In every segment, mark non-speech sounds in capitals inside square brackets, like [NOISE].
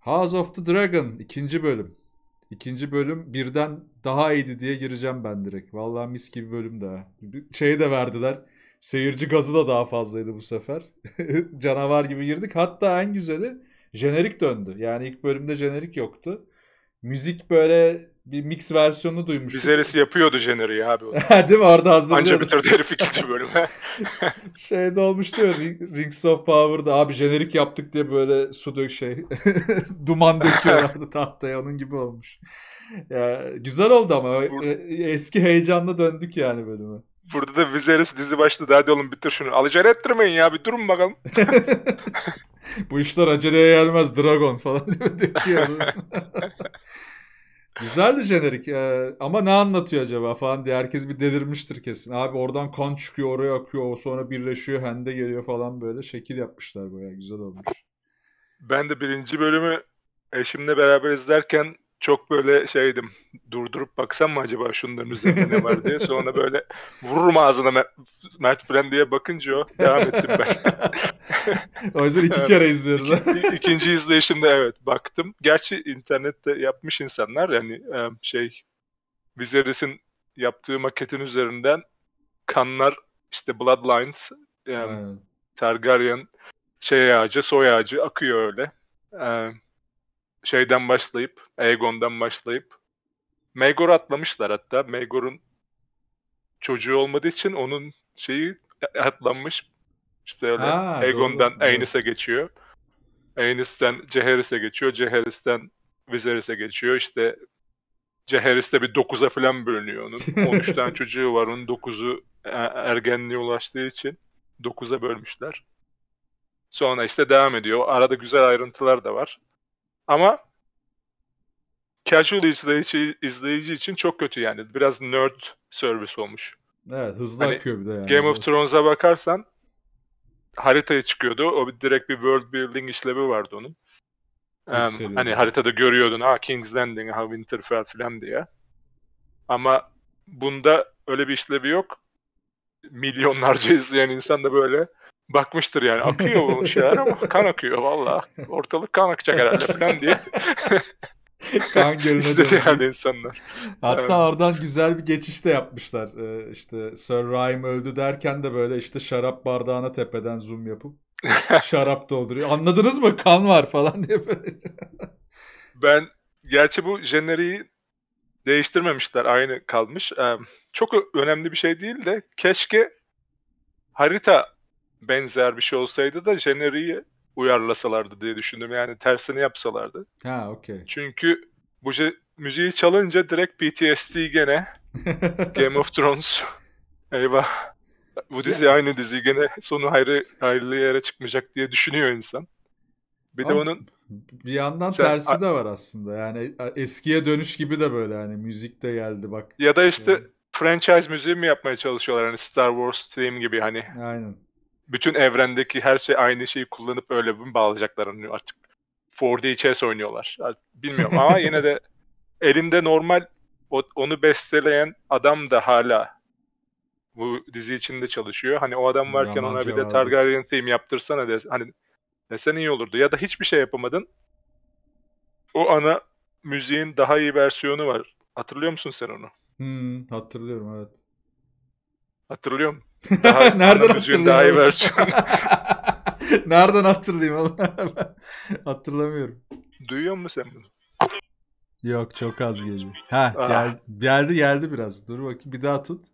House of the Dragon ikinci bölüm. İkinci bölüm birden daha iyiydi diye gireceğim ben direkt. Vallahi mis gibi bölüm de. Şeyi de verdiler. Seyirci gazı da daha fazlaydı bu sefer. [LAUGHS] Canavar gibi girdik. Hatta en güzeli jenerik döndü. Yani ilk bölümde jenerik yoktu. Müzik böyle bir mix versiyonunu duymuştuk. Viserys yapıyordu jeneriği abi onu. [LAUGHS] Değil mi? Orada hazırlıyordu. Anca bitirdi herif ikinci bölüme. [LAUGHS] Şeyde olmuştu ya Rings of Power'da abi jenerik yaptık diye böyle su dök şey [LAUGHS] duman döküyorlardı tahtaya onun gibi olmuş. Ya, güzel oldu ama e, eski heyecanla döndük yani bölüme. Burada da Viserys dizi başladı hadi oğlum bitir şunu. Alıcı ettirmeyin ya bir durun bakalım. Bu işler aceleye gelmez Dragon falan diyor. Güzeldi jenerik ee, ama ne anlatıyor acaba falan diye herkes bir delirmiştir kesin. Abi oradan kan çıkıyor oraya akıyor sonra birleşiyor hende geliyor falan böyle şekil yapmışlar baya güzel olmuş. Ben de birinci bölümü eşimle beraber izlerken çok böyle şeydim durdurup baksam mı acaba şunların üzerinde ne var diye sonra böyle vururum ağzına Mert, Fren diye bakınca o devam ettim ben. [LAUGHS] o yüzden iki kere izliyoruz. İki, ikinci izleyişimde evet baktım. Gerçi internette yapmış insanlar yani şey Viserys'in yaptığı maketin üzerinden kanlar işte Bloodlines yani hmm. Targaryen şey ağacı soy ağacı akıyor öyle. Ee, şeyden başlayıp, Aegon'dan başlayıp Maegor'u atlamışlar hatta. Maegor'un çocuğu olmadığı için onun şeyi atlanmış. İşte öyle Aegon'dan Aenis'e geçiyor. Aenis'ten Ceheris'e geçiyor. Ceheris'ten Viserys'e geçiyor. İşte Ceheris'te bir 9'a falan bölünüyor onun. 13 [LAUGHS] tane çocuğu var. Onun 9'u er-, ergenliğe ulaştığı için 9'a bölmüşler. Sonra işte devam ediyor. Arada güzel ayrıntılar da var. Ama casual izleyici, izleyici için çok kötü yani. Biraz nerd service olmuş. Evet hızlı hani akıyor bir de yani. Game of Thrones'a bakarsan haritaya çıkıyordu. O direkt bir world building işlevi vardı onun. Um, hani haritada görüyordun ha King's Landing, ha Winterfell falan diye. Ama bunda öyle bir işlevi yok. Milyonlarca [LAUGHS] izleyen insan da böyle bakmıştır yani. Akıyor bu şeyler ama kan akıyor valla. Ortalık kan akacak herhalde falan diye. [LAUGHS] kan [LAUGHS] İstedi yani insanlar. Hatta evet. oradan güzel bir geçiş de yapmışlar. Ee, işte Sir Rhyme öldü derken de böyle işte şarap bardağına tepeden zoom yapıp [LAUGHS] şarap dolduruyor. Anladınız mı? Kan var falan diye böyle. ben gerçi bu jeneriği değiştirmemişler. Aynı kalmış. Ee, çok önemli bir şey değil de keşke harita benzer bir şey olsaydı da jeneriği uyarlasalardı diye düşündüm. Yani tersini yapsalardı. Ha okey. [LAUGHS] Çünkü bu müziği çalınca direkt PTSD gene Game of Thrones. [LAUGHS] Eyvah. Bu dizi ya. aynı dizi gene sonu ayrı ayrı yere çıkmayacak diye düşünüyor insan. Bir Ama de onun bir yandan sen, tersi de var aslında. Yani eskiye dönüş gibi de böyle hani müzik de geldi bak. Ya da işte yani. franchise müziği mi yapmaya çalışıyorlar hani Star Wars Theme gibi hani. Aynen bütün evrendeki her şey aynı şeyi kullanıp öyle mi bağlayacaklarını artık 4D chess oynuyorlar. Bilmiyorum ama yine de [LAUGHS] elinde normal onu besteleyen adam da hala bu dizi içinde çalışıyor. Hani o adam varken ona bir de Targaryen theme yaptırsana de, hani desen iyi olurdu. Ya da hiçbir şey yapamadın. O ana müziğin daha iyi versiyonu var. Hatırlıyor musun sen onu? Hmm, hatırlıyorum evet. Hatırlıyorum. [LAUGHS] Daha, Nereden hatırlıyorum? Daha iyi versiyon. [LAUGHS] Nereden hatırlayayım oğlum? [LAUGHS] Hatırlamıyorum. Duyuyor musun sen bunu? Yok çok az geliyor. Ha ah. gel, geldi geldi biraz. Dur bakayım bir daha tut.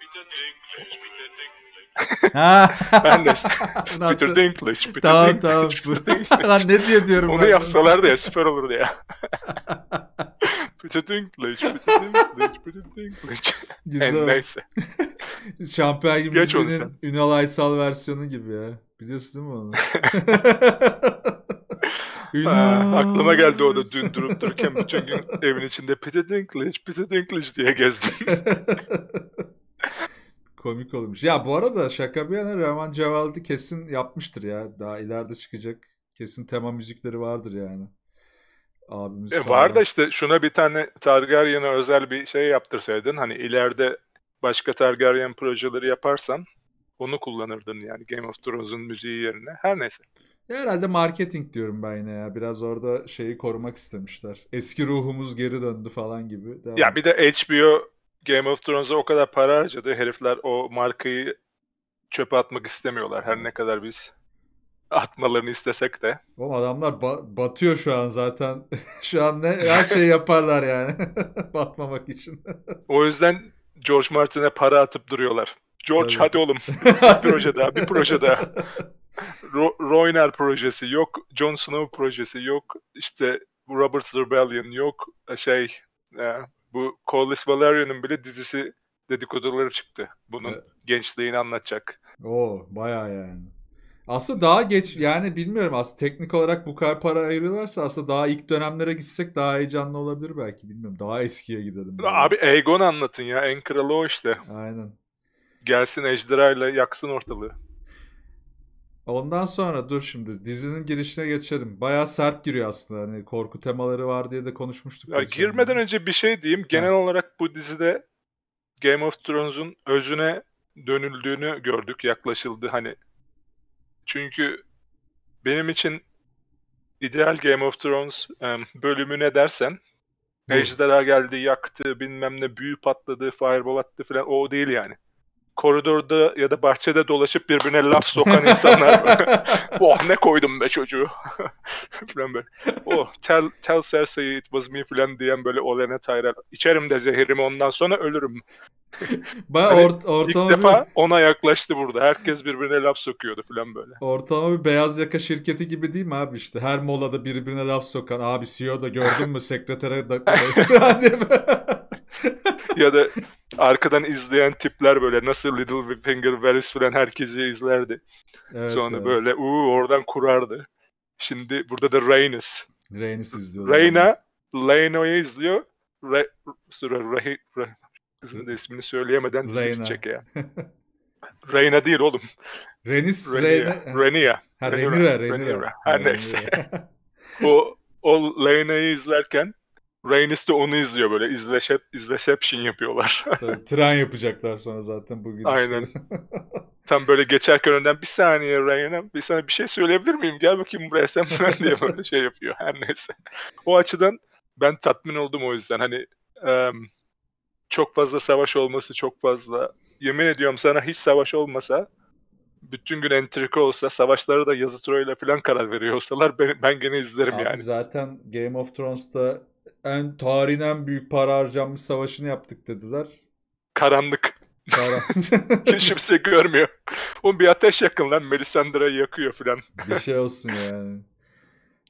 Bir de [LAUGHS] ben de [LAUGHS] Peter Dinklage. Peter tamam Dinklage, tamam. Peter Dinklage. [LAUGHS] Lan ne diye diyorum. Onu ben. da ya süper olurdu ya. Peter Dinklage, Peter Dinklage, Peter Dinklage. Güzel. neyse. Şampiyon gibi Geç dizinin Ünal Aysal versiyonu gibi ya. Biliyorsun değil mi onu? Ha, aklıma geldi o da dün durup dururken bütün gün evin içinde Peter Dinklage, Peter Dinklage diye gezdim komik olmuş. Ya bu arada şaka bir yana Raman Cevaldi kesin yapmıştır ya. Daha ileride çıkacak. Kesin tema müzikleri vardır yani. Abimiz e, var da işte şuna bir tane Targaryen'e özel bir şey yaptırsaydın hani ileride başka Targaryen projeleri yaparsan onu kullanırdın yani Game of Thrones'un müziği yerine. Her neyse. Ya herhalde marketing diyorum ben yine ya. Biraz orada şeyi korumak istemişler. Eski ruhumuz geri döndü falan gibi. Devam. Ya bir de HBO Game of Thrones'a o kadar para harcadı. Herifler o markayı çöpe atmak istemiyorlar. Her ne kadar biz atmalarını istesek de. Oğlum adamlar ba- batıyor şu an zaten. [LAUGHS] şu an ne her şey yaparlar yani [LAUGHS] batmamak için. [LAUGHS] o yüzden George Martin'e para atıp duruyorlar. George Tabii. hadi oğlum bir proje daha bir proje daha. Ro- Royner projesi yok, Jon Snow projesi yok, işte Robert Rebellion yok, e, şey e, bu Collis Valerian'ın bile dizisi dedikoduları çıktı. Bunun evet. gençliğini anlatacak. Oo bayağı yani. Aslında daha geç yani bilmiyorum aslında teknik olarak bu kadar para ayırırlarsa aslında daha ilk dönemlere gitsek daha heyecanlı olabilir belki bilmiyorum. Daha eskiye gidelim. Böyle. Abi Egon anlatın ya en kralı o işte. Aynen. Gelsin ejderha ile yaksın ortalığı. Ondan sonra dur şimdi dizinin girişine geçelim. Baya sert giriyor aslında. Hani korku temaları var diye de konuşmuştuk. Ya girmeden yani. önce bir şey diyeyim. Genel ha. olarak bu dizide Game of Thrones'un özüne dönüldüğünü gördük, yaklaşıldı hani. Çünkü benim için ideal Game of Thrones bölümü ne dersen Ejderha geldi, yaktı, bilmem ne büyü patladı, fireball attı falan o değil yani koridorda ya da bahçede dolaşıp birbirine laf sokan insanlar. [LAUGHS] oh ne koydum be çocuğu. [LAUGHS] falan böyle. Oh tell, tell Cersei it was me falan diyen böyle Olen'e Tyrell. İçerim de zehirimi ondan sonra ölürüm. [LAUGHS] Ben hani or ortalama ilk defa ona yaklaştı burada. Herkes birbirine laf sokuyordu falan böyle. Ortalama bir beyaz yaka şirketi gibi değil mi abi işte? Her molada birbirine laf sokan abi CEO da gördün mü sekretere da [LAUGHS] ya da arkadan izleyen tipler böyle nasıl Little Finger Varys falan herkesi izlerdi. Evet, Sonra evet. böyle uuu oradan kurardı. Şimdi burada da Rhaenys. Rhaenys izliyor. Rhaena, Laeno'yu izliyor. Re, Re, Re, kızın da ismini söyleyemeden dizi gidecek ya. [LAUGHS] Reyna değil oğlum. Renis, Renia. Reyna. Ha, Renira, Renira. Her neyse. [LAUGHS] o, o Leyna'yı izlerken Reynis de onu izliyor böyle. İzleşep, izleception yapıyorlar. [LAUGHS] Tabii, tren yapacaklar sonra zaten bu gidişleri. Aynen. Tam [LAUGHS] böyle geçerken önden bir saniye Ryan'a bir sana bir şey söyleyebilir miyim? Gel bakayım buraya sen [LAUGHS] falan diye böyle şey yapıyor. Her neyse. O açıdan ben tatmin oldum o yüzden. Hani um, çok fazla savaş olması çok fazla. Yemin ediyorum sana hiç savaş olmasa bütün gün entrika olsa savaşları da yazı turuyla falan karar veriyorsalar ben, ben gene izlerim Abi yani. Zaten Game of Thrones'ta en tarihin en büyük para harcanmış savaşını yaptık dediler. Karanlık. Karanlık. [LAUGHS] [LAUGHS] Kimse görmüyor. Oğlum bir ateş yakın lan Melisandre'yi yakıyor filan. bir şey olsun yani.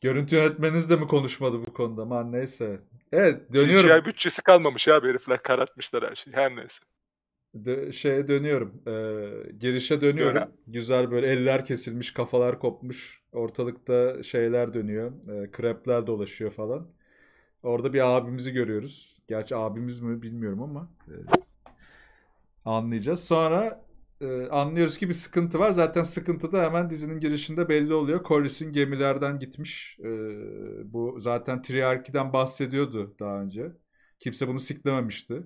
Görüntü yönetmeniniz de mi konuşmadı bu konuda? Man neyse. Evet dönüyorum. CGI bütçesi kalmamış abi herifler karartmışlar her şeyi. Her neyse. Dö- şeye dönüyorum. Ee, girişe dönüyorum. Dönem. Güzel böyle eller kesilmiş, kafalar kopmuş. Ortalıkta şeyler dönüyor. Ee, krepler dolaşıyor falan. Orada bir abimizi görüyoruz. Gerçi abimiz mi bilmiyorum ama e, anlayacağız. Sonra e, anlıyoruz ki bir sıkıntı var. Zaten sıkıntı da hemen dizinin girişinde belli oluyor. Corliss'in gemilerden gitmiş. E, bu zaten Triarchi'den bahsediyordu daha önce. Kimse bunu siklememişti.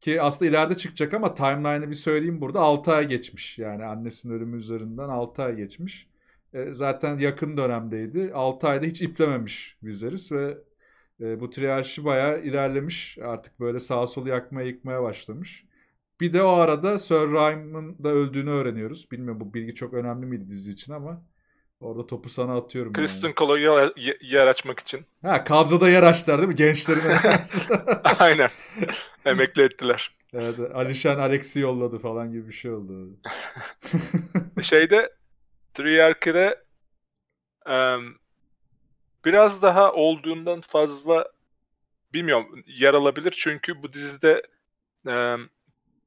Ki aslında ileride çıkacak ama timeline'ı bir söyleyeyim burada. 6 ay geçmiş. Yani annesinin ölümü üzerinden 6 ay geçmiş. E, zaten yakın dönemdeydi. 6 ayda hiç iplememiş Viserys ve e, bu triyarşi bayağı ilerlemiş. Artık böyle sağa solu yakmaya yıkmaya başlamış. Bir de o arada Sir Rhyme'ın da öldüğünü öğreniyoruz. Bilmiyorum bu bilgi çok önemli miydi dizi için ama orada topu sana atıyorum. Kristen yani. Colo'ya yer açmak için. Ha kadroda yer açtılar değil mi? Gençlerine. [LAUGHS] Aynen. Emekli ettiler. Evet, Alişan Alex'i yolladı falan gibi bir şey oldu. [LAUGHS] Şeyde Triyarki'de um, biraz daha olduğundan fazla bilmiyorum yer alabilir çünkü bu dizide e,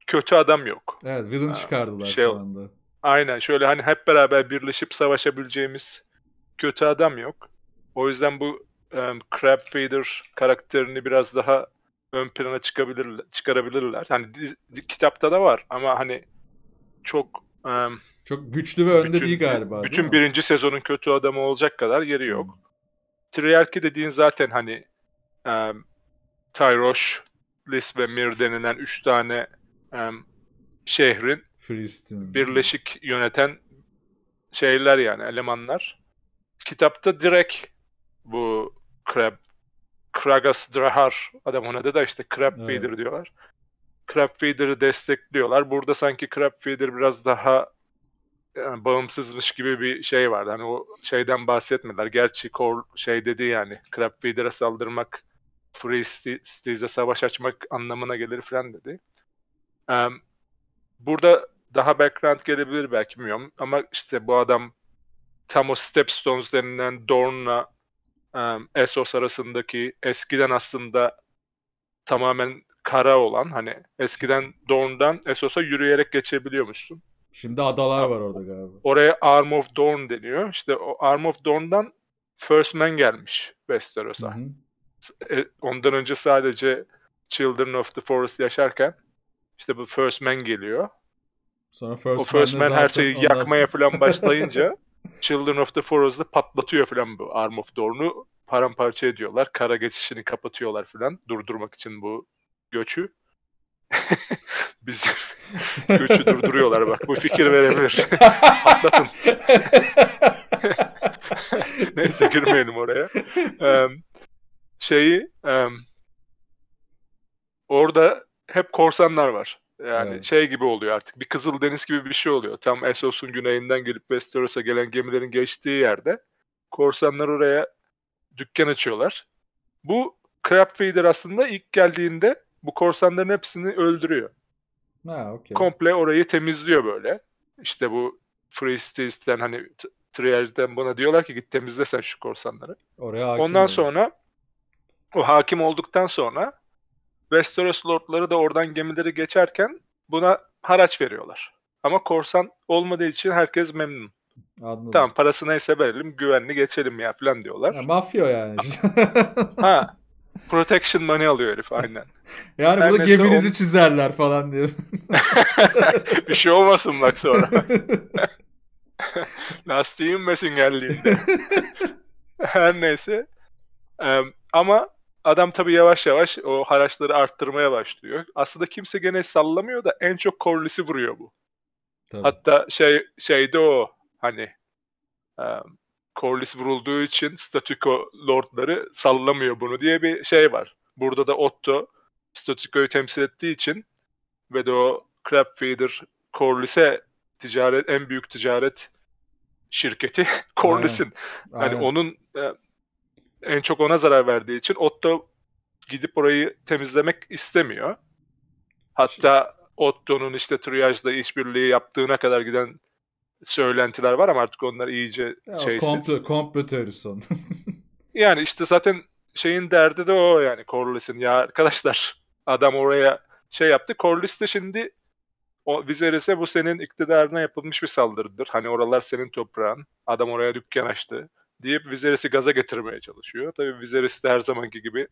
kötü adam yok. Evet, villain e, çıkardılar şey, şu anda. Aynen şöyle hani hep beraber birleşip savaşabileceğimiz kötü adam yok. O yüzden bu um, e, Crab Vader karakterini biraz daha ön plana çıkabilir çıkarabilirler. Hani diz, kitapta da var ama hani çok um, çok güçlü ve önde bütün, değil galiba. Bütün değil birinci sezonun kötü adamı olacak kadar yeri yok. Hmm triyarki dediğin zaten hani e, Tyrosh, Lis ve Mir denilen üç tane e, şehrin Filistin. birleşik yöneten şehirler yani elemanlar. Kitapta direkt bu Crab Kragas Drahar adam ona da işte Crab evet. diyorlar. Crab Feeder'ı destekliyorlar. Burada sanki Crab Feeder biraz daha yani bağımsızmış gibi bir şey var. Hani o şeyden bahsetmediler. Gerçi Kor şey dedi yani Crab Feeder'e saldırmak Free Cities'e savaş açmak anlamına gelir falan dedi. Um, burada daha background gelebilir belki bilmiyorum. Ama işte bu adam tam o Stepstones denilen Dorn'la um, Essos arasındaki eskiden aslında tamamen kara olan hani eskiden Dorn'dan Essos'a yürüyerek geçebiliyormuşsun. Şimdi adalar var orada galiba. Oraya Arm of Dawn deniyor. İşte o Arm of Dawn'dan First Man gelmiş Westeros'a. E, ondan önce sadece Children of the Forest yaşarken işte bu First Man geliyor. Sonra First, o First Man, Man her şeyi onlar... yakmaya falan başlayınca [LAUGHS] Children of the Forest'ı patlatıyor falan bu Arm of Dawn'u paramparça ediyorlar. Kara geçişini kapatıyorlar falan durdurmak için bu göçü. [LAUGHS] Bizim göçü durduruyorlar bak bu fikir verebilir. Atlatın. [LAUGHS] [LAUGHS] Neyse girmeyelim oraya. Ee, şeyi e, orada hep korsanlar var. Yani evet. şey gibi oluyor artık. Bir Kızıl Deniz gibi bir şey oluyor. Tam Essos'un güneyinden gelip Westeros'a gelen gemilerin geçtiği yerde korsanlar oraya dükkan açıyorlar. Bu Crab Feeder aslında ilk geldiğinde bu korsanların hepsini öldürüyor. Ha, okay. Komple orayı temizliyor böyle. İşte bu Free hani Trial'den bana diyorlar ki git temizle sen şu korsanları. Oraya hakim Ondan oluyor. sonra o hakim olduktan sonra Westeros Lordları da oradan gemileri geçerken buna haraç veriyorlar. Ama korsan olmadığı için herkes memnun. Anladım. Tamam parası neyse verelim güvenli geçelim ya falan diyorlar. Ya, mafya yani. [LAUGHS] ha Protection money alıyor herif aynen. [LAUGHS] yani ben burada geminizi on... çizerler falan diyor. [LAUGHS] bir şey olmasın bak sonra. Lastiği inmesin geldiğinde. Her neyse. Ee, ama adam tabii yavaş yavaş o haraçları arttırmaya başlıyor. Aslında kimse gene sallamıyor da en çok Corliss'i vuruyor bu. Tabii. Hatta şey şeyde o hani um, Corlys vurulduğu için statüko lordları sallamıyor bunu diye bir şey var. Burada da Otto statükoyu temsil ettiği için ve de o Crabfeeder Corlys'e ticaret en büyük ticaret şirketi [LAUGHS] Corlys'in. Yani onun e, en çok ona zarar verdiği için Otto gidip orayı temizlemek istemiyor. Hatta Otto'nun işte triyajla işbirliği yaptığına kadar giden söylentiler var ama artık onlar iyice ya, şey... Komplo, komplo teorisi onun. [LAUGHS] yani işte zaten şeyin derdi de o yani Corliss'in. Ya arkadaşlar adam oraya şey yaptı. Corliss de şimdi o Viserys'e bu senin iktidarına yapılmış bir saldırıdır. Hani oralar senin toprağın. Adam oraya dükkan açtı. Deyip Viserys'i gaza getirmeye çalışıyor. Tabii Viserys de her zamanki gibi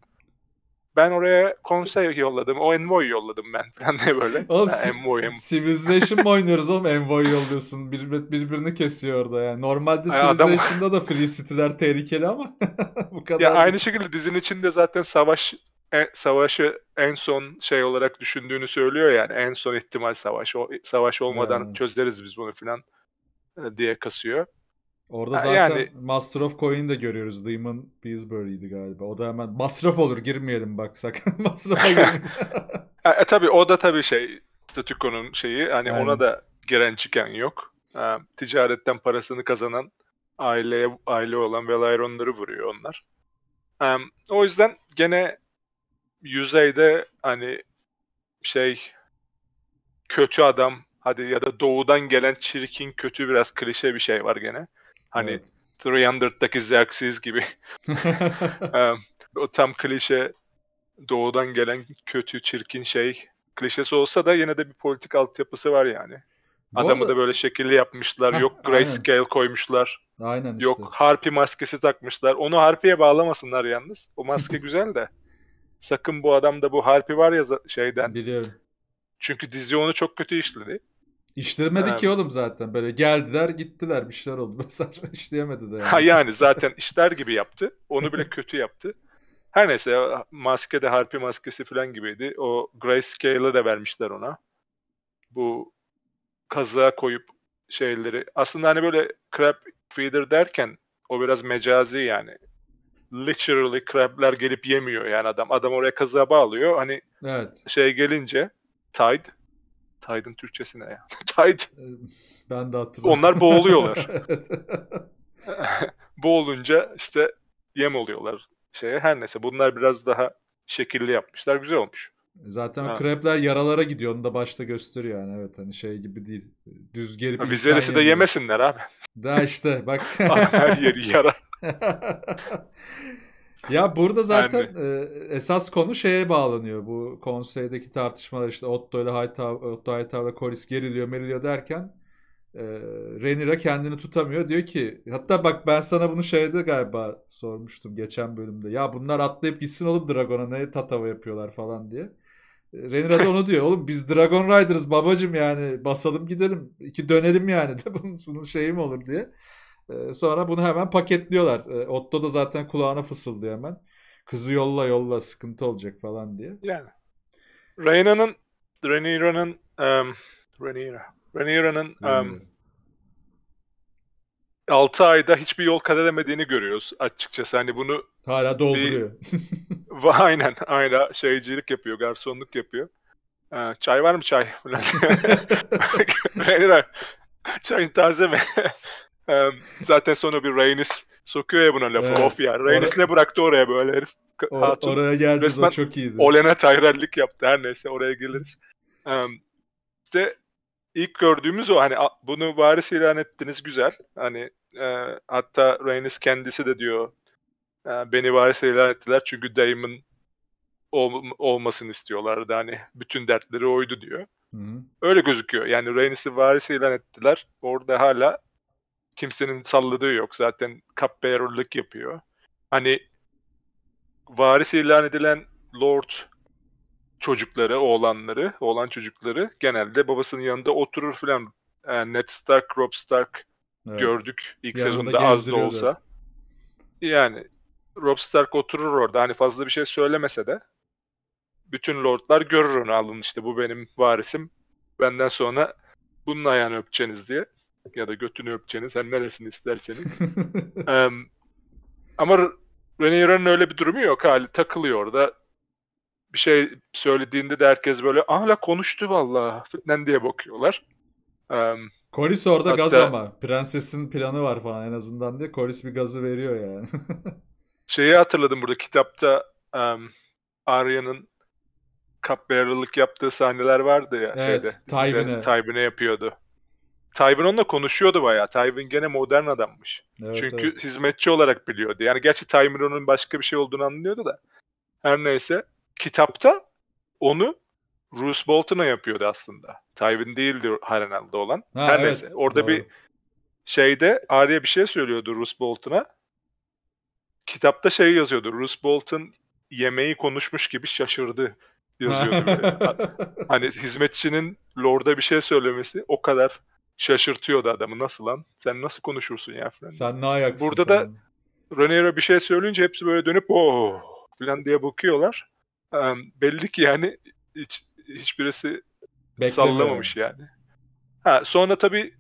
ben oraya konsey yolladım. O envoy yolladım ben falan diye böyle. Oğlum, ha, envoy, envoy. Civilization mı oynuyoruz oğlum envoy yolluyorsun. Bir, birbirini kesiyor orada yani. Normalde Ay, Civilization'da adam... da free city'ler tehlikeli ama [LAUGHS] bu kadar. Ya aynı şekilde dizinin içinde zaten savaş en, savaşı en son şey olarak düşündüğünü söylüyor yani. En son ihtimal savaş. O savaş olmadan yani. çözeriz biz bunu falan e, diye kasıyor. Orada zaten yani... Master of Coin'i de görüyoruz. Demon Beesbury'ydi galiba. O da hemen masraf olur girmeyelim bak sakın. [LAUGHS] Masrafa girmeyelim. [LAUGHS] e, e, tabii o da tabii şey statükonun şeyi hani Aynen. ona da giren çıkan yok. E, ticaretten parasını kazanan aileye aile olan Velayronları vuruyor onlar. E, o yüzden gene yüzeyde hani şey kötü adam hadi ya da doğudan gelen çirkin kötü biraz klişe bir şey var gene. Hani evet. 300'daki Xerxes gibi. [LAUGHS] o tam klişe doğudan gelen kötü, çirkin şey klişesi olsa da yine de bir politik altyapısı var yani. Bu Adamı arada... da böyle şekilli yapmışlar. Heh, yok grayscale aynen. koymuşlar. Aynen işte. Yok harpi maskesi takmışlar. Onu harpiye bağlamasınlar yalnız. O maske [LAUGHS] güzel de. Sakın bu adamda bu harpi var ya şeyden. Biliyorum. Çünkü dizi onu çok kötü işledi. İşlemedi evet. ki oğlum zaten böyle geldiler gittiler bir şeyler oldu [LAUGHS] böyle saçma işleyemedi de. Yani. Ha yani zaten işler gibi yaptı onu bile kötü yaptı. Her neyse maske de harpi maskesi falan gibiydi. O grayscale'ı da vermişler ona. Bu kazığa koyup şeyleri. Aslında hani böyle crab feeder derken o biraz mecazi yani. Literally crabler gelip yemiyor yani adam. Adam oraya kazığa bağlıyor. Hani evet. şey gelince Tide Tide'ın Türkçesi ne ya? [LAUGHS] Tide. Ee, ben de attım. Onlar boğuluyorlar. [LAUGHS] [LAUGHS] Boğulunca işte yem oluyorlar şeye. Her neyse bunlar biraz daha şekilli yapmışlar. Güzel olmuş. Zaten ha. krepler yaralara gidiyor. Onu da başta gösteriyor yani. Evet hani şey gibi değil. Düz gelip ha, Bizlerisi de yemesinler abi. Da işte bak. Her yeri yara. Ya burada zaten e, esas konu şeye bağlanıyor. Bu konseydeki tartışmalar işte Otto ile Hightower, Otto Hightower'la Koris geriliyor, meriliyor derken e, Renira kendini tutamıyor. Diyor ki hatta bak ben sana bunu şeyde galiba sormuştum geçen bölümde. Ya bunlar atlayıp gitsin oğlum Dragon'a ne tatava yapıyorlar falan diye. E, Renira da onu diyor. Oğlum biz Dragon Riders babacım yani basalım gidelim. iki dönelim yani de [LAUGHS] bunun, bunun şeyi mi olur diye. Ee, sonra bunu hemen paketliyorlar. Ee, Otto da zaten kulağına fısıldıyor hemen. Kızı yolla yolla sıkıntı olacak falan diye. Yani. Reyna'nın Rhaenyra'nın um, Rhaenyra. Rhaenyra'nın um, 6 ayda hiçbir yol kat edemediğini görüyoruz açıkçası. Hani bunu hala dolduruyor. Bir, [LAUGHS] aynen hala şeycilik yapıyor, garsonluk yapıyor. Ee, çay var mı çay? [LAUGHS] Rhaenyra [LAUGHS] Çayın taze mi? zaten sonra bir Reynis sokuyor ya buna lafı. Evet. Of ya. Reynis ne bıraktı oraya böyle herif. Hatun. Oraya geldi. Resmen o çok iyiydi. Olena Tyrell'lik yaptı. Her neyse oraya geliriz. Ee, işte ilk gördüğümüz o hani bunu varis ilan ettiniz güzel. Hani e, hatta Reynis kendisi de diyor e, beni varis ilan ettiler çünkü Damon ol, olmasını istiyorlardı. Hani bütün dertleri oydu diyor. Hı-hı. Öyle gözüküyor. Yani Reynis'i varis ilan ettiler. Orada hala kimsenin salladığı yok. Zaten kapbearerlik yapıyor. Hani varis ilan edilen lord çocukları, oğlanları, oğlan çocukları genelde babasının yanında oturur filan. Yani ee, Ned Stark, Rob Stark evet. gördük ilk sezonda az da olsa. Yani Rob Stark oturur orada. Hani fazla bir şey söylemese de bütün lordlar görür onu alın işte bu benim varisim. Benden sonra bunun ayağını öpeceğiniz diye ya da götünü öpeceğiniz hem neresini isterseniz. [LAUGHS] ee, ama Rene Yuran'ın öyle bir durumu yok hali takılıyor orada. Bir şey söylediğinde de herkes böyle ah konuştu vallahi falan diye bakıyorlar. Ee, Koris orada hatta, gaz ama prensesin planı var falan en azından diye Koris bir gazı veriyor yani. [LAUGHS] şeyi hatırladım burada kitapta um, Arya'nın kapbearerlık yaptığı sahneler vardı ya evet, şeyde. Tywin'e. Tywin'e yapıyordu. Tywin onunla konuşuyordu bayağı. Tywin gene modern adammış. Evet, Çünkü evet. hizmetçi olarak biliyordu. Yani gerçi Tywin onun başka bir şey olduğunu anlıyordu da. Her neyse. Kitapta onu Roose Bolton'a yapıyordu aslında. Tywin değildi Harrenhal'da olan. Ha, Her evet, neyse. Orada doğru. bir şeyde Arya bir şey söylüyordu Roose Bolton'a. Kitapta şey yazıyordu. Roose Bolton yemeği konuşmuş gibi şaşırdı yazıyordu. [LAUGHS] hani hizmetçinin Lord'a bir şey söylemesi o kadar Şaşırtıyor da adamı. Nasıl lan? Sen nasıl konuşursun ya falan. Sen ne ayaksın? Burada falan. da Raniero bir şey söyleyince hepsi böyle dönüp o falan diye bakıyorlar. belli ki yani hiç, hiçbirisi Beklemiyor. sallamamış yani. Ha, sonra tabii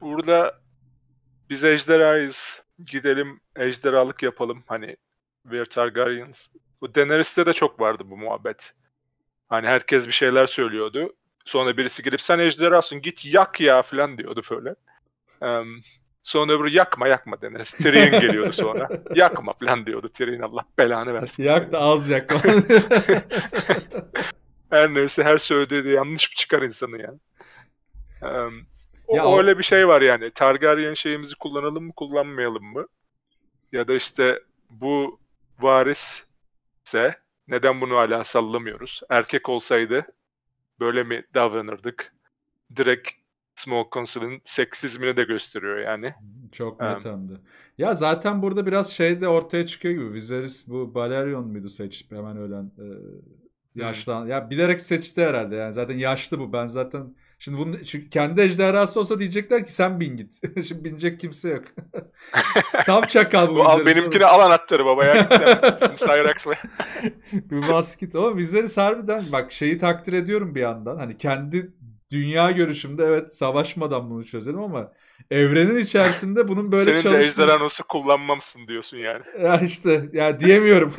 burada biz ejderhayız. Gidelim ejderhalık yapalım. Hani we're Targaryens. Bu Daenerys'te de çok vardı bu muhabbet. Hani herkes bir şeyler söylüyordu. Sonra birisi gelip sen ejderhasın git yak ya falan diyordu böyle. Um, sonra öbürü yakma yakma deneriz. [LAUGHS] Tyrion geliyordu sonra. yakma falan diyordu Tyrion Allah belanı versin. Yak da az yakma. [LAUGHS] her neyse her söylediği de yanlış çıkar insanı yani. Um, o, o... öyle bir şey var yani. Targaryen şeyimizi kullanalım mı kullanmayalım mı? Ya da işte bu varis ise neden bunu hala sallamıyoruz? Erkek olsaydı böyle mi davranırdık? Direkt Small Consul'ın seksizmini de gösteriyor yani. Çok net um, Ya zaten burada biraz şey de ortaya çıkıyor gibi. Viserys bu Balerion muydu seçip hemen ölen e, hmm. yaşlan. Hmm. Ya bilerek seçti herhalde yani. Zaten yaşlı bu. Ben zaten Şimdi bunu çünkü kendi ejderhası olsa diyecekler ki sen bin git. [LAUGHS] Şimdi binecek kimse yok. [LAUGHS] Tam çakal bu Al benimkini al anahtarı baba ya. Cyrax'la. [LAUGHS] bir basket ama Viserys harbiden bak şeyi takdir ediyorum bir yandan. Hani kendi dünya görüşümde evet savaşmadan bunu çözelim ama evrenin içerisinde bunun böyle çalışması... Senin çalıştığını... de ejderhan olsa kullanmamsın diyorsun yani. Ya işte ya diyemiyorum.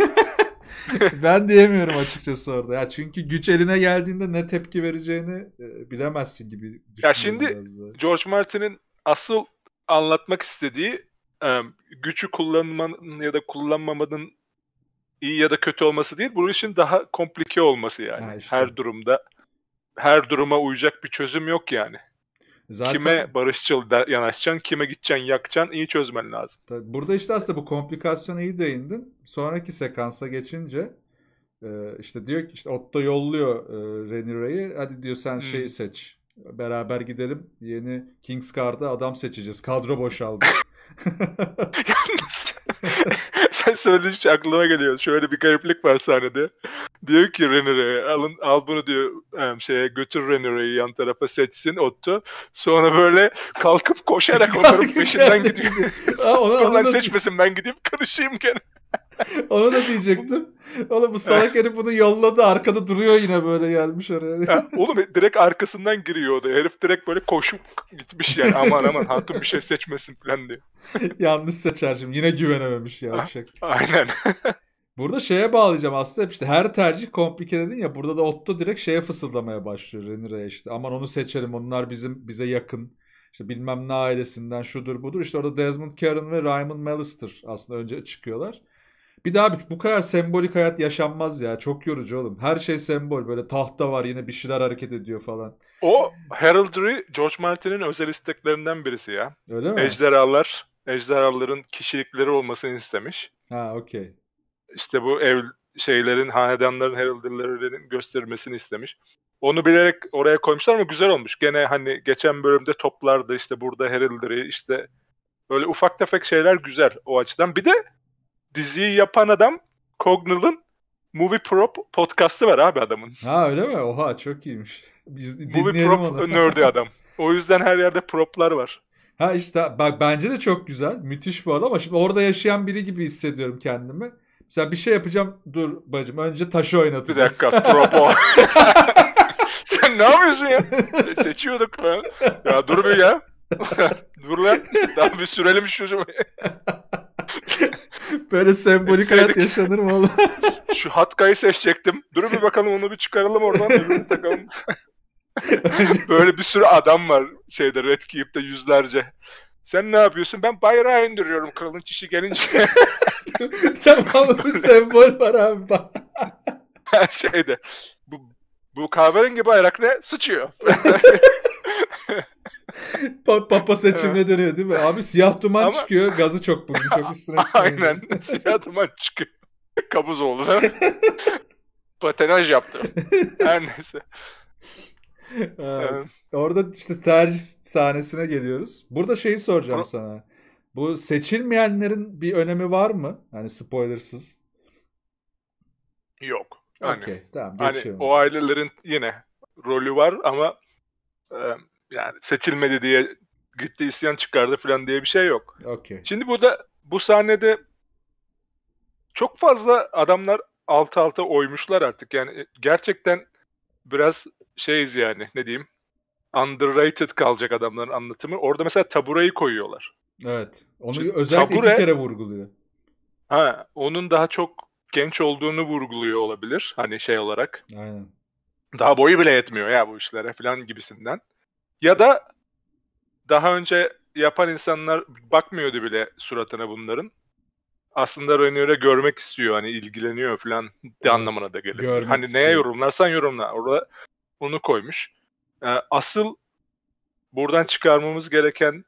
[LAUGHS] ben diyemiyorum açıkçası orada. Ya çünkü güç eline geldiğinde ne tepki vereceğini e, bilemezsin gibi düşünüyorum. Ya şimdi George Martin'in asıl anlatmak istediği e, gücü kullanmanın ya da kullanmamanın iyi ya da kötü olması değil. Bu işin daha komplike olması yani. Ha işte. Her durumda her duruma uyacak bir çözüm yok yani. Zaten... Kime barışçıl yanaşacaksın, kime gideceksin, yakacaksın iyi çözmen lazım. Tabii burada işte aslında bu komplikasyona iyi değindin. Sonraki sekansa geçince e, işte diyor ki işte Otto yolluyor e, Rhaenyra'yı. Hadi diyor sen hmm. şeyi seç. Beraber gidelim. Yeni Kingsguard'a adam seçeceğiz. Kadro boşaldı. [LAUGHS] [LAUGHS] sen söyledikçe aklıma geliyor. Şöyle bir gariplik var sahnede. Diyor ki Renner'e alın al bunu diyor şeye götür Renner'i yan tarafa seçsin Otto. Sonra böyle kalkıp koşarak onların [LAUGHS] peşinden gidiyor. Aa, ona, Ulan seçmesin ben gideyim karışayım gene. [LAUGHS] Onu da diyecektim. Oğlum bu salak eh. herif bunu yolladı. Arkada duruyor yine böyle gelmiş oraya. Ha, oğlum e, direkt arkasından giriyordu. Herif direkt böyle koşup gitmiş yani. Aman aman hatun bir şey seçmesin falan diye. [LAUGHS] Yanlış seçer şimdi. Yine güvenememiş yavşak. Ah, şey. Aynen. [LAUGHS] Burada şeye bağlayacağım aslında işte her tercih komplike dedin ya burada da Otto direkt şeye fısıldamaya başlıyor Renire'ye işte aman onu seçelim onlar bizim bize yakın işte bilmem ne ailesinden şudur budur işte orada Desmond Karen ve Raymond Malister aslında önce çıkıyorlar. Bir daha bu kadar sembolik hayat yaşanmaz ya. Çok yorucu oğlum. Her şey sembol. Böyle tahta var yine bir şeyler hareket ediyor falan. O Heraldry George Martin'in özel isteklerinden birisi ya. Öyle mi? Ejderhalar, ejderhaların kişilikleri olmasını istemiş. Ha okey. İşte bu ev şeylerin, hanedanların, heraldry'lerin gösterilmesini istemiş. Onu bilerek oraya koymuşlar ama güzel olmuş. Gene hani geçen bölümde toplarda işte burada heraldry işte böyle ufak tefek şeyler güzel o açıdan. Bir de diziyi yapan adam Cognal'ın Movie Pro podcast'ı var abi adamın. Ha öyle mi? Oha çok iyiymiş. Biz Movie Prop [LAUGHS] nerd'i adam. O yüzden her yerde proplar var. Ha işte bak bence de çok güzel. Müthiş bu arada ama şimdi orada yaşayan biri gibi hissediyorum kendimi. Mesela bir şey yapacağım. Dur bacım önce taşı oynatacağız. Bir dakika [LAUGHS] prop o. [LAUGHS] Sen ne yapıyorsun ya? E, seçiyorduk ya. Ya dur bir ya. dur lan. Daha bir sürelim şu Böyle sembolik hayat yaşanır mı oğlum? Şu Hatka'yı seçecektim. Dur bir bakalım onu bir çıkaralım oradan öbürünü takalım. [LAUGHS] Böyle bir sürü adam var şeyde Red de yüzlerce. Sen ne yapıyorsun? Ben bayrağı indiriyorum kralın çişi gelince. [LAUGHS] tamam bu sembol var abi. Her şeyde. Bu kahverengi bayrak ne? Sıçıyor. [LAUGHS] [LAUGHS] pa- papa seçimine dönüyor değil mi? Abi siyah duman Ama... çıkıyor. Gazı çok bugün. Çok üstüne. [LAUGHS] Aynen. siyah duman çıkıyor. Kabuz oldu. Patenaj yaptı. Her neyse. Ee, evet. Orada işte tercih sahnesine geliyoruz. Burada şeyi soracağım Pro... sana. Bu seçilmeyenlerin bir önemi var mı? Hani spoilersız. Yok. Yani, okay, tamam, hani o ailelerin yine rolü var ama e, yani seçilmedi diye gitti isyan çıkardı falan diye bir şey yok. Okay. Şimdi bu da bu sahnede çok fazla adamlar alt alta oymuşlar artık. Yani e, gerçekten biraz şeyiz yani ne diyeyim underrated kalacak adamların anlatımı. Orada mesela tabureyi koyuyorlar. Evet. Onu Şimdi, özellikle tabure, iki kere vurguluyor. Ha, onun daha çok genç olduğunu vurguluyor olabilir. Hani şey olarak. Aynen. Daha boyu bile yetmiyor ya bu işlere falan gibisinden. Ya da daha önce yapan insanlar bakmıyordu bile suratına bunların. Aslında Rhaenyra görmek istiyor hani ilgileniyor falan evet, de anlamına da geliyor. hani istiyor. neye yorumlarsan yorumla. Orada onu koymuş. Ee, asıl buradan çıkarmamız gereken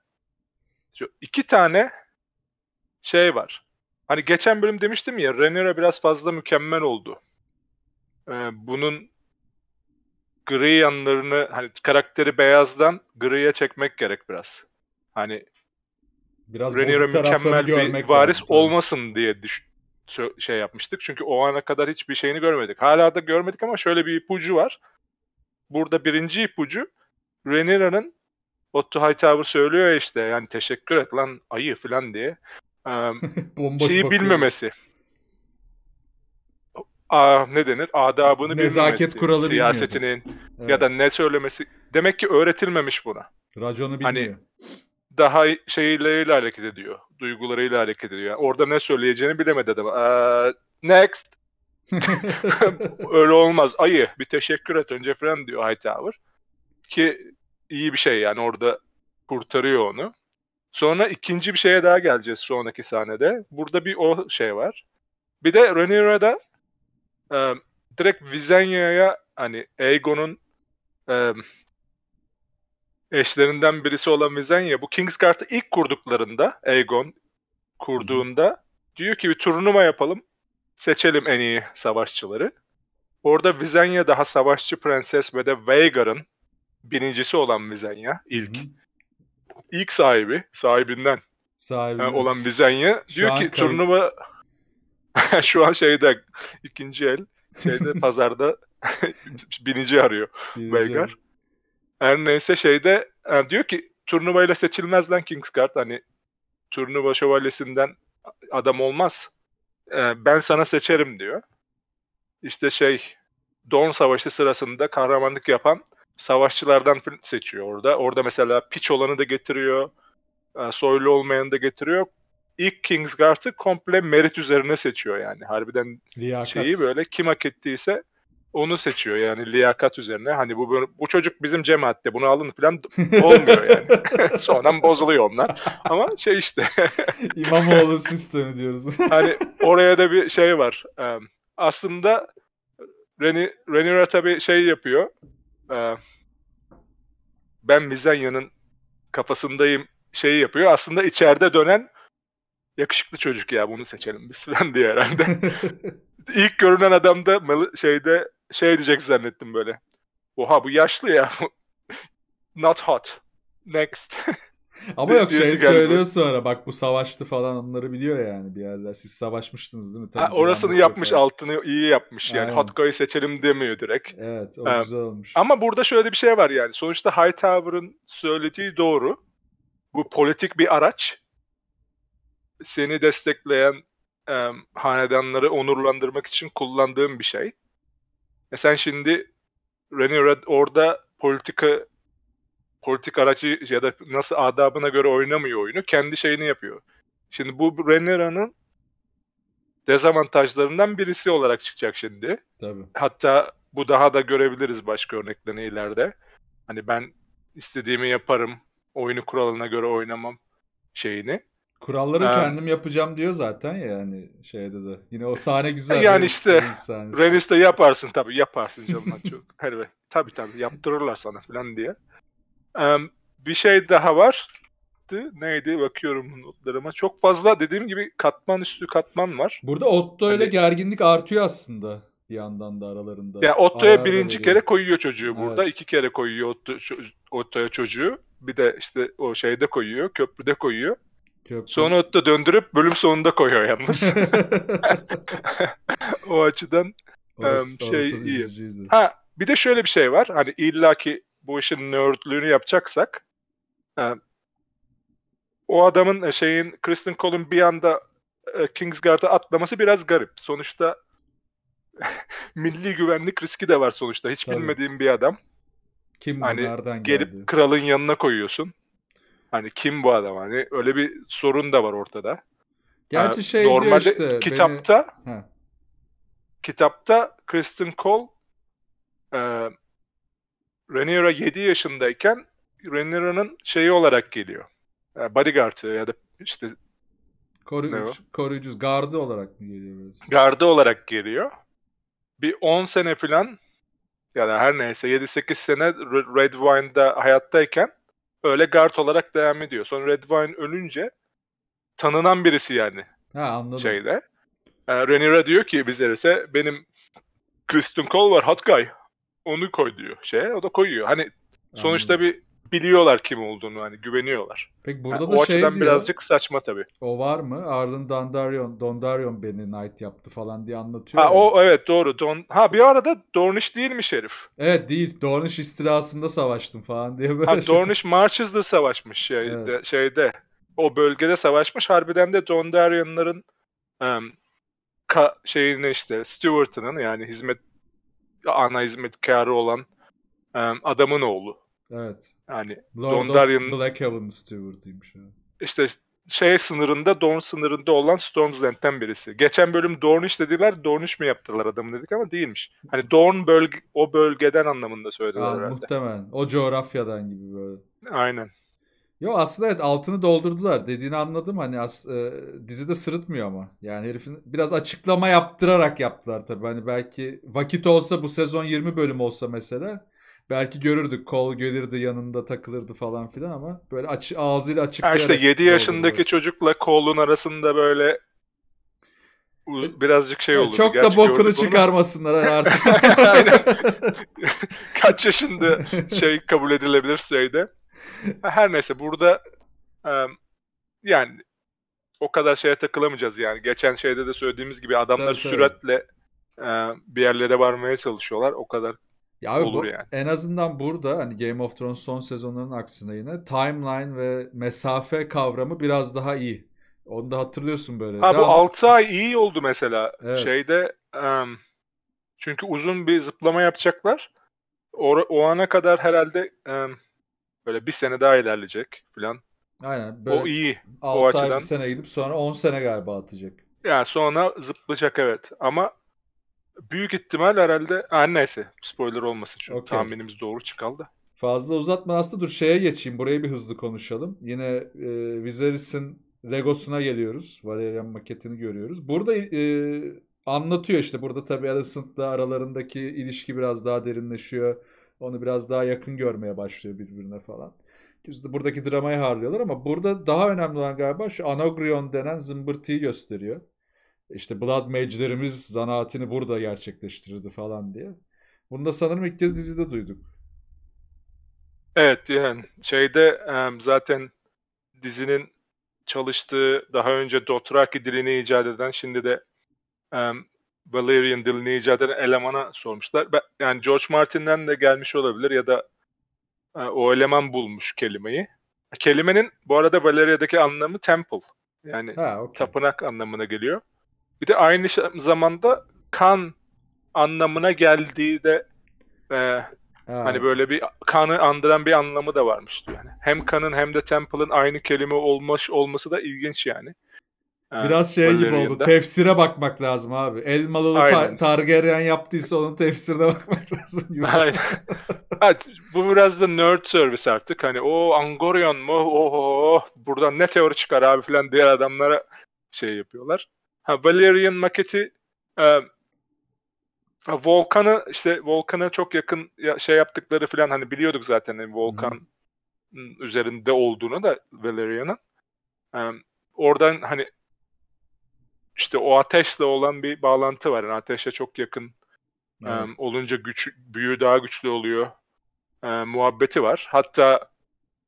iki tane şey var hani geçen bölüm demiştim ya Renira biraz fazla mükemmel oldu. Ee, bunun gri yanlarını hani karakteri beyazdan griye çekmek gerek biraz. Hani biraz Rhaenyra mükemmel bir varis lazım. olmasın diye düş şey yapmıştık. Çünkü o ana kadar hiçbir şeyini görmedik. Hala da görmedik ama şöyle bir ipucu var. Burada birinci ipucu Renira'nın Otto Hightower söylüyor ya işte yani teşekkür et lan ayı falan diye. Ee, [LAUGHS] şeyi bakıyor. bilmemesi. Aa, ne denir? Adabını Nezaket bilmemesi. kuralı Siyasetinin evet. ya da ne söylemesi. Demek ki öğretilmemiş buna. Raconu hani bilmiyor. Hani daha şeyleriyle hareket ediyor. Duygularıyla hareket ediyor. Yani orada ne söyleyeceğini bilemedi adam. Ee, next. [LAUGHS] [LAUGHS] Öyle olmaz. Ayı bir teşekkür et önce falan diyor Hightower. Ki iyi bir şey yani orada kurtarıyor onu. Sonra ikinci bir şeye daha geleceğiz sonraki sahnede. Burada bir o şey var. Bir de Rhaenyra'da e, direkt Visenya'ya hani Aegon'un e, eşlerinden birisi olan Visenya bu Kingsguard'ı ilk kurduklarında Aegon kurduğunda diyor ki bir turnuva yapalım. Seçelim en iyi savaşçıları. Orada Visenya daha savaşçı prenses ve de Vhagar'ın birincisi olan Visenya ilk. hı ilk sahibi, sahibinden sahibi olan Vizenya diyor ki kayıp. turnuva [LAUGHS] şu an şeyde ikinci el şeyde [LAUGHS] pazarda [LAUGHS] binici arıyor binici. Belgar. Her neyse şeyde yani diyor ki turnuvayla seçilmez lan Kingsguard hani turnuva şövalyesinden adam olmaz. Ee, ben sana seçerim diyor. İşte şey Don Savaşı sırasında kahramanlık yapan savaşçılardan seçiyor orada. Orada mesela piç olanı da getiriyor. E, soylu olmayanı da getiriyor. İlk Kingsguard'ı komple merit üzerine seçiyor yani. Harbiden liyakat. şeyi böyle kim hak ettiyse onu seçiyor yani liyakat üzerine. Hani bu bu çocuk bizim cemaatte bunu alın falan [LAUGHS] olmuyor yani. [LAUGHS] Sonra bozuluyor onlar. Ama şey işte. [LAUGHS] İmamoğlu sistemi diyoruz. hani oraya da bir şey var. Aslında Reni, Renira tabii şey yapıyor e, ben Mizanya'nın kafasındayım şeyi yapıyor. Aslında içeride dönen yakışıklı çocuk ya bunu seçelim biz [LAUGHS] falan diye herhalde. [LAUGHS] İlk görünen adam da şeyde şey diyecek zannettim böyle. Oha bu yaşlı ya. [LAUGHS] Not hot. Next. Ama yok şey söylüyor sonra bak bu savaştı falan onları biliyor yani bir yerler. Siz savaşmıştınız değil mi? Tabii ha, orasını yapmış falan. altını iyi yapmış yani. Aynen. Hatka'yı seçelim demiyor direkt. Evet o ee, güzel olmuş. Ama burada şöyle bir şey var yani. Sonuçta Hightower'ın söylediği doğru. Bu politik bir araç. Seni destekleyen e, hanedanları onurlandırmak için kullandığım bir şey. E sen şimdi Rhaenyra orada politika politik aracı ya da nasıl adabına göre oynamıyor oyunu. Kendi şeyini yapıyor. Şimdi bu Renera'nın dezavantajlarından birisi olarak çıkacak şimdi. Tabii. Hatta bu daha da görebiliriz başka örneklerini ileride. Hani ben istediğimi yaparım. Oyunu kuralına göre oynamam şeyini. Kuralları ha. kendim yapacağım diyor zaten ya yani şeyde de. Yine o sahne [LAUGHS] güzel. Yani işte Renis'te yaparsın tabii yaparsın canım çok. Herbe. [LAUGHS] Tabii tabii yaptırırlar sana falan diye bir şey daha var. Neydi? Bakıyorum notlarıma. Çok fazla dediğim gibi katman üstü katman var. Burada Otto öyle hani... gerginlik artıyor aslında bir yandan da aralarında. Ya yani Otto'ya birinci kere koyuyor çocuğu burada. Evet. iki kere koyuyor Otto, Otto'ya çocuğu. Bir de işte o şeyde koyuyor. Köprüde koyuyor. Köprü. Sonra Otto döndürüp bölüm sonunda koyuyor yalnız. [LAUGHS] [LAUGHS] o açıdan orası, um, şey orası iyi. Ha bir de şöyle bir şey var. Hani illaki bu işin nerdlüğünü yapacaksak yani e, o adamın e, şeyin Kristen Cole'un bir anda e, Kingsguard'a atlaması biraz garip. Sonuçta [LAUGHS] milli güvenlik riski de var sonuçta. Hiç Tabii. bilmediğim bir adam. Kim hani nereden gelip geldi? kralın yanına koyuyorsun. Hani kim bu adam? Hani öyle bir sorun da var ortada. Gerçi yani şey normalde diyor işte. Kitapta beni... kitapta Kristen Cole e, Rhaenyra 7 yaşındayken Rhaenyra'nın şeyi olarak geliyor. Yani bodyguard ya da işte koruyucu, koruyucu gardı olarak mı geliyor? Mesela? Gardı olarak geliyor. Bir 10 sene falan da her neyse 7-8 sene Red Wine'da hayattayken öyle guard olarak devam ediyor. Sonra Red Wine ölünce tanınan birisi yani. Ha anladım. Şeyde. Yani e, Rhaenyra diyor ki bizlere ise benim Kristen Cole var hot guy onu koy diyor şeye. O da koyuyor. Hani sonuçta bir biliyorlar kim olduğunu hani güveniyorlar. Peki burada yani da o şey açıdan diyor, birazcık saçma tabii. O var mı? Arlen Dondarion, Dondarion beni knight yaptı falan diye anlatıyor. Ha yani. o evet doğru. Don ha bir arada Dornish değilmiş herif. Evet değil. Dornish istilasında savaştım falan diye böyle. Ha şey. Dornish Marches'da savaşmış şeyde, evet. şeyde. O bölgede savaşmış. Harbiden de Dondarion'ların um, ka- şeyine işte Stewart'ının yani hizmet ana hizmetkarı olan e, adamın oğlu. Evet. Yani Lord Dondarrion Blackhaven Steward'ıymış. Yani. İşte şey sınırında, Dorn sınırında olan Stormsland'den birisi. Geçen bölüm Dornish dediler, Dornish mi yaptılar adamı dedik ama değilmiş. Hani Dorn bölge, o bölgeden anlamında söylediler Aa, herhalde. Muhtemelen. O coğrafyadan gibi böyle. Aynen. Yo aslında evet altını doldurdular dediğini anladım hani as, e, dizide sırıtmıyor ama. Yani herifin biraz açıklama yaptırarak yaptılar tabii. Hani belki vakit olsa bu sezon 20 bölüm olsa mesela belki görürdük kol gelirdi yanında takılırdı falan filan ama böyle aç, ağzıyla açıklayarak. İşte 7 yaşındaki çocukla kolun arasında böyle e, birazcık şey e, olur. Çok Gerçi da bokunu çıkarmasınlar onu. [LAUGHS] artık. [LAUGHS] Kaç yaşında şey kabul edilebilir şeyde. Her neyse burada yani o kadar şeye takılamayacağız yani. Geçen şeyde de söylediğimiz gibi adamlar tabii, süratle tabii. bir yerlere varmaya çalışıyorlar. O kadar ya abi olur bu, yani. En azından burada hani Game of Thrones son sezonların aksine yine timeline ve mesafe kavramı biraz daha iyi. Onu da hatırlıyorsun böyle. Ha bu Devam. 6 ay iyi oldu mesela. Evet. Şeyde um, çünkü uzun bir zıplama yapacaklar. O, o ana kadar herhalde um, Böyle bir sene daha ilerleyecek falan. Aynen. Böyle o iyi. 6 o açıdan. bir sene gidip sonra 10 sene galiba atacak. Yani sonra zıplayacak evet. Ama büyük ihtimal herhalde her neyse spoiler olmasın çünkü okay. tahminimiz doğru çıkaldı. Fazla uzatma aslında dur şeye geçeyim. Buraya bir hızlı konuşalım. Yine e, Viserys'in Legos'una geliyoruz. Valerian maketini görüyoruz. Burada e, anlatıyor işte. Burada tabii Alicent'la aralarındaki ilişki biraz daha derinleşiyor. Onu biraz daha yakın görmeye başlıyor birbirine falan. Buradaki dramayı harlıyorlar ama burada daha önemli olan galiba şu Anogrion denen zımbırtıyı gösteriyor. İşte Blood Mage'lerimiz zanaatini burada gerçekleştirirdi falan diye. Bunu da sanırım ilk kez dizide duyduk. Evet yani şeyde zaten dizinin çalıştığı daha önce Dothraki dilini icat eden şimdi de Valerian dinleyici adına elemana sormuşlar. Ben, yani George Martin'den de gelmiş olabilir ya da e, o eleman bulmuş kelimeyi. Kelimenin bu arada Valeria'daki anlamı temple. Yani ha, okay. tapınak anlamına geliyor. Bir de aynı zamanda kan anlamına geldiği de e, ha. hani böyle bir kanı andıran bir anlamı da varmış yani. Hem kanın hem de temple'ın aynı kelime olmuş olması da ilginç yani. Biraz şey gibi oldu. Tefsire bakmak lazım abi. Elmalılı ta- Targaryen yaptıysa onun tefsirine bakmak [LAUGHS] lazım. Aynen. bu biraz da nerd service artık. Hani o Angorion mu? Oh, buradan ne teori çıkar abi falan diğer adamlara şey yapıyorlar. Ha, Valerian maketi e, Volkan'ı işte Volkan'a çok yakın şey yaptıkları falan hani biliyorduk zaten yani Volkan hmm. üzerinde olduğunu da Valerian'ın. E, oradan hani işte o ateşle olan bir bağlantı var. Yani ateşe çok yakın evet. um, olunca güç, büyü daha güçlü oluyor. Um, muhabbeti var. Hatta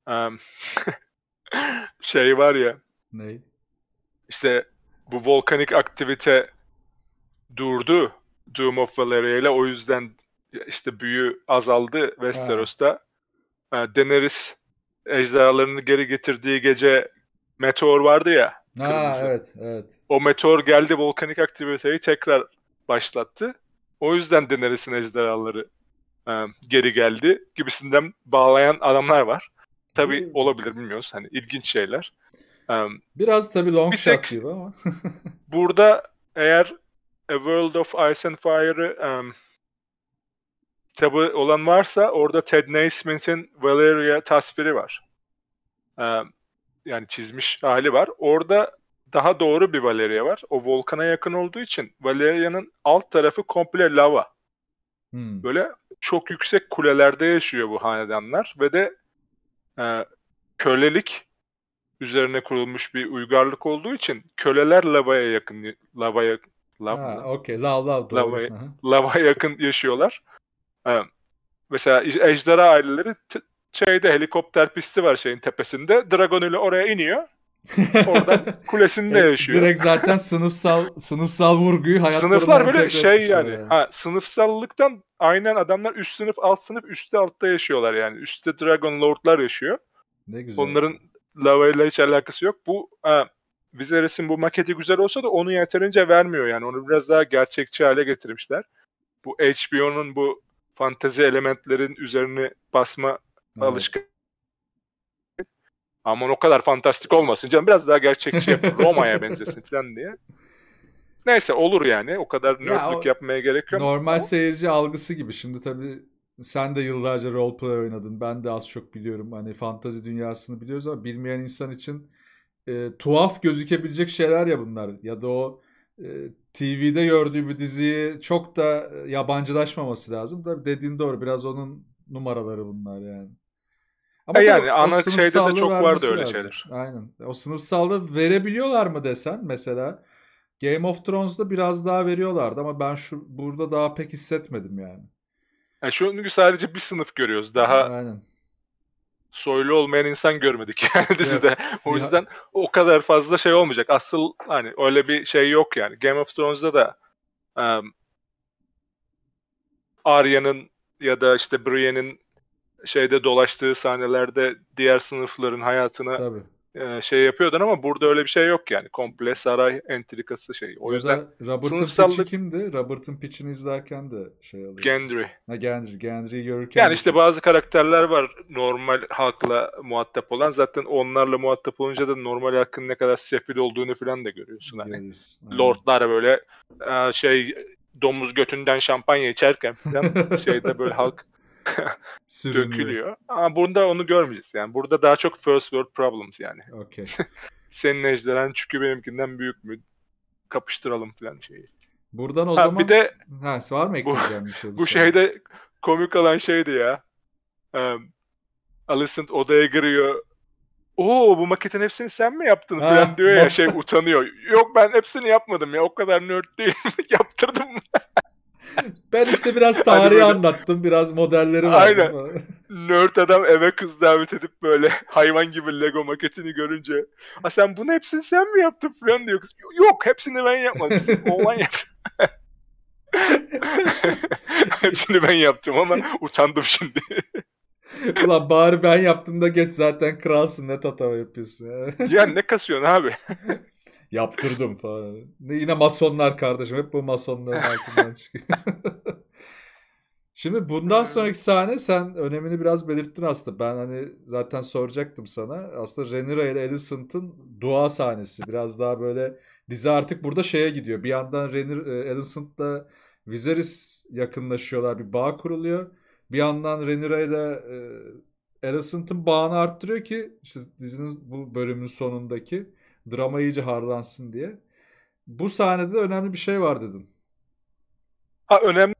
um, [LAUGHS] şey var ya. Ne? İşte bu volkanik aktivite durdu Doom of Valeria ile o yüzden işte büyü azaldı Westeros'ta. Ha. E, Daenerys ejderhalarını geri getirdiği gece meteor vardı ya. Ha, evet, evet. O meteor geldi volkanik aktiviteyi tekrar başlattı. O yüzden de neresine ejderhaları e, geri geldi gibisinden bağlayan adamlar var. Tabi hmm. olabilir bilmiyoruz. Hani ilginç şeyler. E, Biraz tabi long bir shot gibi ama. [LAUGHS] burada eğer A World of Ice and Fire'ı um, kitabı olan varsa orada Ted Naismith'in Valeria tasviri var. Um, yani çizmiş hali var. Orada daha doğru bir Valeria var. O volkana yakın olduğu için Valeria'nın alt tarafı komple lava. Hmm. Böyle çok yüksek kulelerde yaşıyor bu hanedanlar ve de e, kölelik üzerine kurulmuş bir uygarlık olduğu için köleler lavaya yakın lavaya lav ha, okay. lav lav doğru. Lavaya, lavaya yakın yaşıyorlar. E, mesela ejderha aileleri şeyde helikopter pisti var şeyin tepesinde. Dragon ile oraya iniyor. [LAUGHS] Oradan kulesinde yaşıyor. Direkt zaten sınıfsal sınıfsal vurguyu hayatlarına Sınıflar böyle şey yani. yani. Ha, sınıfsallıktan aynen adamlar üst sınıf, alt sınıf, üstte altta yaşıyorlar yani. Üstte Dragon Lord'lar yaşıyor. Ne güzel. Onların lavayla hiç alakası yok. Bu ha, bize bu maketi güzel olsa da onu yeterince vermiyor yani. Onu biraz daha gerçekçi hale getirmişler. Bu HBO'nun bu fantezi elementlerin üzerine basma Evet. Alışkın. Aman o kadar fantastik olmasın canım. Biraz daha gerçekçi yap. [LAUGHS] Roma'ya benzesin falan diye. Neyse olur yani. O kadar nördlük ya yapmaya gerek yok. Normal ama. seyirci algısı gibi. Şimdi tabii sen de yıllarca roleplay oynadın. Ben de az çok biliyorum. Hani fantazi dünyasını biliyoruz ama bilmeyen insan için e, tuhaf gözükebilecek şeyler ya bunlar. Ya da o e, TV'de gördüğü bir diziyi çok da e, yabancılaşmaması lazım. Tabii dediğin doğru. Biraz onun numaraları bunlar yani. Ama e yani ana şeyde de çok vardı öyle lazım. şeyler. Aynen. O sınıfsallığı verebiliyorlar mı desen mesela Game of Thrones'da biraz daha veriyorlardı ama ben şu burada daha pek hissetmedim yani. yani e çünkü sadece bir sınıf görüyoruz. Daha Aynen. soylu olmayan insan görmedik [LAUGHS] yani dizide. Evet. O yüzden ya... o kadar fazla şey olmayacak. Asıl hani öyle bir şey yok yani. Game of Thrones'da da um, Arya'nın ya da işte Brienne'in şeyde dolaştığı sahnelerde diğer sınıfların hayatına Tabii. E, şey yapıyordun ama burada öyle bir şey yok yani. Komple saray entrikası şey. O ya yüzden Robert'ın sınıfsallık... piçi kimdi? Robert'ın piçini izlerken de şey alıyor. Gendry. Ha Gendry. Gendry'yi görürken. Yani işte bazı karakterler var normal halkla muhatap olan. Zaten onlarla muhatap olunca da normal halkın ne kadar sefil olduğunu falan da görüyorsun. Hani lordlar böyle e, şey domuz götünden şampanya içerken falan [LAUGHS] şeyde böyle halk [LAUGHS] dökülüyor. Ama bunda onu görmeyeceğiz yani. Burada daha çok first world problems yani. Okay. [LAUGHS] Senin ejderhan çünkü benimkinden büyük mü? Kapıştıralım falan şeyi. Buradan o ha, zaman... Bir de... Ha, var mı ekleyeceğim bir şey? Bu, bu şeyde komik olan şeydi ya. Um, Alicent odaya giriyor. Oo bu maketin hepsini sen mi yaptın ha, falan diyor ya nasıl? şey utanıyor. Yok ben hepsini yapmadım ya o kadar nerd değilim [LAUGHS] yaptırdım ben işte biraz hani tarihi hani böyle... anlattım. Biraz modelleri var. Aynen. Nerd adam eve kız davet edip böyle hayvan gibi Lego maketini görünce. Ha sen bunu hepsini sen mi yaptın falan diyor kız. Yok hepsini ben yapmadım. [LAUGHS] Oğlan yaptı. [LAUGHS] hepsini ben yaptım ama utandım şimdi. [LAUGHS] Ulan bari ben yaptım da geç zaten kralsın ne tatava yapıyorsun. ya ne kasıyorsun abi? Yaptırdım falan. Yine masonlar kardeşim. Hep bu masonların [LAUGHS] altından çıkıyor. Şimdi bundan ee. sonraki sahne sen önemini biraz belirttin aslında. Ben hani zaten soracaktım sana. Aslında Renira ile Alicent'ın dua sahnesi. Biraz daha böyle dizi artık burada şeye gidiyor. Bir yandan Renir, e, Alicent'la Viserys yakınlaşıyorlar. Bir bağ kuruluyor. Bir yandan Renira ile e, Alicent'ın bağını arttırıyor ki işte dizinin bu bölümün sonundaki Drama iyice harlansın diye. Bu sahnede de önemli bir şey var dedin. Ha önemli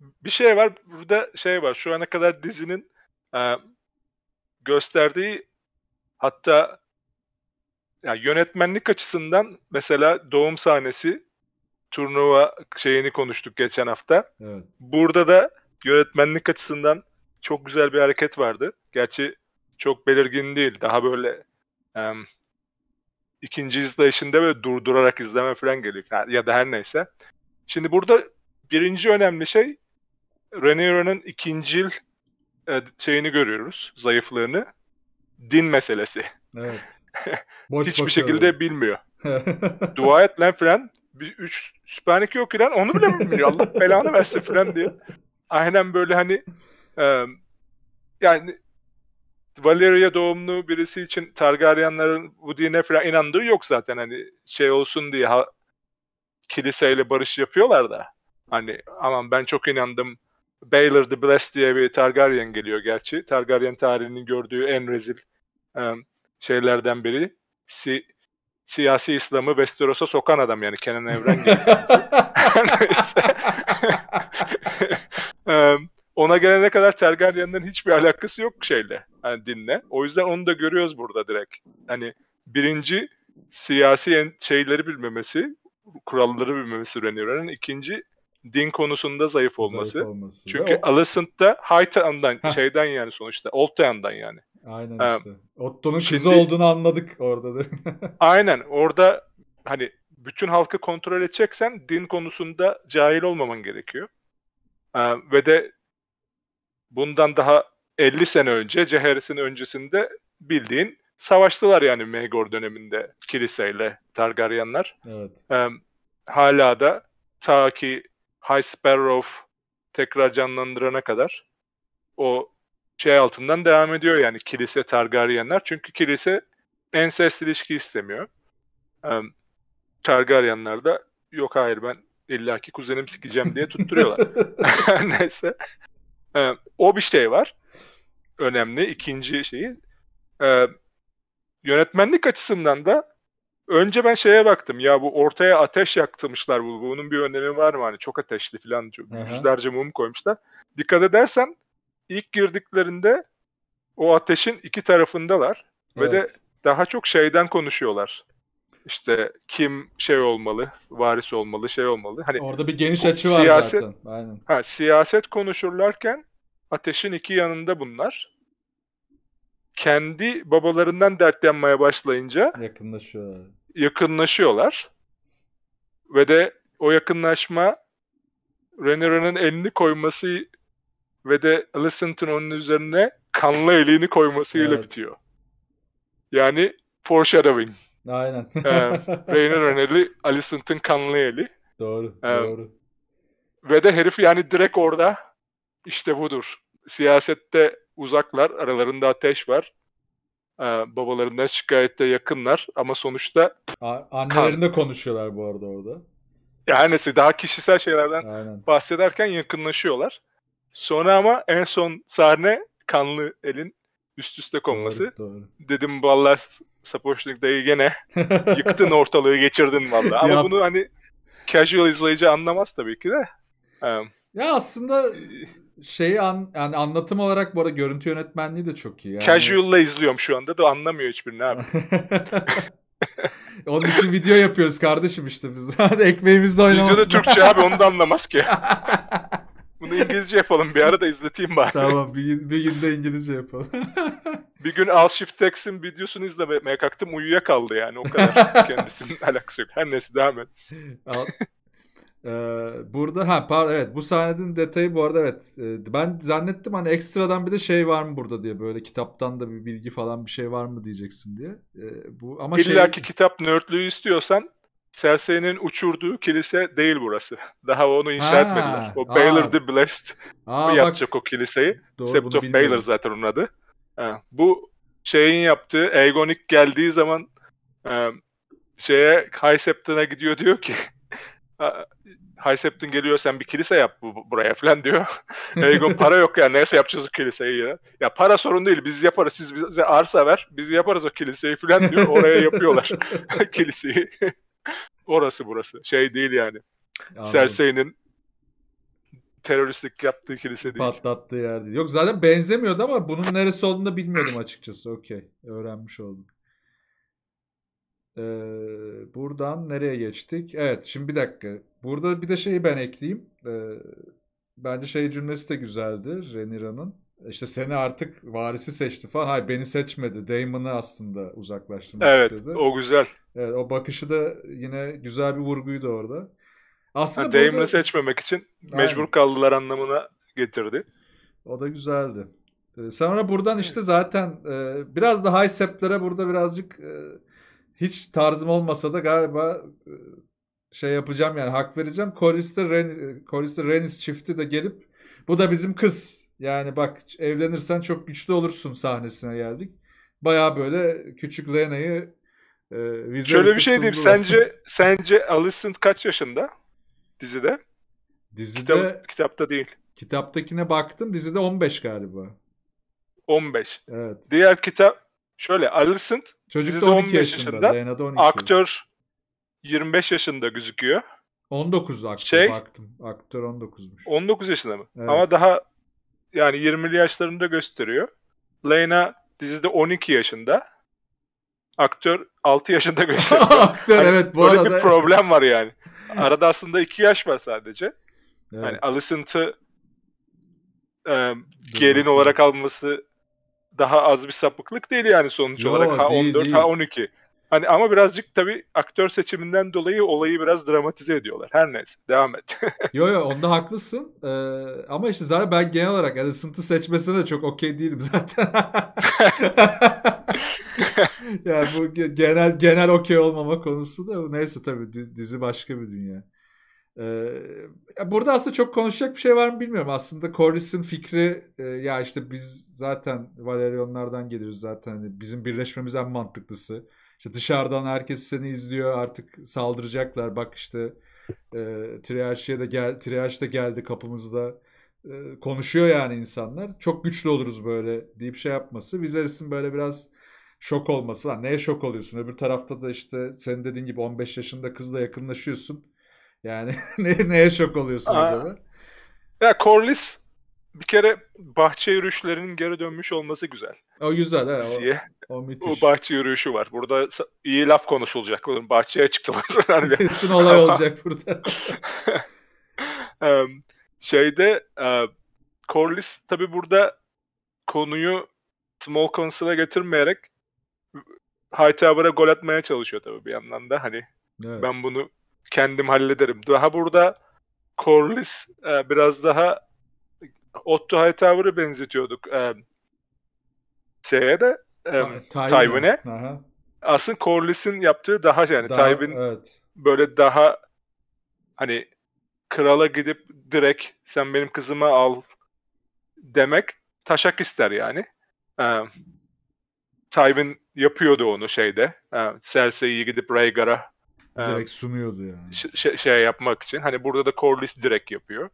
bir şey var. Burada şey var. Şu ana kadar dizinin e, gösterdiği hatta yani yönetmenlik açısından mesela doğum sahnesi turnuva şeyini konuştuk geçen hafta. Evet. Burada da yönetmenlik açısından çok güzel bir hareket vardı. Gerçi çok belirgin değil. Daha böyle ikinci izleyişinde ve durdurarak izleme falan geliyor. Yani, ya da her neyse. Şimdi burada birinci önemli şey Rhaenyra'nın ikinci yıl e, şeyini görüyoruz. Zayıflığını. Din meselesi. Evet. [LAUGHS] Boş Hiçbir bakıyorum. şekilde bilmiyor. [LAUGHS] Dua et lan filan. Bir, üç süpernik yok lan onu bile bilmiyor? Allah belanı versin filan diye. Aynen böyle hani e, yani Valeria doğumlu birisi için Targaryenlerin bu dine falan inandığı yok zaten hani şey olsun diye ha, kiliseyle barış yapıyorlar da. Hani aman ben çok inandım. Baylor the Blessed diye bir Targaryen geliyor gerçi. Targaryen tarihinin gördüğü en rezil um, şeylerden biri. Si siyasi İslam'ı Westeros'a sokan adam yani Kenan Evren gibi. um, [LAUGHS] [LAUGHS] [LAUGHS] ona gelene kadar Tergaryen'den hiçbir alakası yok şeyle. hani dinle. O yüzden onu da görüyoruz burada direkt. Hani birinci siyasi şeyleri bilmemesi, kuralları bilmemesi Rhaenyra'nın. ikinci din konusunda zayıf olması. Zayıf olması. Çünkü o... Alicent da Hightown'dan, şeyden yani sonuçta, Oldtown'dan yani. Aynen ee, işte. Otto'nun şimdi, kızı olduğunu anladık orada [LAUGHS] aynen. Orada hani bütün halkı kontrol edeceksen din konusunda cahil olmaman gerekiyor. Ee, ve de bundan daha 50 sene önce Ceheris'in öncesinde bildiğin savaştılar yani Megor döneminde kiliseyle Targaryenler. Evet. Ee, hala da ta ki High Sparrow tekrar canlandırana kadar o şey altından devam ediyor yani kilise Targaryenler. Çünkü kilise ensest ilişki istemiyor. Ee, Targaryenler de yok hayır ben illaki kuzenim sikeceğim diye tutturuyorlar. [LAUGHS] [LAUGHS] Neyse. Ee, o bir şey var. Önemli. ikinci şeyi. Ee, yönetmenlik açısından da önce ben şeye baktım. Ya bu ortaya ateş yaktırmışlar. Bu, bunun bir önemi var mı? Hani çok ateşli falan. Yüzlerce mum koymuşlar. Dikkat edersen ilk girdiklerinde o ateşin iki tarafındalar. Evet. Ve de daha çok şeyden konuşuyorlar işte kim şey olmalı, varis olmalı, şey olmalı. Hani orada bir geniş açı var siyaset, zaten. Aynen. Ha, siyaset konuşurlarken ateşin iki yanında bunlar. Kendi babalarından dertlenmeye başlayınca yakınlaşıyorlar. Yakınlaşıyorlar. Ve de o yakınlaşma Rhaenyra'nın elini koyması ve de Alicent'in onun üzerine kanlı elini koymasıyla evet. bitiyor. Yani foreshadowing. Aynen. ee, Rainer Reneli, Alicent'ın kanlı eli. Doğru, ee, doğru. Ve de herif yani direkt orada işte budur. Siyasette uzaklar, aralarında ateş var. Ee, babalarından şikayette yakınlar ama sonuçta... A- annelerinde kan... konuşuyorlar bu arada orada. Yani daha kişisel şeylerden Aynen. bahsederken yakınlaşıyorlar. Sonra ama en son sahne kanlı elin üst üste konması. Doğru, doğru. Dedim valla Sapochnik dayı gene [LAUGHS] yıktın ortalığı geçirdin valla. Ama bunu hani casual izleyici anlamaz tabii ki de. Um, ya aslında şey an, yani anlatım olarak bu arada görüntü yönetmenliği de çok iyi. Yani. Casual'la izliyorum şu anda da anlamıyor hiçbirini abi. [LAUGHS] Onun için video yapıyoruz kardeşim işte biz. [LAUGHS] Ekmeğimizle oynamasın. Videoda Türkçe abi onu da anlamaz ki. Bunu İngilizce yapalım. Bir ara da izleteyim bari. Tamam. Bir gün, bir gün de İngilizce yapalım. [LAUGHS] bir gün Al Shift Tex'in videosunu izlemeye kalktım. Uyuyakaldı yani. O kadar [LAUGHS] kendisinin alakası yok. Her neyse devam et. Ee, burada ha par evet bu sahnenin detayı bu arada evet ee, ben zannettim hani ekstradan bir de şey var mı burada diye böyle kitaptan da bir bilgi falan bir şey var mı diyeceksin diye ee, bu ama İlla şey... ki kitap nerdlüğü istiyorsan Cersei'nin uçurduğu kilise değil burası. [LAUGHS] Daha onu inşa ha, etmediler. O aa. Baylor the Blessed aa, yapacak bak. o kiliseyi. Doğru, Sept of Baylor zaten onun adı. Ha, bu şeyin yaptığı Aegon geldiği zaman e, şeye High gidiyor diyor ki [LAUGHS] High geliyor sen bir kilise yap bu, buraya [LAUGHS] falan diyor. Aegon para yok ya neyse yapacağız o kiliseyi ya. Ya para sorun değil biz yaparız siz bize arsa ver biz yaparız o kiliseyi falan diyor oraya yapıyorlar kiliseyi. Orası burası. Şey değil yani. Anladım. Cersei'nin teröristlik yaptığı kilise değil. Patlattığı yer değil. Yok zaten benzemiyordu ama bunun neresi olduğunu da bilmiyordum açıkçası. Okey. Öğrenmiş oldum. Ee, buradan nereye geçtik? Evet şimdi bir dakika. Burada bir de şeyi ben ekleyeyim. Ee, bence şey cümlesi de güzeldi Renira'nın işte seni artık varisi seçti falan. Hayır beni seçmedi. Damon'ı aslında uzaklaştırmak evet, istedi. Evet o güzel. Evet o bakışı da yine güzel bir vurguydu orada. Aslında ha, Damon'ı burada... seçmemek için Aynen. mecbur kaldılar anlamına getirdi. O da güzeldi. Ee, sonra buradan işte zaten e, biraz da high seplere burada birazcık e, hiç tarzım olmasa da galiba e, şey yapacağım yani hak vereceğim. Chorister, Ren Chorister Renis çifti de gelip bu da bizim kız yani bak evlenirsen çok güçlü olursun sahnesine geldik. Baya böyle küçük Lena'yı e, vize Şöyle bir şey diyeyim. Sence sence Alicent kaç yaşında dizide? Dizide Kitap, kitapta değil. Kitaptakine baktım. Dizide 15 galiba. 15. Evet. Diğer kitap şöyle Alicent Çocuk da 12 yaşında. yaşında Lena'da 12. Aktör 25 yaşında gözüküyor. 19 aktör şey, baktım. Aktör 19'muş. 19 yaşında mı? Evet. Ama daha yani 20'li yaşlarında gösteriyor. Lena dizide 12 yaşında. Aktör 6 yaşında gösteriyor. [LAUGHS] Aktör hani evet bu arada. bir problem var yani. Arada aslında 2 yaş var sadece. Evet. Hani Alicent'ı e, gelin olarak alması daha az bir sapıklık değil yani sonuç Yo, olarak. Ha değil, 14 değil. ha 12. Hani ama birazcık tabii aktör seçiminden dolayı olayı biraz dramatize ediyorlar. Her neyse devam et. [LAUGHS] yo yo onda haklısın. Ee, ama işte zaten ben genel olarak yani sıntı seçmesine de çok okey değilim zaten. [LAUGHS] yani bu genel genel okey olmama konusu da neyse tabii dizi başka bir dünya. Ee, burada aslında çok konuşacak bir şey var mı bilmiyorum. Aslında Corliss'in fikri e, ya işte biz zaten Valerionlardan geliriz zaten. Hani bizim birleşmemiz en mantıklısı işte dışarıdan herkes seni izliyor artık saldıracaklar. Bak işte e, triyajda gel, triyaj da geldi kapımızda. E, konuşuyor yani insanlar. Çok güçlü oluruz böyle deyip şey yapması. Viserys'in böyle biraz şok olması. Lan neye şok oluyorsun? Öbür tarafta da işte senin dediğin gibi 15 yaşında kızla yakınlaşıyorsun. Yani [LAUGHS] neye, neye şok oluyorsun Aa. acaba? Ya Corlys bir kere bahçe yürüyüşlerinin geri dönmüş olması güzel. O güzel he. Diziye. O, o müthiş. O bahçe yürüyüşü var. Burada iyi laf konuşulacak. Oğlum bahçeye çıktılar. [LAUGHS] Hani- Kesin olay olacak burada. [LAUGHS] [LAUGHS] Şeyde e, Corliss tabi burada konuyu small console'a getirmeyerek Hightower'a gol atmaya çalışıyor tabi bir yandan da hani evet. ben bunu kendim hallederim. Daha burada Corliss e, biraz daha Otto Hightower'ı benzetiyorduk e, şeye de e, Tywin'e. Aslında Corliss'in yaptığı daha yani daha, Tywin evet. böyle daha hani krala gidip direkt sen benim kızımı al demek taşak ister yani. E, Tywin yapıyordu onu şeyde. E, Cersei'yi gidip Rhaegar'a Direkt sunuyordu yani. Şey, şey yapmak için. Hani burada da Corlys direkt yapıyor.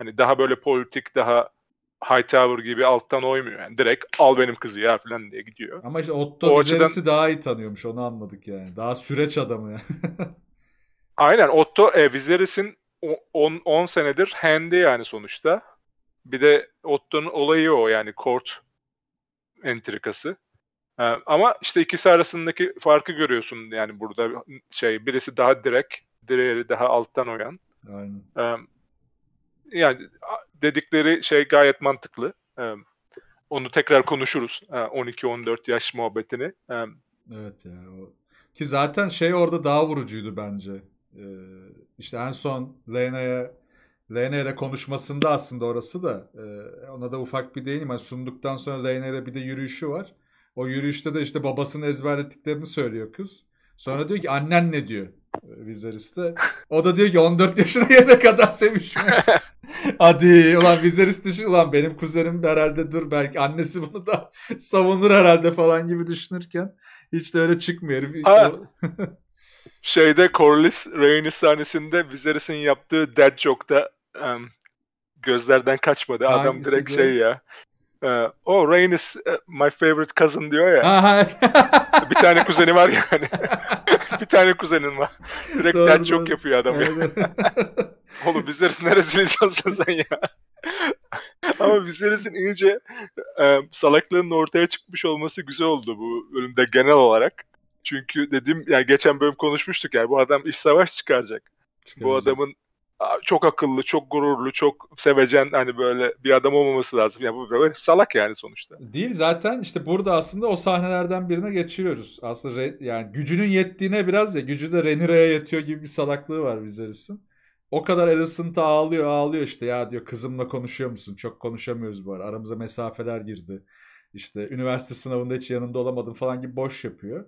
Hani daha böyle politik daha Hightower gibi alttan oymuyor. Yani direkt al benim kızı ya falan diye gidiyor. Ama işte Otto o açıdan... daha iyi tanıyormuş onu anladık yani. Daha süreç adamı ya. [LAUGHS] Aynen Otto e, Vizeris'in 10 senedir handy yani sonuçta. Bir de Otto'nun olayı o yani court entrikası. Ee, ama işte ikisi arasındaki farkı görüyorsun yani burada şey birisi daha direkt, diğeri daha alttan oyan. Aynen. Ee, yani dedikleri şey gayet mantıklı. onu tekrar konuşuruz. 12-14 yaş muhabbetini. evet ya. Yani o... Ki zaten şey orada daha vurucuydu bence. İşte en son Lena'ya Leyner'e konuşmasında aslında orası da ona da ufak bir değineyim. Yani sunduktan sonra Leyner'e bir de yürüyüşü var. O yürüyüşte de işte babasının ezberlettiklerini söylüyor kız. Sonra diyor ki annen ne diyor. E, Vizarist'e. O da diyor ki 14 yaşına gelene kadar sevişme. [LAUGHS] Hadi ulan Vizarist düşün ulan benim kuzenim herhalde dur belki annesi bunu da [LAUGHS] savunur herhalde falan gibi düşünürken hiç de öyle çıkmıyor. Ha, [LAUGHS] Şeyde Corlys Rhaenys sahnesinde Viserys'in yaptığı dead joke'da um, gözlerden kaçmadı. Adam Hangisi direkt de? şey ya. Ee, o Rain is e, my favorite cousin diyor ya. [LAUGHS] bir tane kuzeni var yani. [LAUGHS] bir tane kuzenin var. Direkt doğru, doğru. çok yapıyor adam evet. [LAUGHS] Oğlum bizleriz neresini çalsın sen ya. Ama bizlerin iyice e, salaklığının ortaya çıkmış olması güzel oldu bu bölümde genel olarak. Çünkü dediğim yani geçen bölüm konuşmuştuk yani bu adam iş savaş çıkaracak. çıkaracak. Bu adamın çok akıllı, çok gururlu, çok sevecen hani böyle bir adam olmaması lazım. Yani bu böyle salak yani sonuçta. Değil zaten işte burada aslında o sahnelerden birine geçiriyoruz. Aslında re, yani gücünün yettiğine biraz ya gücü de Renira'ya yetiyor gibi bir salaklığı var Viserys'in. O kadar Alicent'a ağlıyor ağlıyor işte ya diyor kızımla konuşuyor musun? Çok konuşamıyoruz bu ara aramıza mesafeler girdi. İşte üniversite sınavında hiç yanında olamadım falan gibi boş yapıyor.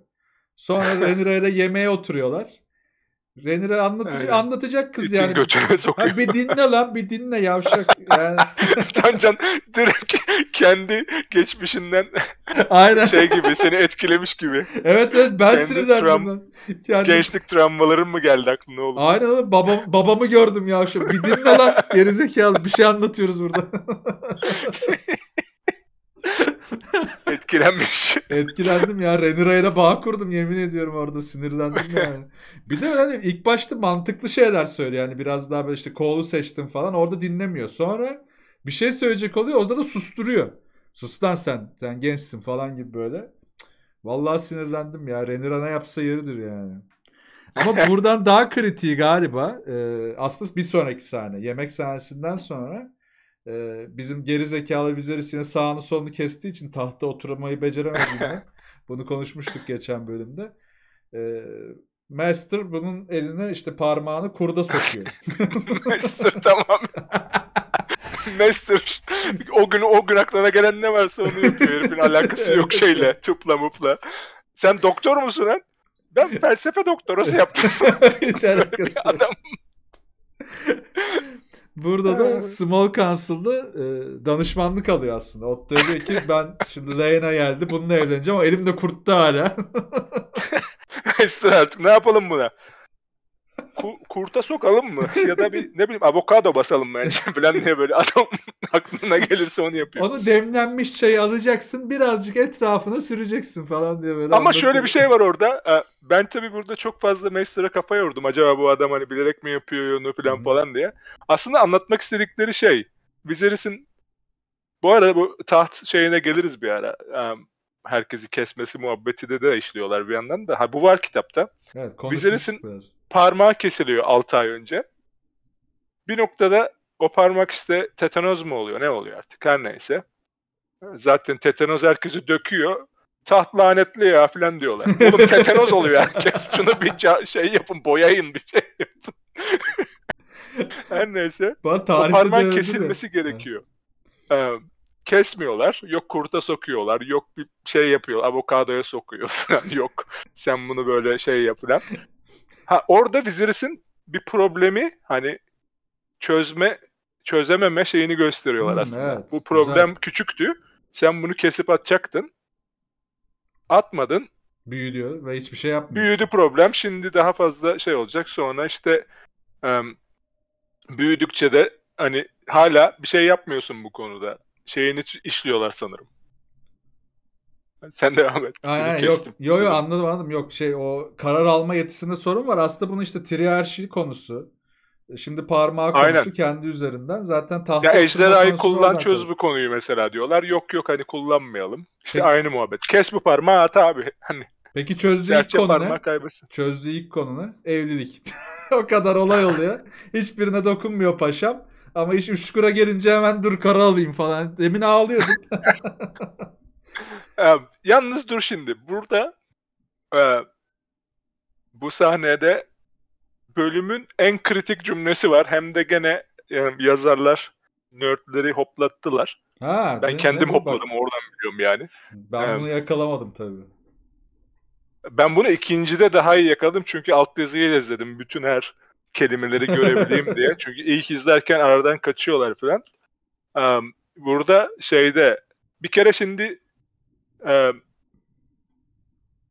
Sonra [LAUGHS] Renira ile yemeğe oturuyorlar. Renir'e anlatıcı, yani. anlatacak kız İçin yani. göçüne sokuyor. Ha, bir dinle lan bir dinle yavşak. Yani. [LAUGHS] can can direkt kendi geçmişinden [LAUGHS] Aynen. şey gibi seni etkilemiş gibi. Evet evet ben sinirlendim. Tram, ben. Gençlik travmaların mı geldi aklına oğlum? Aynen oğlum babam, babamı gördüm yavşak. Bir dinle lan gerizekalı bir şey anlatıyoruz burada. [LAUGHS] [LAUGHS] Etkilenmiş. Etkilendim ya. Renira'ya da bağ kurdum yemin ediyorum orada sinirlendim yani. Bir de hani ilk başta mantıklı şeyler söylüyor. Yani biraz daha böyle işte kolu seçtim falan orada dinlemiyor. Sonra bir şey söyleyecek oluyor orada da susturuyor. Sus lan sen. Sen gençsin falan gibi böyle. Vallahi sinirlendim ya. Renira'na yapsa yeridir yani. Ama [LAUGHS] buradan daha kritiği galiba. E, aslında bir sonraki sahne. Yemek sahnesinden sonra e, bizim geri zekalı vizerisiyle sağını sonunu kestiği için tahta oturmayı beceremediğinden [LAUGHS] bunu konuşmuştuk geçen bölümde. E, Master bunun eline işte parmağını kurda sokuyor. [LAUGHS] Master tamam. [LAUGHS] Master o gün o gün aklına gelen ne varsa onu yapıyor. Herifin alakası yok şeyle tıpla mupla. Sen doktor musun lan? Ben felsefe doktorası yaptım. Hiç alakası adam. Burada da Small Council'da e, danışmanlık alıyor aslında. Otto diyor ki ben şimdi Reyna geldi bununla evleneceğim ama elimde kurtta hala. [LAUGHS] [LAUGHS] Mesut artık ne yapalım buna? ku, kurta sokalım mı? [LAUGHS] ya da bir ne bileyim avokado basalım mı? Yani [LAUGHS] falan diye böyle adam [LAUGHS] aklına gelirse onu yapıyor. Onu demlenmiş çayı alacaksın birazcık etrafına süreceksin falan diye böyle. Ama şöyle bir şey var orada. E, ben tabii burada çok fazla Master'a kafa yordum. Acaba bu adam hani bilerek mi yapıyor onu falan hmm. falan diye. Aslında anlatmak istedikleri şey. Viserys'in bu arada bu taht şeyine geliriz bir ara. Um, herkesi kesmesi muhabbeti de de işliyorlar bir yandan da. Ha bu var kitapta. Evet, Viserys'in parmağı kesiliyor 6 ay önce. Bir noktada o parmak işte tetanoz mu oluyor ne oluyor artık her neyse. Zaten tetanoz herkesi döküyor. Taht lanetli ya falan diyorlar. [LAUGHS] Oğlum tetanoz oluyor herkes. Şunu bir şey yapın boyayın bir şey yapın. [LAUGHS] her neyse. o parmak kesilmesi de. gerekiyor. Ha. Ee, kesmiyorlar. Yok kurta sokuyorlar. Yok bir şey yapıyor. Avokadoya sokuyor [LAUGHS] yok sen bunu böyle şey yap Ha orada Viziris'in bir problemi hani çözme çözememe şeyini gösteriyorlar hmm, aslında. Evet, Bu problem güzel. küçüktü. Sen bunu kesip atacaktın. Atmadın. Büyüdü ve hiçbir şey yapmıyor. Büyüdü problem. Şimdi daha fazla şey olacak. Sonra işte um, büyüdükçe de hani hala bir şey yapmıyorsun bu konuda şeyini işliyorlar sanırım. Sen devam et. Ay, ay, yok, yo, yo, anladım anladım. Yok şey o karar alma yetisinde sorun var. Aslında bunun işte triyerşi konusu. Şimdi parmağı konusu kendi üzerinden. Zaten tahta... Ya ejderhayı kullan çöz bu konuyu mesela diyorlar. Yok yok hani kullanmayalım. İşte Peki. aynı muhabbet. Kes bu parmağı at abi. [LAUGHS] Hani Peki çözdüğü ilk konu ne? Kaybetsin. Çözdüğü ilk konu ne? Evlilik. [LAUGHS] o kadar olay oluyor. [LAUGHS] Hiçbirine dokunmuyor paşam. Ama iş Uşkur'a gelince hemen dur kara alayım falan. Demin ağlıyordun. [LAUGHS] [LAUGHS] Yalnız dur şimdi. Burada e, bu sahnede bölümün en kritik cümlesi var. Hem de gene yani e, yazarlar nerdleri hoplattılar. Ha, ben kendim hopladım bak. oradan biliyorum yani. Ben ee, bunu yakalamadım tabii. Ben bunu ikincide daha iyi yakaladım çünkü alt yazıyı izledim. Bütün her kelimeleri [LAUGHS] görebileyim diye. Çünkü ilk izlerken aradan kaçıyorlar falan. Um, burada şeyde bir kere şimdi um,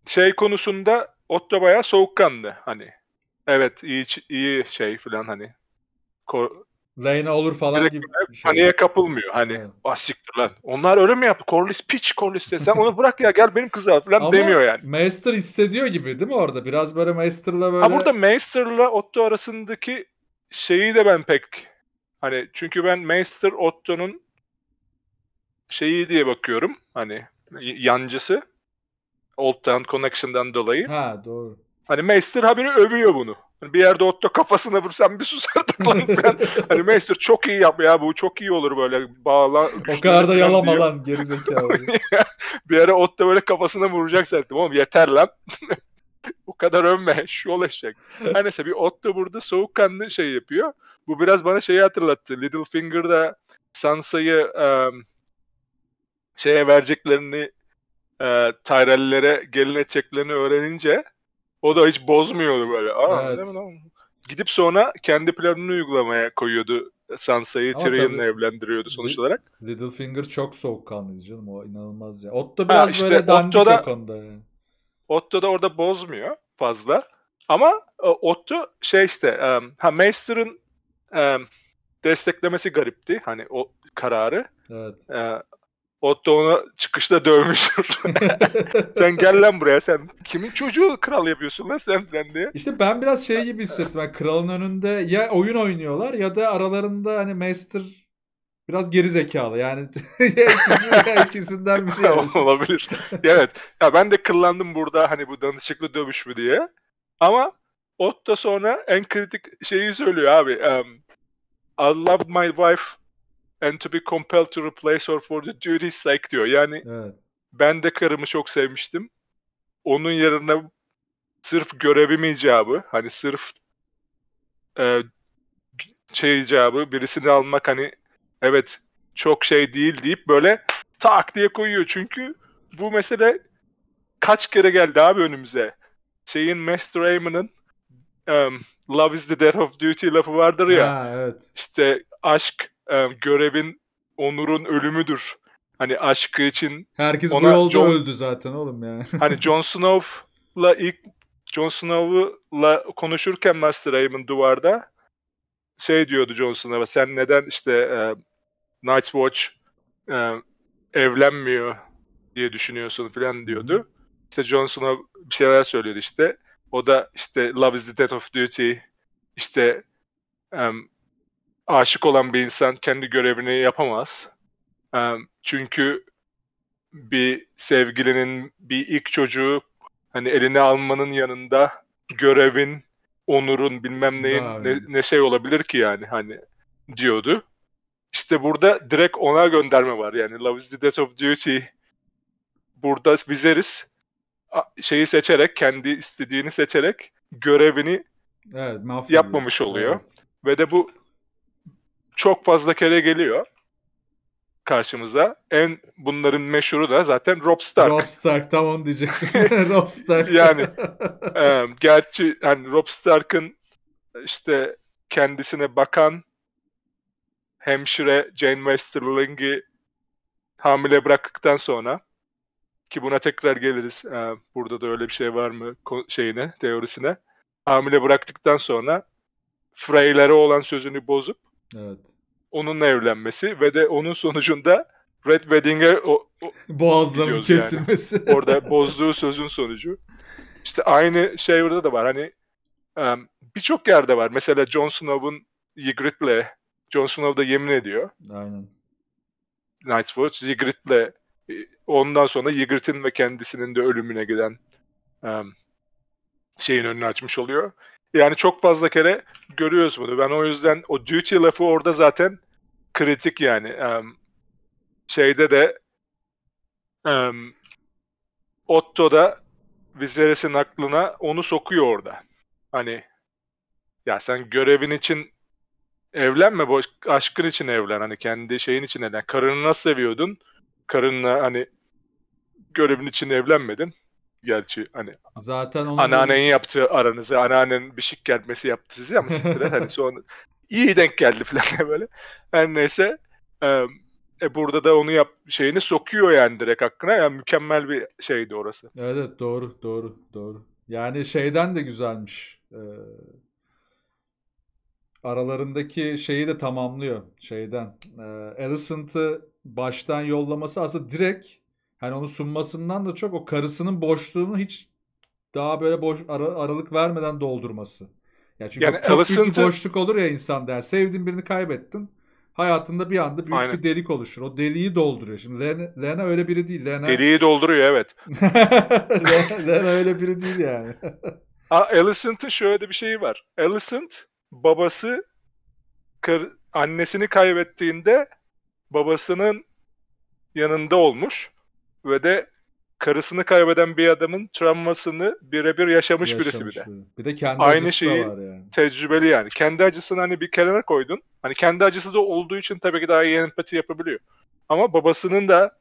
şey konusunda Otto bayağı soğukkanlı hani. Evet iyi iyi şey falan hani Reyna olur falan Direkt gibi. Bir şey. Paniğe kapılmıyor hani. Evet. Ah lan. Onlar öyle mi yaptı? Corliss piç Corliss de. Sen onu bırak ya gel benim kızı al falan Ama demiyor yani. Maester hissediyor gibi değil mi orada? Biraz böyle Maester'la böyle. Ha burada Maester'la Otto arasındaki şeyi de ben pek hani çünkü ben Maester Otto'nun şeyi diye bakıyorum. Hani yancısı. Old Town Connection'dan dolayı. Ha doğru. Hani Maester haberi övüyor bunu bir yerde otta kafasına vursam bir susardık lan [LAUGHS] falan. hani Meister çok iyi yap ya bu çok iyi olur böyle bağla. O kadar da yalama diyor. lan gerizekalı. [LAUGHS] bir ara otta böyle kafasına vuracak zannettim oğlum yeter lan. [LAUGHS] bu kadar övme şu olacak. Her neyse bir otta burada soğukkanlı şey yapıyor. Bu biraz bana şeyi hatırlattı. Littlefinger'da Sansa'yı um, şeye vereceklerini e, Tyrell'lere gelin edeceklerini öğrenince o da hiç bozmuyordu böyle. Aa, evet. Gidip sonra kendi planını uygulamaya koyuyordu Sansa'yı Tyrion'la evlendiriyordu sonuç olarak. Littlefinger çok soğukkanlıydı canım o inanılmaz ya. Otto biraz ha, işte böyle dandik Otto'da, o konuda yani. Otto da orada bozmuyor fazla. Ama e, Otto şey işte um, ha Maester'ın um, e, desteklemesi garipti hani o kararı. Evet. E, Otto ona çıkışta dövmüştür. [LAUGHS] sen gel lan buraya sen. Kimin çocuğu kral yapıyorsun lan sen sen diye. İşte ben biraz şey gibi hissettim. Yani kralın önünde ya oyun oynuyorlar ya da aralarında hani master biraz geri zekalı yani [LAUGHS] ikisi, ikisinden biri. Yani. Olabilir. evet. Ya ben de kıllandım burada hani bu danışıklı dövüş mü diye. Ama Otto sonra en kritik şeyi söylüyor abi. Um, I love my wife and to be compelled to replace her for the jury's sake diyor. Yani evet. ben de karımı çok sevmiştim. Onun yerine sırf görevim icabı hani sırf e, şey icabı birisini almak hani evet çok şey değil deyip böyle tak diye koyuyor. Çünkü bu mesele kaç kere geldi abi önümüze. Şeyin Master Raymond'ın um, Love is the death of duty lafı vardır ya. Ha, evet. İşte aşk e, görevin onurun ölümüdür. Hani aşkı için. Herkes ona bu yolda John, öldü zaten oğlum yani. [LAUGHS] hani Jon Snow'la ilk Jon Snow'la konuşurken Master Aim'in duvarda şey diyordu Jon Snow'a sen neden işte e, Night's Watch e, evlenmiyor diye düşünüyorsun falan diyordu. İşte Jon Snow bir şeyler söylüyordu işte. O da işte Love is the death of duty işte um, aşık olan bir insan kendi görevini yapamaz. çünkü bir sevgilinin bir ilk çocuğu hani eline almanın yanında görevin, onurun bilmem neyin ne, ne şey olabilir ki yani hani diyordu. İşte burada direkt ona gönderme var. Yani Love is the Death of Duty burada Viserys şeyi seçerek, kendi istediğini seçerek görevini evet, yapmamış oluyor. Evet. Ve de bu çok fazla kere geliyor karşımıza. En bunların meşhuru da zaten Rob Stark. Rob Stark tamam diyecektim. [LAUGHS] [LAUGHS] Rob Stark. yani [LAUGHS] e, gerçi hani Rob Stark'ın işte kendisine bakan hemşire Jane Westerling'i hamile bıraktıktan sonra ki buna tekrar geliriz. E, burada da öyle bir şey var mı şeyine, teorisine. Hamile bıraktıktan sonra Frey'lere olan sözünü bozup Evet. Onunla evlenmesi ve de onun sonucunda Red Wedding'e o, [LAUGHS] kesilmesi. Yani. [LAUGHS] Orada bozduğu sözün sonucu. İşte aynı şey orada da var. Hani um, birçok yerde var. Mesela Jon Snow'un Ygritte'le Jon Snow da yemin ediyor. Aynen. Nightwatch Ygritte'le e, ondan sonra Ygritte'in ve kendisinin de ölümüne giden um, şeyin önünü açmış oluyor. Yani çok fazla kere görüyoruz bunu. Ben o yüzden o duty lafı orada zaten kritik yani. Um, şeyde de um, Otto da Viserys'in aklına onu sokuyor orada. Hani ya sen görevin için evlenme boş aşkın için evlen hani kendi şeyin için evlen. Karını nasıl seviyordun? Karınla hani görevin için evlenmedin. Gerçi hani zaten onun anneannenin gibi... yaptığı aranızı, anneannenin bir şık gelmesi yaptı sizi ama siktir hani [LAUGHS] son iyi denk geldi falan böyle. Her neyse e, burada da onu yap şeyini sokuyor yani direkt hakkına. Yani mükemmel bir şeydi orası. Evet, doğru doğru doğru. Yani şeyden de güzelmiş. Ee, aralarındaki şeyi de tamamlıyor şeyden. Ee, Alicent'ı baştan yollaması aslında direkt Hani onu sunmasından da çok o karısının boşluğunu hiç daha böyle boş ara, aralık vermeden doldurması. Ya çünkü yani çok Alicent'ı... büyük bir boşluk olur ya insan der. Sevdiğin birini kaybettin. Hayatında bir anda büyük Aynen. bir delik oluşur. O deliği dolduruyor. Şimdi Lena, Lena öyle biri değil. Lena... Deliği dolduruyor evet. [LAUGHS] Lena, öyle biri değil yani. Alicent'ın şöyle de bir şeyi var. Alicent babası kar, annesini kaybettiğinde babasının yanında olmuş ve de karısını kaybeden bir adamın travmasını birebir yaşamış, yaşamış birisi bir de. Bir de kendi Aynı acısı şeyi da var yani. tecrübeli yani. Kendi acısını hani bir kenara koydun. Hani kendi acısı da olduğu için tabii ki daha iyi empati yapabiliyor. Ama babasının da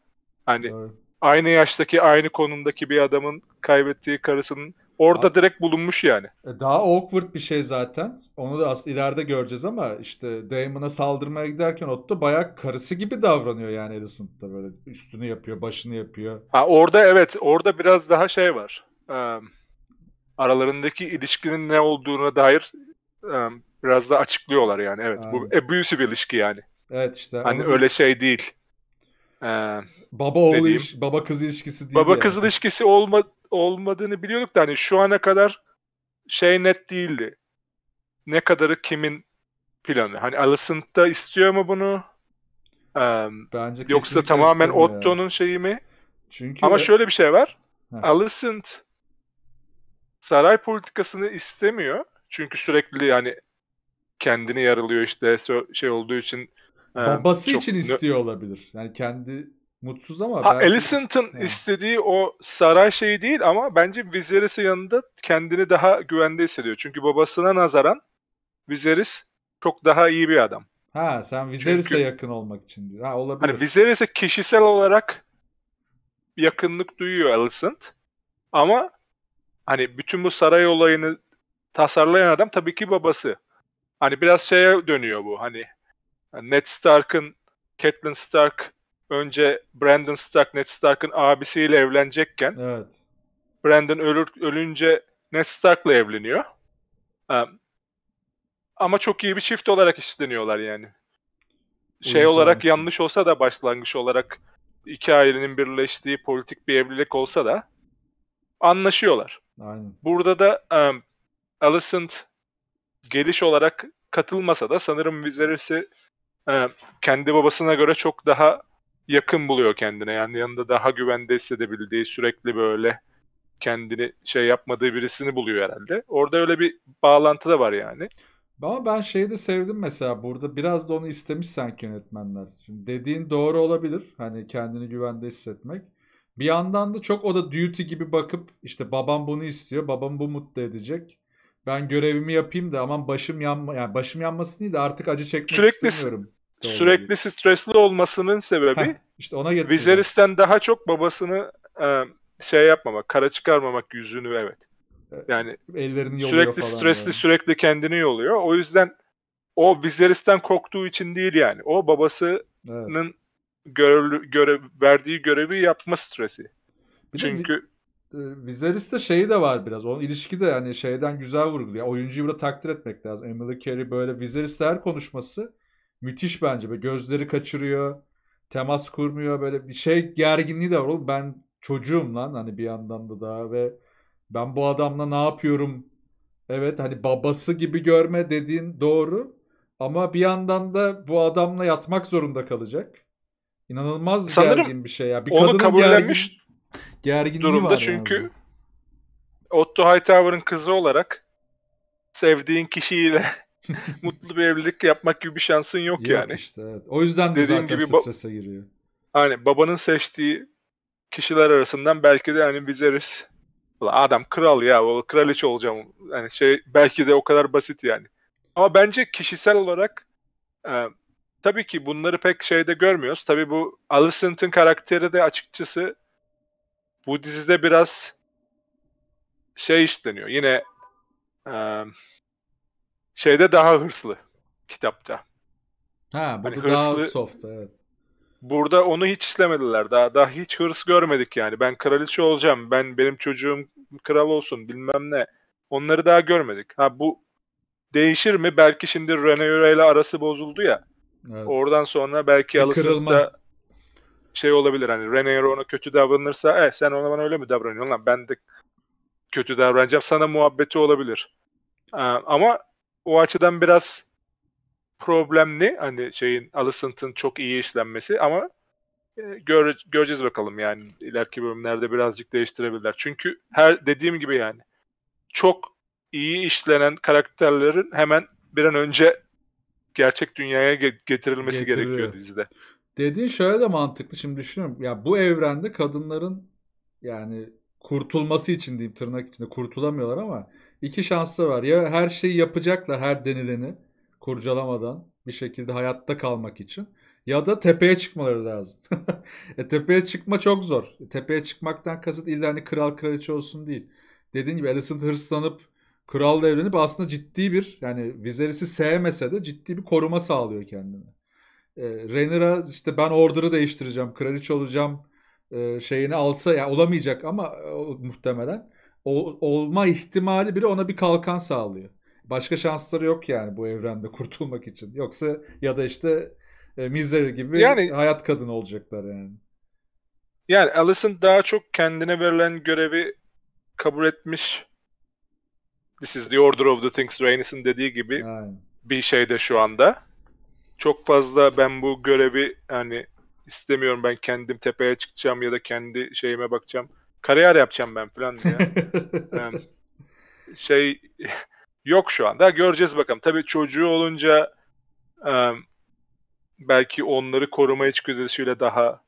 hani evet. aynı yaştaki, aynı konumdaki bir adamın kaybettiği karısının Orada Abi, direkt bulunmuş yani. E, daha awkward bir şey zaten. Onu da aslında ileride göreceğiz ama işte Damon'a saldırmaya giderken Otto bayağı karısı gibi davranıyor yani Alicent'da böyle üstünü yapıyor, başını yapıyor. Ha orada evet, orada biraz daha şey var. Ee, aralarındaki ilişkinin ne olduğuna dair e, biraz da açıklıyorlar yani evet. Aynen. Bu abusive ilişki yani. Evet işte. Hani öyle şey değil. Ee, baba oğlu iş, baba kız ilişkisi değil. Baba yani. kız ilişkisi olma olmadığını biliyorduk da hani şu ana kadar şey net değildi. Ne kadarı kimin planı? Hani Alicent da istiyor mu bunu? Bence yoksa tamamen Otto'nun yani. şeyi mi? Çünkü Ama şöyle bir şey var. Heh. Alicent saray politikasını istemiyor. Çünkü sürekli yani kendini yarılıyor işte şey olduğu için. Babası çok... için istiyor olabilir. Yani kendi mutsuz ama ha, ben... Alicent'ın yani. istediği o saray şeyi değil ama bence Viserys'in yanında kendini daha güvende hissediyor. Çünkü babasına nazaran Viserys çok daha iyi bir adam. Ha sen Viserys'e Çünkü, yakın olmak için diyor. Ha olabilir. Hani Viserys'e kişisel olarak yakınlık duyuyor Alicent. Ama hani bütün bu saray olayını tasarlayan adam tabii ki babası. Hani biraz şeye dönüyor bu hani Ned Stark'ın Catelyn Stark önce Brandon Stark, Ned Stark'ın abisiyle evlenecekken evet. Brandon ölür, ölünce Ned Stark'la evleniyor. Um, ama çok iyi bir çift olarak işleniyorlar yani. Şey Uyum olarak sanmıştım. yanlış olsa da başlangıç olarak iki ailenin birleştiği politik bir evlilik olsa da anlaşıyorlar. Aynen. Burada da um, Alicent geliş olarak katılmasa da sanırım Viserys'i e, kendi babasına göre çok daha yakın buluyor kendine. Yani yanında daha güvende hissedebildiği, sürekli böyle kendini şey yapmadığı birisini buluyor herhalde. Orada öyle bir bağlantı da var yani. Ama ben şeyi de sevdim mesela burada biraz da onu istemiş sanki yönetmenler. Şimdi dediğin doğru olabilir. Hani kendini güvende hissetmek. Bir yandan da çok o da duty gibi bakıp işte babam bunu istiyor. Babam bu mutlu edecek. Ben görevimi yapayım da aman başım yanma yani başım yanmasın değil de artık acı çekmek sürekli, istemiyorum. Doğru. Sürekli stresli olmasının sebebi Heh, işte ona getiriyor. Viserys'ten daha çok babasını e, şey yapmamak, kara çıkarmamak yüzünü evet. E, yani ellerini sürekli falan stresli, yani. sürekli kendini yoluyor. O yüzden o Viserys'ten korktuğu için değil yani. O babasının evet. görev, görev verdiği görevi yapma stresi. Bir Çünkü de, Viserys'te şeyi de var biraz. Onun ilişki de yani şeyden güzel vurguluyor. Oyuncuyu burada takdir etmek lazım. Emily Carey böyle Viserys'te her konuşması Müthiş bence. Böyle gözleri kaçırıyor. Temas kurmuyor. Böyle bir şey gerginliği de var. Oğlum ben çocuğum lan hani bir yandan da daha ve ben bu adamla ne yapıyorum? Evet hani babası gibi görme dediğin doğru. Ama bir yandan da bu adamla yatmak zorunda kalacak. İnanılmaz Sanırım gergin bir şey ya. Bir onu kabullenmiş gergin, durumda çünkü yani. Otto Hightower'ın kızı olarak sevdiğin kişiyle [LAUGHS] mutlu bir evlilik yapmak gibi bir şansın yok, yok yani. işte evet. O yüzden de Dediğim zaten gibi strese giriyor. Hani babanın seçtiği kişiler arasından belki de hani Viserys Ulan adam kral ya o kraliçe olacağım. Hani şey belki de o kadar basit yani. Ama bence kişisel olarak e, tabii ki bunları pek şeyde görmüyoruz. Tabii bu Alicent'ın karakteri de açıkçası bu dizide biraz şey işleniyor. Yine e, şeyde daha hırslı kitapta. Ha hani burada hani hırslı, daha soft evet. Burada onu hiç işlemediler, Daha daha hiç hırs görmedik yani. Ben kraliçe olacağım. Ben benim çocuğum kral olsun bilmem ne. Onları daha görmedik. Ha bu değişir mi? Belki şimdi Rene ile arası bozuldu ya. Evet. Oradan sonra belki Bir şey olabilir hani Rene ona kötü davranırsa e sen ona bana öyle mi davranıyorsun lan ben de kötü davranacağım sana muhabbeti olabilir. Ee, ama o açıdan biraz problemli hani şeyin Alicent'ın çok iyi işlenmesi ama e, göre, göreceğiz bakalım yani ileriki bölümlerde birazcık değiştirebilirler. Çünkü her dediğim gibi yani çok iyi işlenen karakterlerin hemen bir an önce gerçek dünyaya getirilmesi Getiriyor. gerekiyor dizide. Dediğin şöyle de mantıklı şimdi düşünüyorum. Ya bu evrende kadınların yani kurtulması için diyeyim tırnak içinde kurtulamıyorlar ama iki şansı var. Ya her şeyi yapacaklar her denileni kurcalamadan bir şekilde hayatta kalmak için. Ya da tepeye çıkmaları lazım. [LAUGHS] e, tepeye çıkma çok zor. E, tepeye çıkmaktan kasıt illa hani kral kraliçe olsun değil. Dediğim gibi Alicent hırslanıp kralla evlenip aslında ciddi bir yani Viserys'i sevmese de ciddi bir koruma sağlıyor kendine. E, Rhaenyra işte ben order'ı değiştireceğim, kraliçe olacağım e, şeyini alsa ya yani olamayacak ama e, muhtemelen ol, olma ihtimali bile ona bir kalkan sağlıyor. Başka şansları yok yani bu evrende [LAUGHS] kurtulmak için. Yoksa ya da işte e, Misery gibi yani, hayat kadını olacaklar yani. Yani Alison daha çok kendine verilen görevi kabul etmiş. This is the order of the things Rhaenys'in dediği gibi Aynen. bir şey de şu anda. Çok fazla ben bu görevi hani istemiyorum ben kendim tepeye çıkacağım ya da kendi şeyime bakacağım kariyer yapacağım ben falan diye. [LAUGHS] şey yok şu anda. Göreceğiz bakalım. Tabii çocuğu olunca belki onları koruma içgüdüsüyle daha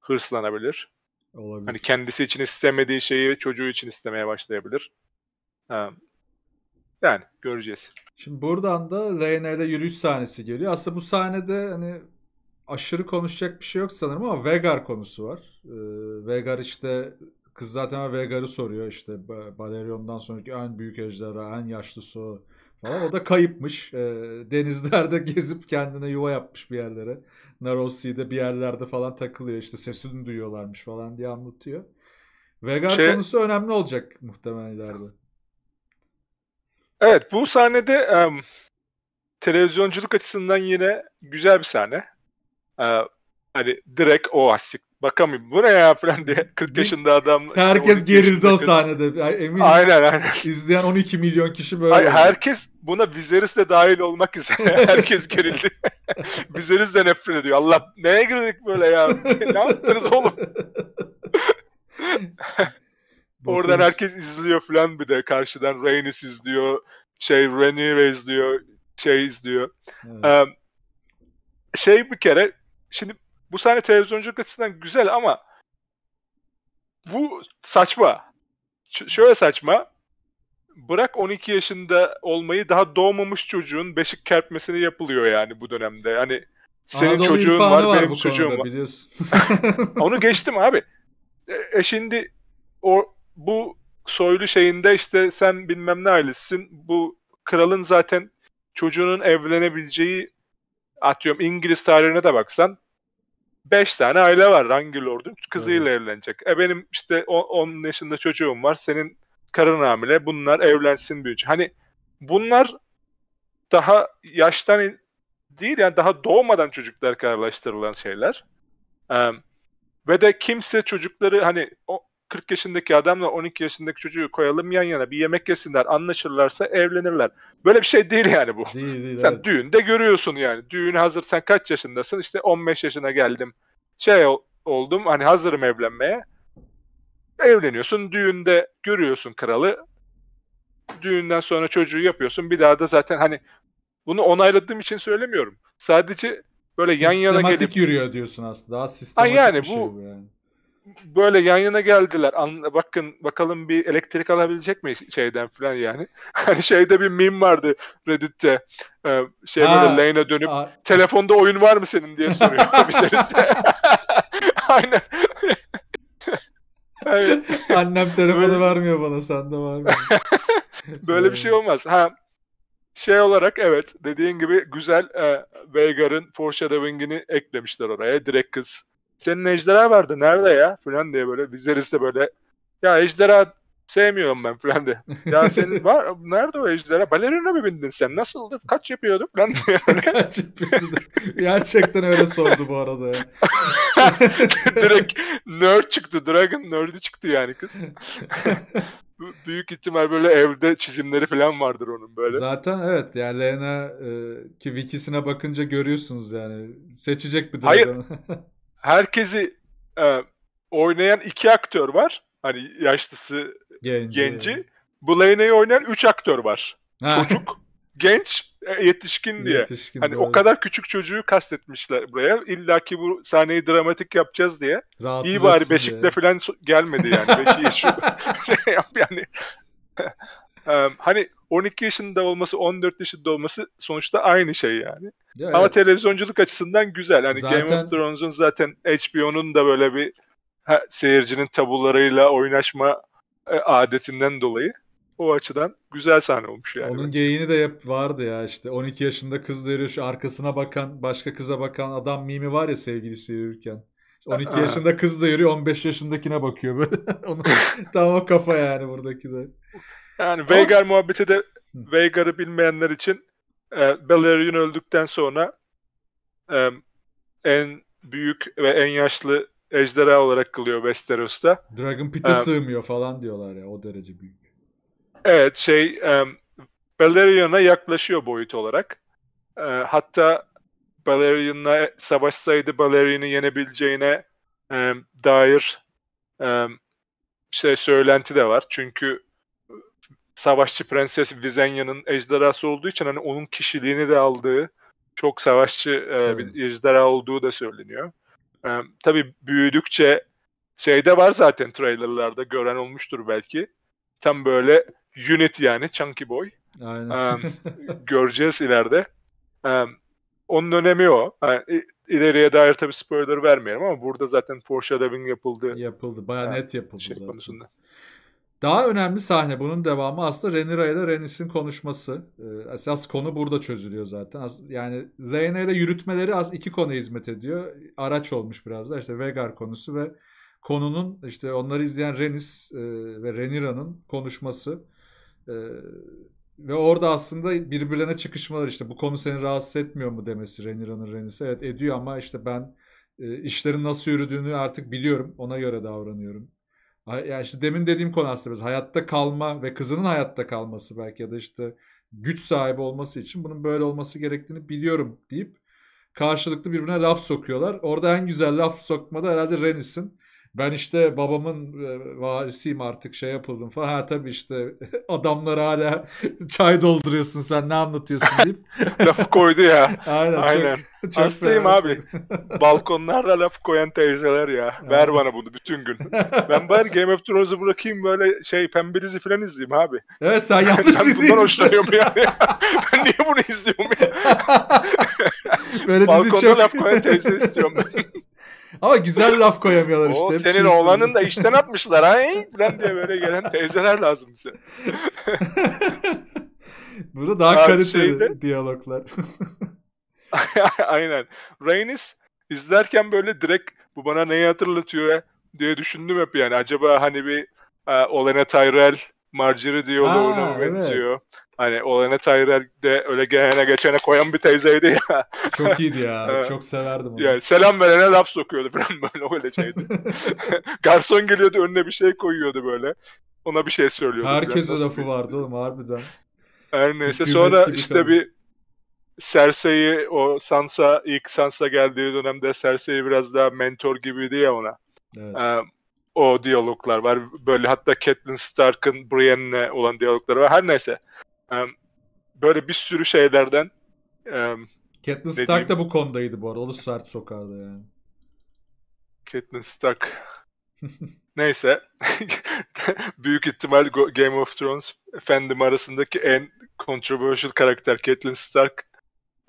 hırslanabilir. Olabilir. Hani kendisi için istemediği şeyi çocuğu için istemeye başlayabilir. Yani göreceğiz. Şimdi buradan da Leyne'de yürüyüş sahnesi geliyor. Aslında bu sahnede hani aşırı konuşacak bir şey yok sanırım ama Vegar konusu var. Ee, Vegar işte kız zaten Vegar'ı soruyor işte Balerion'dan sonraki en büyük ejderha, en yaşlısı o falan. O da kayıpmış. E, denizlerde [LAUGHS] gezip kendine yuva yapmış bir yerlere. Narosi'de bir yerlerde falan takılıyor işte sesini duyuyorlarmış falan diye anlatıyor. Vegar şey... konusu önemli olacak muhtemelen ileride. Evet bu sahnede um, televizyonculuk açısından yine güzel bir sahne. Ee, hani direkt o asik bakamıyorum buraya [LAUGHS] falan diye 40 yaşında adam. Herkes gerildi o sahnede. Eminim. Aynen aynen. [LAUGHS] İzleyen 12 milyon kişi böyle. Hayır, herkes buna Viserys de dahil olmak üzere [LAUGHS] herkes gerildi. Viserys de nefret ediyor. Allah neye girdik böyle ya? ne yaptınız oğlum? Oradan herkes izliyor falan bir de karşıdan Rhaenys izliyor. Şey Rhaenyra izliyor. Şey izliyor. Evet. Um, şey bir kere Şimdi bu sahne televizyonculuk açısından güzel ama bu saçma. Ş- şöyle saçma. Bırak 12 yaşında olmayı daha doğmamış çocuğun beşik kerpmesini yapılıyor yani bu dönemde. Hani senin Anadolu çocuğun var, var benim çocuğum konuda, var. Biliyorsun. [LAUGHS] Onu geçtim abi. E, e, şimdi o bu soylu şeyinde işte sen bilmem ne ailesin. Bu kralın zaten çocuğunun evlenebileceği atıyorum İngiliz tarihine de baksan 5 tane aile var hangi lordun kızıyla evet. evlenecek. E benim işte 10 yaşında çocuğum var. Senin karın hamile. Bunlar evlensin büyüyünce. Hani bunlar daha yaştan değil yani daha doğmadan çocuklar kararlaştırılan şeyler. Ee, ve de kimse çocukları hani o, 40 yaşındaki adamla 12 yaşındaki çocuğu koyalım yan yana bir yemek yesinler anlaşırlarsa evlenirler. Böyle bir şey değil yani bu. Değil, değil, sen evet. düğünde görüyorsun yani. Düğün hazır sen kaç yaşındasın işte 15 yaşına geldim şey oldum hani hazırım evlenmeye. Evleniyorsun düğünde görüyorsun kralı. Düğünden sonra çocuğu yapıyorsun bir daha da zaten hani bunu onayladığım için söylemiyorum. Sadece böyle yan yana gelip... Sistematik yürüyor diyorsun aslında. Daha sistematik ha yani, bir şey bu, bu yani böyle yan yana geldiler. bakın bakalım bir elektrik alabilecek mi şeyden falan yani. [LAUGHS] Hani şeyde bir meme vardı Reddit'te. Ee, şey ha, böyle lane'e dönüp a- telefonda oyun var mı senin diye soruyor [LAUGHS] [LAUGHS] Aynen. Annem telefonu vermiyor bana sende var mı? böyle bir şey olmaz. Ha şey olarak evet dediğin gibi güzel e, Veigar'ın foreshadowing'ini eklemişler oraya. Direkt kız senin ejderha vardı nerede ya falan diye böyle bizleriz de böyle ya ejderha sevmiyorum ben falan diye. Ya [LAUGHS] senin var nerede o ejderha? Balerina mı bindin sen? Nasıldı? Kaç yapıyordu falan diye. [LAUGHS] Kaç Gerçekten öyle sordu bu arada. [LAUGHS] Direkt nerd çıktı. Dragon nerd'i çıktı yani kız. Büyük ihtimal böyle evde çizimleri falan vardır onun böyle. Zaten evet yani Lena e, ki wikisine bakınca görüyorsunuz yani. Seçecek bir Dragon. Hayır herkesi e, oynayan iki aktör var. Hani yaşlısı genci. genci. Blaine'i oynayan üç aktör var. Ha. Çocuk, [LAUGHS] genç, e, yetişkin diye. Yetişkin hani doğru. o kadar küçük çocuğu kastetmişler buraya. İlla ki bu sahneyi dramatik yapacağız diye. Rahatsız İyi bari Beşik'te diye. falan gelmedi yani. Beşik'i [LAUGHS] şu [LAUGHS] şey yap yani hani 12 yaşında olması, 14 yaşında olması sonuçta aynı şey yani. Ya, Ama evet. televizyonculuk açısından güzel. Hani zaten... Game of Thrones'un zaten HBO'nun da böyle bir ha, seyircinin tabularıyla oynaşma e, adetinden dolayı o açıdan güzel sahne olmuş yani. Onun geyiğini de hep vardı ya işte 12 yaşında kız veriyor şu arkasına bakan başka kıza bakan adam mimi var ya sevgilisi yürürken. 12 ha. yaşında kız da yürüyor 15 yaşındakine bakıyor böyle. [LAUGHS] Onun, tam o kafa yani buradaki de. Yani Veigar muhabbeti de Veigar'ı bilmeyenler için e, Belerion öldükten sonra e, en büyük ve en yaşlı ejderha olarak kılıyor Westeros'ta. Dragon Pit'e e, sığmıyor falan diyorlar ya o derece büyük. Evet şey e, Belerion'a yaklaşıyor boyut olarak. E, hatta Belerion'la savaşsaydı Belerion'u yenebileceğine e, dair e, şey söylenti de var. Çünkü savaşçı prenses Vizenya'nın ejderhası olduğu için hani onun kişiliğini de aldığı çok savaşçı e, bir ejderha olduğu da söyleniyor. E, tabii büyüdükçe şey de var zaten trailerlarda gören olmuştur belki. Tam böyle unit yani chunky boy. Aynen. E, [LAUGHS] göreceğiz ileride. E, onun önemi o. Yani e, ileriye dair tabii spoiler vermeyelim ama burada zaten foreshadowing yapıldı. Yapıldı. Bayağı yani e, net yapıldı şey zaten. konusunda. Daha önemli sahne bunun devamı aslında Renira ile Renis'in konuşması. Ee, esas konu burada çözülüyor zaten. yani Leyna ile yürütmeleri az iki konu hizmet ediyor. Araç olmuş biraz da işte Vegar konusu ve konunun işte onları izleyen Renis e, ve Renira'nın konuşması. E, ve orada aslında birbirlerine çıkışmalar işte bu konu seni rahatsız etmiyor mu demesi Renira'nın Renis'e. Evet ediyor ama işte ben e, işlerin nasıl yürüdüğünü artık biliyorum ona göre davranıyorum yani işte demin dediğim konu aslında biz hayatta kalma ve kızının hayatta kalması belki ya da işte güç sahibi olması için bunun böyle olması gerektiğini biliyorum deyip karşılıklı birbirine laf sokuyorlar. Orada en güzel laf sokmada herhalde Renis'in ben işte babamın e, varisiyim artık şey yapıldım falan. Ha tabii işte [LAUGHS] adamlar hala [LAUGHS] çay dolduruyorsun sen ne anlatıyorsun deyip. [LAUGHS] lafı koydu ya. Aynen. Aynen. Çok, çok abi. Balkonlarda laf koyan teyzeler ya. Evet. Ver bana bunu bütün gün. ben bari Game of Thrones'u bırakayım böyle şey pembe dizi falan izleyeyim abi. Evet sen yanlış dizi izliyorsun. Ben bundan hoşlanıyorum yani. ben niye bunu izliyorum ya? böyle dizi Balkonda çok... laf koyan teyze istiyorum ben. Ama güzel laf koyamıyorlar işte. O senin çizim. oğlanın da işten atmışlar ha. Falan diye böyle gelen teyzeler lazım bize. [LAUGHS] Burada daha Abi kaliteli şeyde... diyaloglar. [LAUGHS] Aynen. Rainis izlerken böyle direkt bu bana neyi hatırlatıyor diye düşündüm hep yani. Acaba hani bir e, Olena Tyrell Marjorie Diyaloğu'na mı benziyor? Evet. Hani o Lanet de öyle gelene geçene koyan bir teyzeydi ya. Çok iyiydi ya. [LAUGHS] çok severdim onu. Yani selam verene laf sokuyordu falan [LAUGHS] böyle öyle şeydi. [LAUGHS] Garson geliyordu önüne bir şey koyuyordu böyle. Ona bir şey söylüyordu. Herkese lafı bir... vardı oğlum harbiden. Her neyse sonra işte kaldı. bir Serseyi o Sansa ilk Sansa geldiği dönemde Serseyi biraz daha mentor gibiydi ya ona. Evet. Ee, o diyaloglar var. Böyle hatta Catelyn Stark'ın Brienne'le olan diyalogları var. Her neyse böyle bir sürü şeylerden um, Catelyn dediğim... Stark da bu konudaydı bu arada. Onu sert sokardı yani. Catelyn Stark. [LAUGHS] Neyse. [LAUGHS] Büyük ihtimal Game of Thrones fandom arasındaki en controversial karakter Catelyn Stark.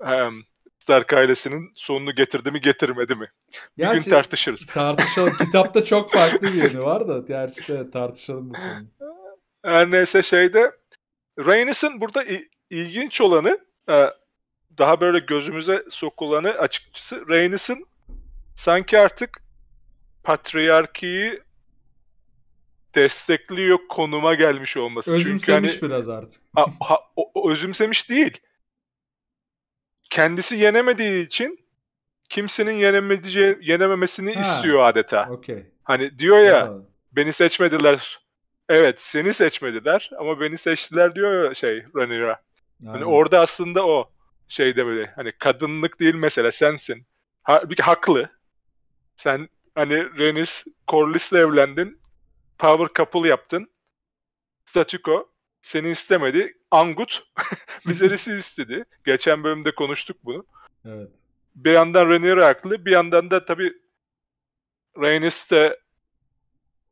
Um, Stark ailesinin sonunu getirdi mi getirmedi mi? Bir Gerçi, gün tartışırız. Tartışalım. Kitapta çok farklı bir [LAUGHS] yönü var da. Gerçi işte tartışalım bu konuyu. Her neyse şeyde Reynis'in burada ilginç olanı e, daha böyle gözümüze sokulanı açıkçası Reynis'in sanki artık patriarkiyi destekliyor konuma gelmiş olması. Özümsemiş Çünkü hani, biraz artık. ha, ha, özümsemiş değil. Kendisi yenemediği için kimsenin yenemeyeceği yenememesini ha, istiyor adeta. Okay. Hani diyor ya, ya beni seçmediler evet seni seçmediler ama beni seçtiler diyor şey Rhaenyra. Yani orada aslında o şey demeli. Hani kadınlık değil mesela sensin. Ha, bir haklı. Sen hani Renis Corliss'le evlendin. Power couple yaptın. Statüko seni istemedi. Angut Viserys'i [LAUGHS] [LAUGHS] istedi. Geçen bölümde konuştuk bunu. Evet. Bir yandan Rhaenyra haklı. Bir yandan da tabii Rhaenys de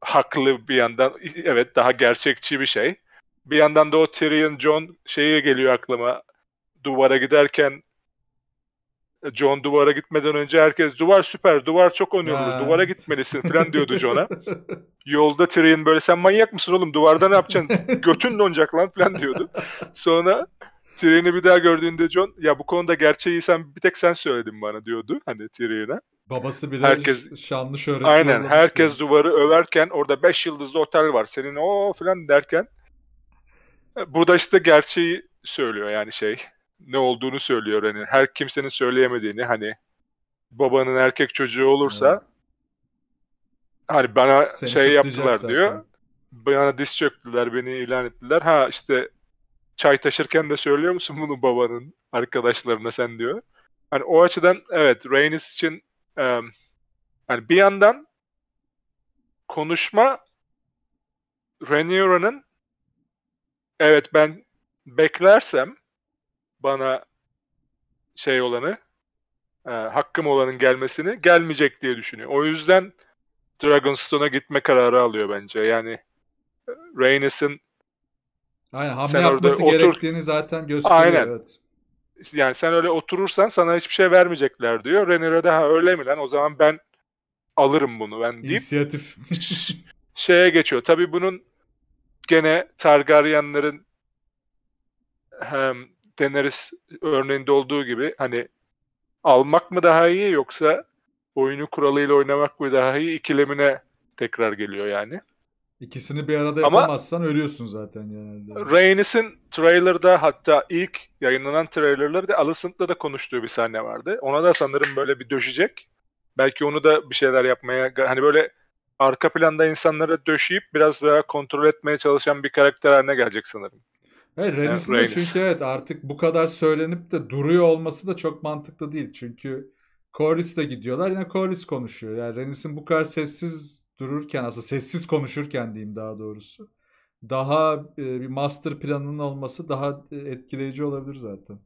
haklı bir yandan. Evet daha gerçekçi bir şey. Bir yandan da o Tyrion John şeyi geliyor aklıma. Duvara giderken John duvara gitmeden önce herkes duvar süper, duvar çok önemli, duvara gitmelisin falan diyordu John'a. [LAUGHS] Yolda Tyrion böyle sen manyak mısın oğlum duvarda ne yapacaksın? Götün donacak lan falan diyordu. Sonra Tyrion'i bir daha gördüğünde John ya bu konuda gerçeği sen bir tek sen söyledin bana diyordu hani Tyrion'a. Babası bile herkes, şanlı şöhretli Aynen herkes gibi. duvarı överken orada 5 yıldızlı otel var senin o falan derken e, burada işte gerçeği söylüyor yani şey ne olduğunu söylüyor hani her kimsenin söyleyemediğini hani babanın erkek çocuğu olursa evet. hani bana Seni şey yaptılar zaten. diyor. Bana diz çöktüler, beni ilan ettiler. Ha işte çay taşırken de söylüyor musun bunu babanın arkadaşlarına sen diyor. Hani o açıdan evet Rhaenys için e, yani bir yandan konuşma Rhaenyra'nın evet ben beklersem bana şey olanı e, hakkım olanın gelmesini gelmeyecek diye düşünüyor. O yüzden Dragonstone'a gitme kararı alıyor bence. Yani e, Rhaenys'in Aynen hamle sen yapması otur... gerektiğini zaten gösteriyor. Aynen. Evet yani sen öyle oturursan sana hiçbir şey vermeyecekler diyor. Renner daha öyle mi lan o zaman ben alırım bunu ben deyip. İnisiyatif. [LAUGHS] şeye geçiyor. Tabi bunun gene Targaryenlerin hem Daenerys örneğinde olduğu gibi hani almak mı daha iyi yoksa oyunu kuralıyla oynamak mı daha iyi ikilemine tekrar geliyor yani. İkisini bir arada yapamazsan Ama ölüyorsun zaten genelde. Rhaenys'in trailer'da hatta ilk yayınlanan trailer'da bir de Alicent'la da konuştuğu bir sahne vardı. Ona da sanırım böyle bir döşecek. Belki onu da bir şeyler yapmaya hani böyle arka planda insanlara döşeyip biraz daha kontrol etmeye çalışan bir karakter haline gelecek sanırım. Evet Rhaenys'in yani, çünkü evet artık bu kadar söylenip de duruyor olması da çok mantıklı değil. Çünkü Corlys'le gidiyorlar yine Corlys konuşuyor. Yani Rhaenys'in bu kadar sessiz dururken aslında sessiz konuşurken diyeyim daha doğrusu daha e, bir master planının olması daha e, etkileyici olabilir zaten.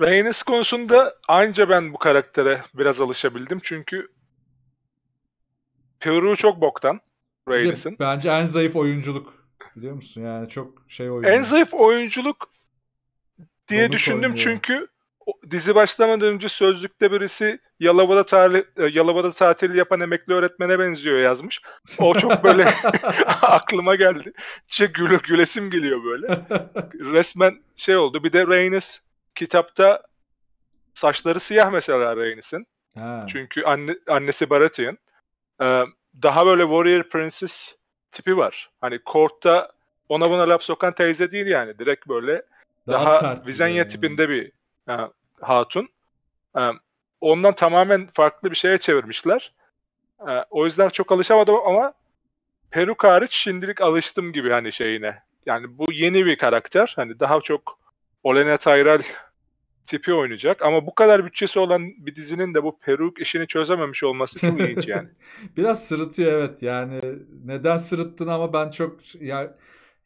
Rhaenys konusunda anca ben bu karaktere biraz alışabildim çünkü Peru çok boktan Rhaenys'in. Bence en zayıf oyunculuk biliyor musun? Yani çok şey oyunculuk. En zayıf oyunculuk diye Konuk düşündüm oynuyor. çünkü dizi başlamadan önce sözlükte birisi Yalova'da, tarih, e, Yalova'da tatil yapan emekli öğretmene benziyor yazmış. O çok böyle [LAUGHS] [LAUGHS] aklıma geldi. Çık şey, güle, gülesim geliyor böyle. Resmen şey oldu. Bir de Reynes kitapta saçları siyah mesela Reynes'in. Çünkü anne, annesi Baratheon. Ee, daha böyle Warrior Princess tipi var. Hani Kort'ta ona buna laf sokan teyze değil yani. Direkt böyle daha, daha Vizenya yani. tipinde bir ha, hatun. E, ondan tamamen farklı bir şeye çevirmişler. E, o yüzden çok alışamadım ama peruk hariç şimdilik alıştım gibi hani şeyine. Yani bu yeni bir karakter. Hani daha çok Olena Tyrell tipi oynayacak. Ama bu kadar bütçesi olan bir dizinin de bu peruk işini çözememiş olması çok ilginç yani. [LAUGHS] Biraz sırıtıyor evet. Yani neden sırıttın ama ben çok ya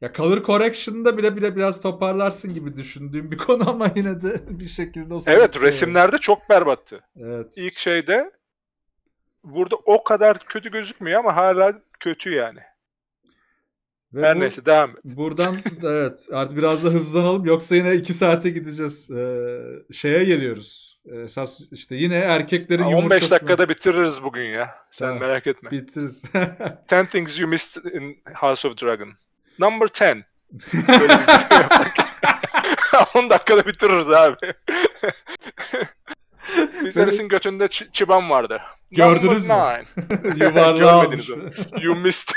ya color correction'da bile bile biraz toparlarsın gibi düşündüğüm bir [LAUGHS] konu ama yine de bir şekilde o Evet resimlerde çok berbattı. Evet. İlk şeyde burada o kadar kötü gözükmüyor ama hala kötü yani. Ve Her bu, neyse devam et. Buradan [LAUGHS] evet artık biraz da hızlanalım yoksa yine iki saate gideceğiz. Ee, şeye geliyoruz. Ee, esas işte yine erkeklerin ha, 15 15 dakikada bitiririz bugün ya. Sen ha, merak etme. Bitiririz. 10 things you missed in House of Dragon number 10. [LAUGHS] Böyle bir video şey yapsak. 10 [LAUGHS] dakikada bitiririz abi. Viserys'in [LAUGHS] götünde çi- çiban vardı. Gördünüz mü? Yuvarlağı almış. You missed.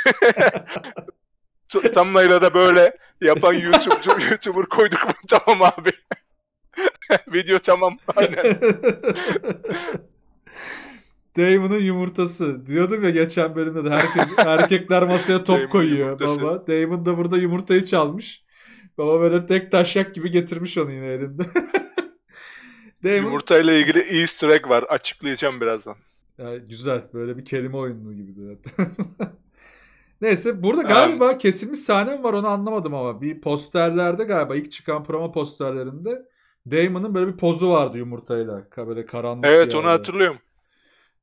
Thumbnail'a da böyle yapan YouTube, YouTuber koyduk mu tamam abi. Video tamam. Aynen. Damon'un yumurtası. Diyordum ya geçen bölümde de herkes [LAUGHS] erkekler masaya top koyuyor yumurtası. baba. Damon da burada yumurtayı çalmış. Baba böyle tek taşak gibi getirmiş onu yine elinde. [LAUGHS] Damon... Yumurtayla ilgili easter egg var. Açıklayacağım birazdan. Yani güzel. Böyle bir kelime oyunu gibi. [LAUGHS] Neyse burada galiba yani... kesilmiş sahne mi var onu anlamadım ama bir posterlerde galiba ilk çıkan promo posterlerinde Damon'ın böyle bir pozu vardı yumurtayla. Böyle karanlık Evet yerde. onu hatırlıyorum.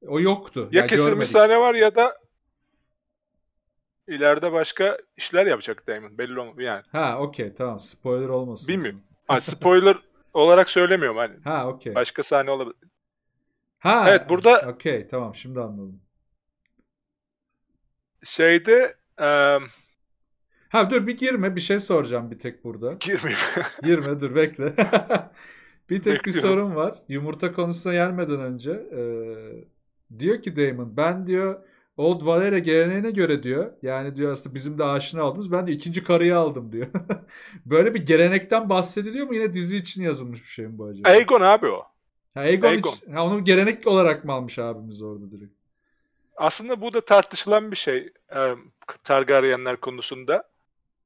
O yoktu. Ya yani kesilmiş görmedik. sahne var ya da ileride başka işler yapacak Damon. Belli olmuyor yani. Ha okey tamam. Spoiler olmasın. Bilmiyorum. Ha, spoiler [LAUGHS] olarak söylemiyorum hani. Ha okey. Başka sahne olabilir. Ha. Evet burada. Okey tamam şimdi anladım. Şeyde e Ha dur bir girme bir şey soracağım bir tek burada. Girmeyeyim. [LAUGHS] girme dur bekle. [LAUGHS] bir tek Bekliyorum. bir sorum var. Yumurta konusuna gelmeden önce eee Diyor ki Damon ben diyor Old Valera geleneğine göre diyor. Yani diyor aslında bizim de aşina aldığımız ben de ikinci karıyı aldım diyor. [LAUGHS] Böyle bir gelenekten bahsediliyor mu? Yine dizi için yazılmış bir şey mi bu acaba? Aegon abi o. Ha, Aegon, Aegon. Için, ha, onu gelenek olarak mı almış abimiz orada direkt? Aslında bu da tartışılan bir şey e, Targaryenler konusunda.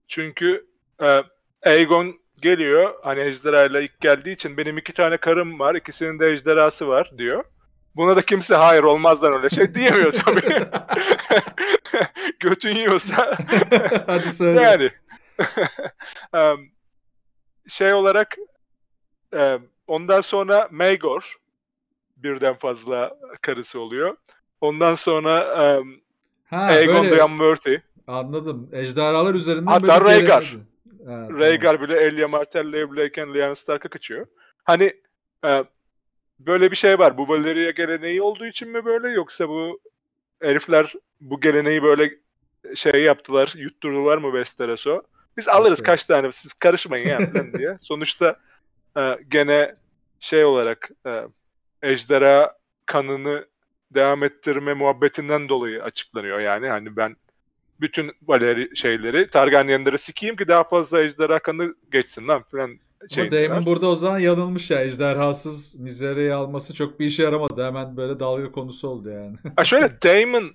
Çünkü e, Aegon geliyor hani ejderha ile ilk geldiği için benim iki tane karım var ikisinin de ejderhası var diyor. Buna da kimse hayır olmazlar öyle şey diyemiyor tabii. [LAUGHS] Götün yiyorsa. [LAUGHS] Hadi söyle. Yani. um, [LAUGHS] şey olarak um, ondan sonra Megor birden fazla karısı oluyor. Ondan sonra um, ha, Aegon böyle... Anladım. Ejderhalar üzerinden Hatta böyle Rhaegar. Ha, Rhaegar tamam. bile Elia Martell, Leybleken, Lyanna Stark'a kaçıyor. Hani e, böyle bir şey var. Bu Valeria geleneği olduğu için mi böyle yoksa bu herifler bu geleneği böyle şey yaptılar, yutturdular mı Westeros'a? Biz alırız kaç tane siz karışmayın yani [LAUGHS] diye. Sonuçta e, gene şey olarak e, ejderha kanını devam ettirme muhabbetinden dolayı açıklanıyor yani. Hani ben bütün Valeri şeyleri Targaryen'leri sikeyim ki daha fazla ejderha kanı geçsin lan falan şey. Damon burada o zaman yanılmış ya. Ejderhasız Mizere'yi alması çok bir işe yaramadı. Hemen böyle dalga konusu oldu yani. [LAUGHS] ha şöyle Damon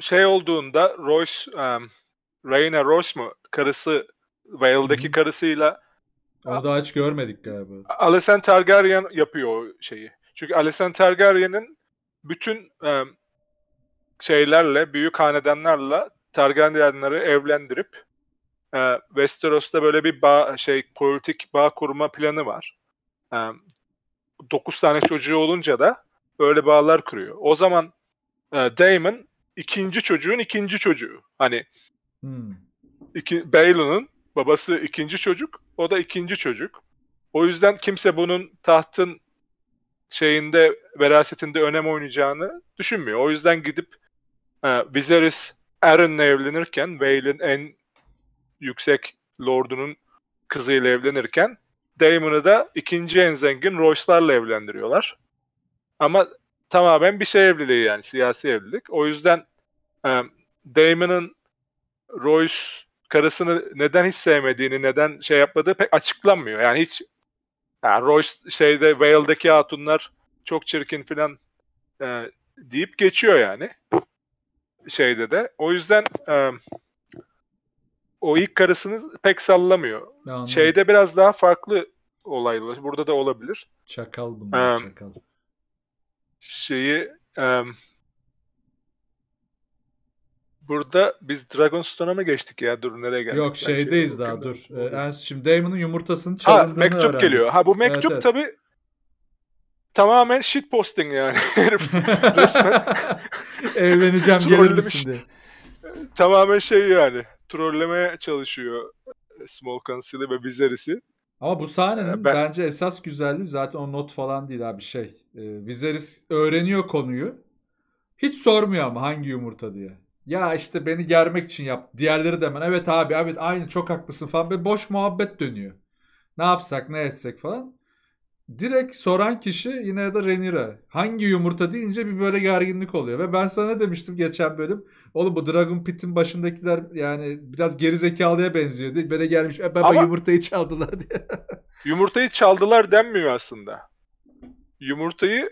şey olduğunda Royce um, Rayna Royce mu? Karısı Vale'deki Hı-hı. karısıyla onu daha hiç görmedik galiba. Alessandro Targaryen yapıyor o şeyi. Çünkü Alessandro Targaryen'in bütün um, şeylerle, büyük hanedanlarla Targaryenleri evlendirip e, Westeros'ta böyle bir bağ, şey politik bağ kurma planı var. E, ee, 9 tane çocuğu olunca da böyle bağlar kuruyor. O zaman e, Damon ikinci çocuğun ikinci çocuğu. Hani hmm. iki, babası ikinci çocuk, o da ikinci çocuk. O yüzden kimse bunun tahtın şeyinde verasetinde önem oynayacağını düşünmüyor. O yüzden gidip e, Viserys Arryn'le evlenirken Vale'in en yüksek lordunun kızıyla evlenirken Damon'ı da ikinci en zengin Royce'larla evlendiriyorlar. Ama tamamen bir şey evliliği yani siyasi evlilik. O yüzden e, Damon'ın Royce karısını neden hiç sevmediğini, neden şey yapmadığı pek açıklanmıyor. Yani hiç yani Royce şeyde Wale'deki hatunlar çok çirkin filan e, deyip geçiyor yani şeyde de. O yüzden e, o ilk karısını pek sallamıyor. Şeyde biraz daha farklı olaylar. Burada da olabilir. Çakal bunlar um, çakal. Şeyi um, burada biz Dragonstone'a mı geçtik ya? Dur nereye geldik? Yok şeydeyiz şey, daha dur. Ee, şimdi Damon'un yumurtasını çalındığını ha, mektup öğrendim. geliyor. Ha bu mektup evet, evet. tamamen shit posting yani. [LAUGHS] Evleneceğim [LAUGHS] gelir misin diye. Tamamen şey yani trollemeye çalışıyor e, Small Council'i ve Viserys'i. Ama bu sahnenin ben... bence esas güzelliği zaten o not falan değil abi şey. E, Viserys öğreniyor konuyu. Hiç sormuyor ama hangi yumurta diye. Ya işte beni germek için yap. Diğerleri de hemen evet abi evet aynı çok haklısın falan. Böyle boş muhabbet dönüyor. Ne yapsak ne etsek falan direkt soran kişi yine de Renira. Hangi yumurta deyince bir böyle gerginlik oluyor. Ve ben sana demiştim geçen bölüm. Oğlum bu Dragon Pit'in başındakiler yani biraz geri zekalıya benziyor diye. Böyle gelmiş e, baba Ama... yumurtayı çaldılar diye. [LAUGHS] yumurtayı çaldılar denmiyor aslında. Yumurtayı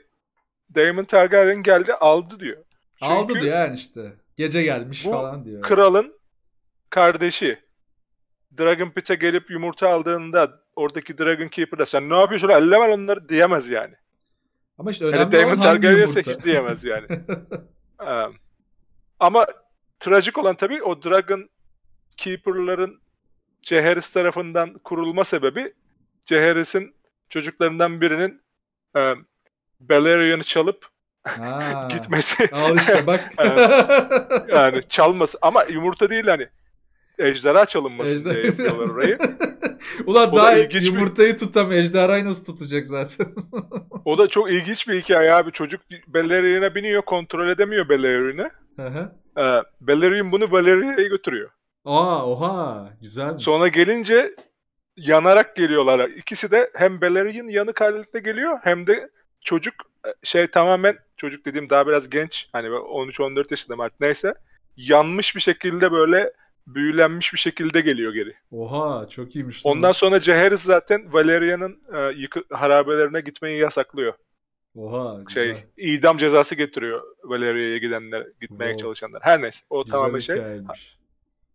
Damon Targaryen geldi aldı diyor. Çünkü aldı diyor yani işte. Gece gelmiş falan diyor. kralın kardeşi Dragon Pit'e gelip yumurta aldığında oradaki Dragon Keeper'da sen ne yapıyorsun elleme onları diyemez yani. Ama işte önemli yani Damon olan Targaryen'e diyemez yani. um, [LAUGHS] ama trajik olan tabii o Dragon Keeper'ların Ceheris tarafından kurulma sebebi Ceheris'in çocuklarından birinin um, Beleriand'ı çalıp [LAUGHS] gitmesi. Al işte bak. [LAUGHS] yani çalması ama yumurta değil hani ejderha çalınmasın ejderha. diye yapıyorlar orayı. [LAUGHS] Ulan o daha da yumurtayı bir... tutam ejderhayı nasıl tutacak zaten? [LAUGHS] o da çok ilginç bir hikaye abi. Çocuk ballerina biniyor kontrol edemiyor ballerina. ee, ballerin bunu ballerina'ya götürüyor. Aa oha güzel. Sonra gelince yanarak geliyorlar. İkisi de hem ballerin yanık halinde geliyor hem de çocuk e, şey tamamen çocuk dediğim daha biraz genç hani 13-14 yaşında artık neyse yanmış bir şekilde böyle büyülenmiş bir şekilde geliyor geri. Oha çok iyiymiş. Ondan sana. sonra Jaehaerys zaten Valeria'nın e, yıkı, harabelerine gitmeyi yasaklıyor. Oha şey, güzel. Şey, idam cezası getiriyor Valeria'ya gidenler, gitmeye wow. çalışanlar. Her neyse o güzel tamamen şey.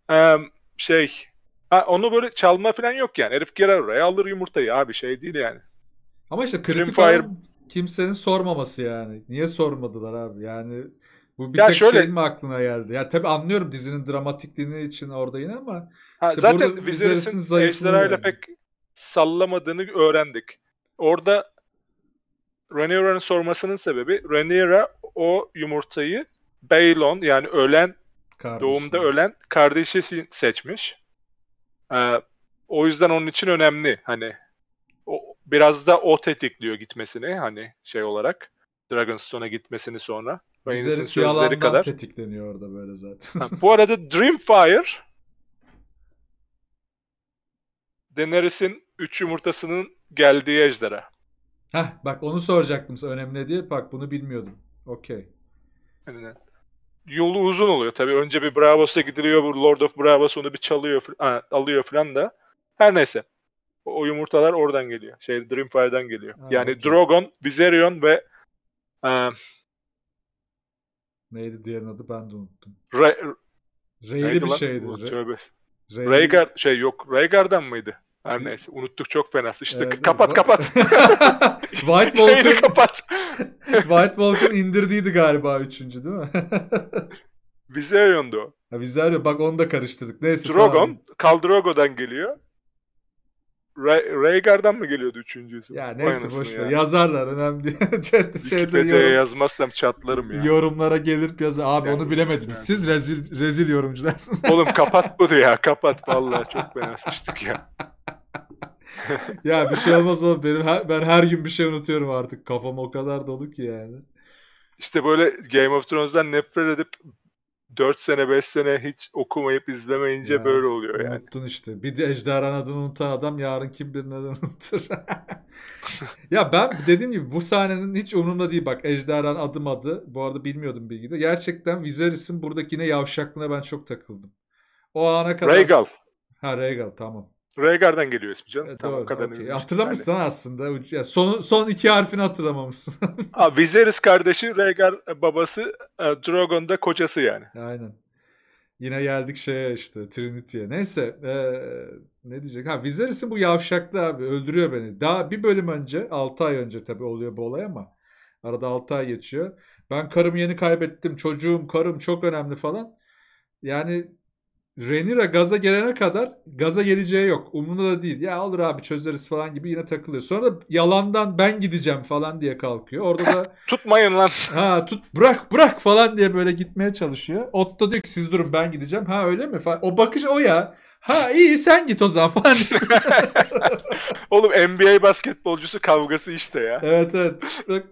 Ha, e, şey ha, onu böyle çalma falan yok yani. Herif girer oraya alır yumurtayı abi şey değil yani. Ama işte kritik Dreamfire... kimsenin sormaması yani. Niye sormadılar abi yani bu bir ya tek şöyle, şeyin mi aklına geldi? Ya tabii anlıyorum dizinin dramatikliğini için orada yine ama ha, işte zaten Viserys'in ejderhayla yani. pek sallamadığını öğrendik. Orada Rhaenyra'nın sormasının sebebi Rhaenyra o yumurtayı Baelon yani ölen Kardeşim. doğumda ölen kardeşi seçmiş. Ee, o yüzden onun için önemli hani o, biraz da o tetikliyor gitmesini hani şey olarak Dragonstone'a gitmesini sonra. Rainers'ın sözleri kadar. tetikleniyor orada böyle zaten. Ha, bu arada Dreamfire Daenerys'in 3 yumurtasının geldiği ejderha. Heh bak onu soracaktım sana önemli diye. Bak bunu bilmiyordum. Okey. Yani, yolu uzun oluyor tabii. Önce bir Bravos'a gidiliyor. Bu Lord of Bravos onu bir çalıyor, alıyor falan da. Her neyse. O, o yumurtalar oradan geliyor. Şey Dreamfire'dan geliyor. Ha, yani okay. Drogon, Viserion ve e, Neydi diğerinin adı ben de unuttum. Ray, Ray'li bir lan? şeydi. Ulan, Ray, Raygar şey yok. Raygar'dan mıydı? Her ne? neyse unuttuk çok fena sıçtık. Evet, kapat va- kapat. [LAUGHS] [LAUGHS] [LAUGHS] White Walker kapat. White Walker indirdiydi galiba üçüncü değil mi? Viserion'du o. Ha, Vizaryo bak onu da karıştırdık. Neyse. Drogon tamam. Kaldrogo'dan geliyor. Re- Rhaegar'dan mı geliyordu üçüncü isim? Ya neyse boş Ya. Yazarlar önemli. [LAUGHS] Chat, şeyde yorum... yazmazsam çatlarım ya. Yorumlara gelip yazı Abi yani, onu bilemediniz. Yani. Siz rezil rezil yorumcularsınız. [LAUGHS] Oğlum kapat bunu ya. Kapat vallahi çok fena ya. [LAUGHS] ya bir şey olmaz oğlum. Benim her, ben her gün bir şey unutuyorum artık. Kafam o kadar dolu ki yani. İşte böyle Game of Thrones'dan nefret edip 4 sene 5 sene hiç okumayıp izlemeyince ya, böyle oluyor yani. Unuttun işte. Bir de ejderhan adını unutan adam yarın kim bilir neden unutur. [LAUGHS] ya ben dediğim gibi bu sahnenin hiç umurumda değil bak ejderhan adım adı. Bu arada bilmiyordum bilgide de. Gerçekten Viserys'in buradakine yavşaklığına ben çok takıldım. O ana kadar... Regal. Ha Regal tamam. Rhaegar'dan geliyor ismi canım. E, tamam, doğru, okay. Hatırlamışsın yani. aslında. Yani son, son iki harfini hatırlamamışsın. Aa, [LAUGHS] Viserys kardeşi, Rhaegar e, babası, e, Drogon da kocası yani. Aynen. Yine geldik şeye işte Trinity'ye. Neyse ee, ne diyecek? Ha Viserys'in bu yavşaklı abi öldürüyor beni. Daha bir bölüm önce 6 ay önce tabii oluyor bu olay ama arada 6 ay geçiyor. Ben karımı yeni kaybettim. Çocuğum, karım çok önemli falan. Yani Renira gaza gelene kadar gaza geleceği yok. Umurunda da değil. Ya olur abi çözeriz falan gibi yine takılıyor. Sonra yalandan ben gideceğim falan diye kalkıyor. Orada da [LAUGHS] tutmayın lan. Ha tut bırak bırak falan diye böyle gitmeye çalışıyor. Otto diyor ki siz durun ben gideceğim. Ha öyle mi? Falan. O bakış o ya. Ha iyi sen git o zaman [LAUGHS] falan. [LAUGHS] Oğlum NBA basketbolcusu kavgası işte ya. Evet evet. Bırak.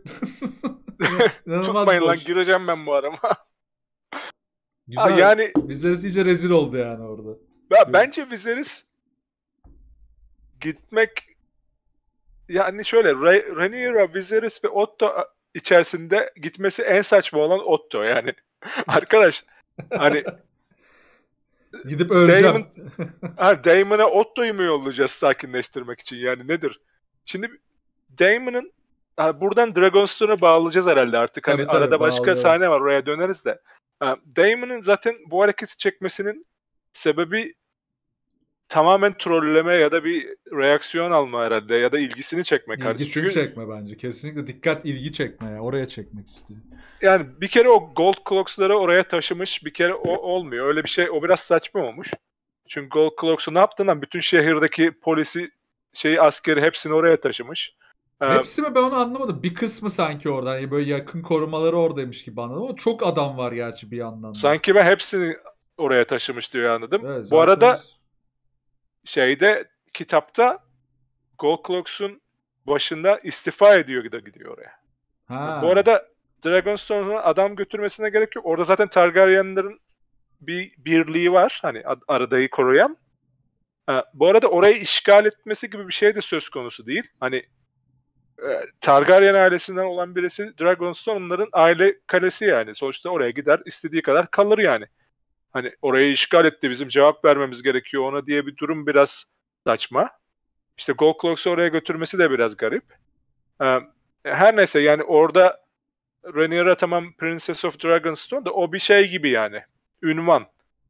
Tutmayın boş. lan gireceğim ben bu arama. Güzel. Ha, yani Viserys iyice rezil oldu yani orada. Ya, evet. bence Viserys gitmek yani şöyle Rha- Rhaenyra, Viserys ve Otto içerisinde gitmesi en saçma olan Otto yani. [LAUGHS] Arkadaş hani [LAUGHS] Gidip öleceğim. Damon, Damon'a Otto'yu mu yollayacağız sakinleştirmek için yani nedir? Şimdi Damon'ın buradan Dragonstone'a bağlayacağız herhalde artık. Hani tabii, tabii, arada başka bağlıyorum. sahne var oraya döneriz de. Damon'ın zaten bu hareketi çekmesinin sebebi tamamen trolleme ya da bir reaksiyon alma herhalde ya da ilgisini çekme kardeşim. İlgisini Çünkü... çekme bence. Kesinlikle dikkat ilgi çekmeye, oraya çekmek istiyor. Yani bir kere o Gold Clocks'ları oraya taşımış. Bir kere o olmuyor. Öyle bir şey o biraz saçma olmuş. Çünkü Gold Clocks'u ne yaptığından bütün şehirdeki polisi şeyi askeri hepsini oraya taşımış. Hepsi ee, mi ben onu anlamadım. Bir kısmı sanki oradan yani böyle yakın korumaları oradaymış gibi anladım ama çok adam var gerçi bir yandan. Da. Sanki ben hepsini oraya taşımış diye anladım. Evet, Bu arada şeyde kitapta Golclocks'un başında istifa ediyor da gidiyor oraya. Ha. Bu arada Dragonstone'a adam götürmesine gerek yok. Orada zaten Targaryen'ların bir birliği var. Hani aradayı koruyan. Ha, bu arada orayı işgal etmesi gibi bir şey de söz konusu değil. Hani e, Targaryen ailesinden olan birisi Dragonstone aile kalesi yani. Sonuçta oraya gider istediği kadar kalır yani. Hani orayı işgal etti bizim cevap vermemiz gerekiyor ona diye bir durum biraz saçma. İşte Goldclocks'u oraya götürmesi de biraz garip. E, her neyse yani orada Rhaenyra tamam Princess of Dragonstone da o bir şey gibi yani. Ünvan.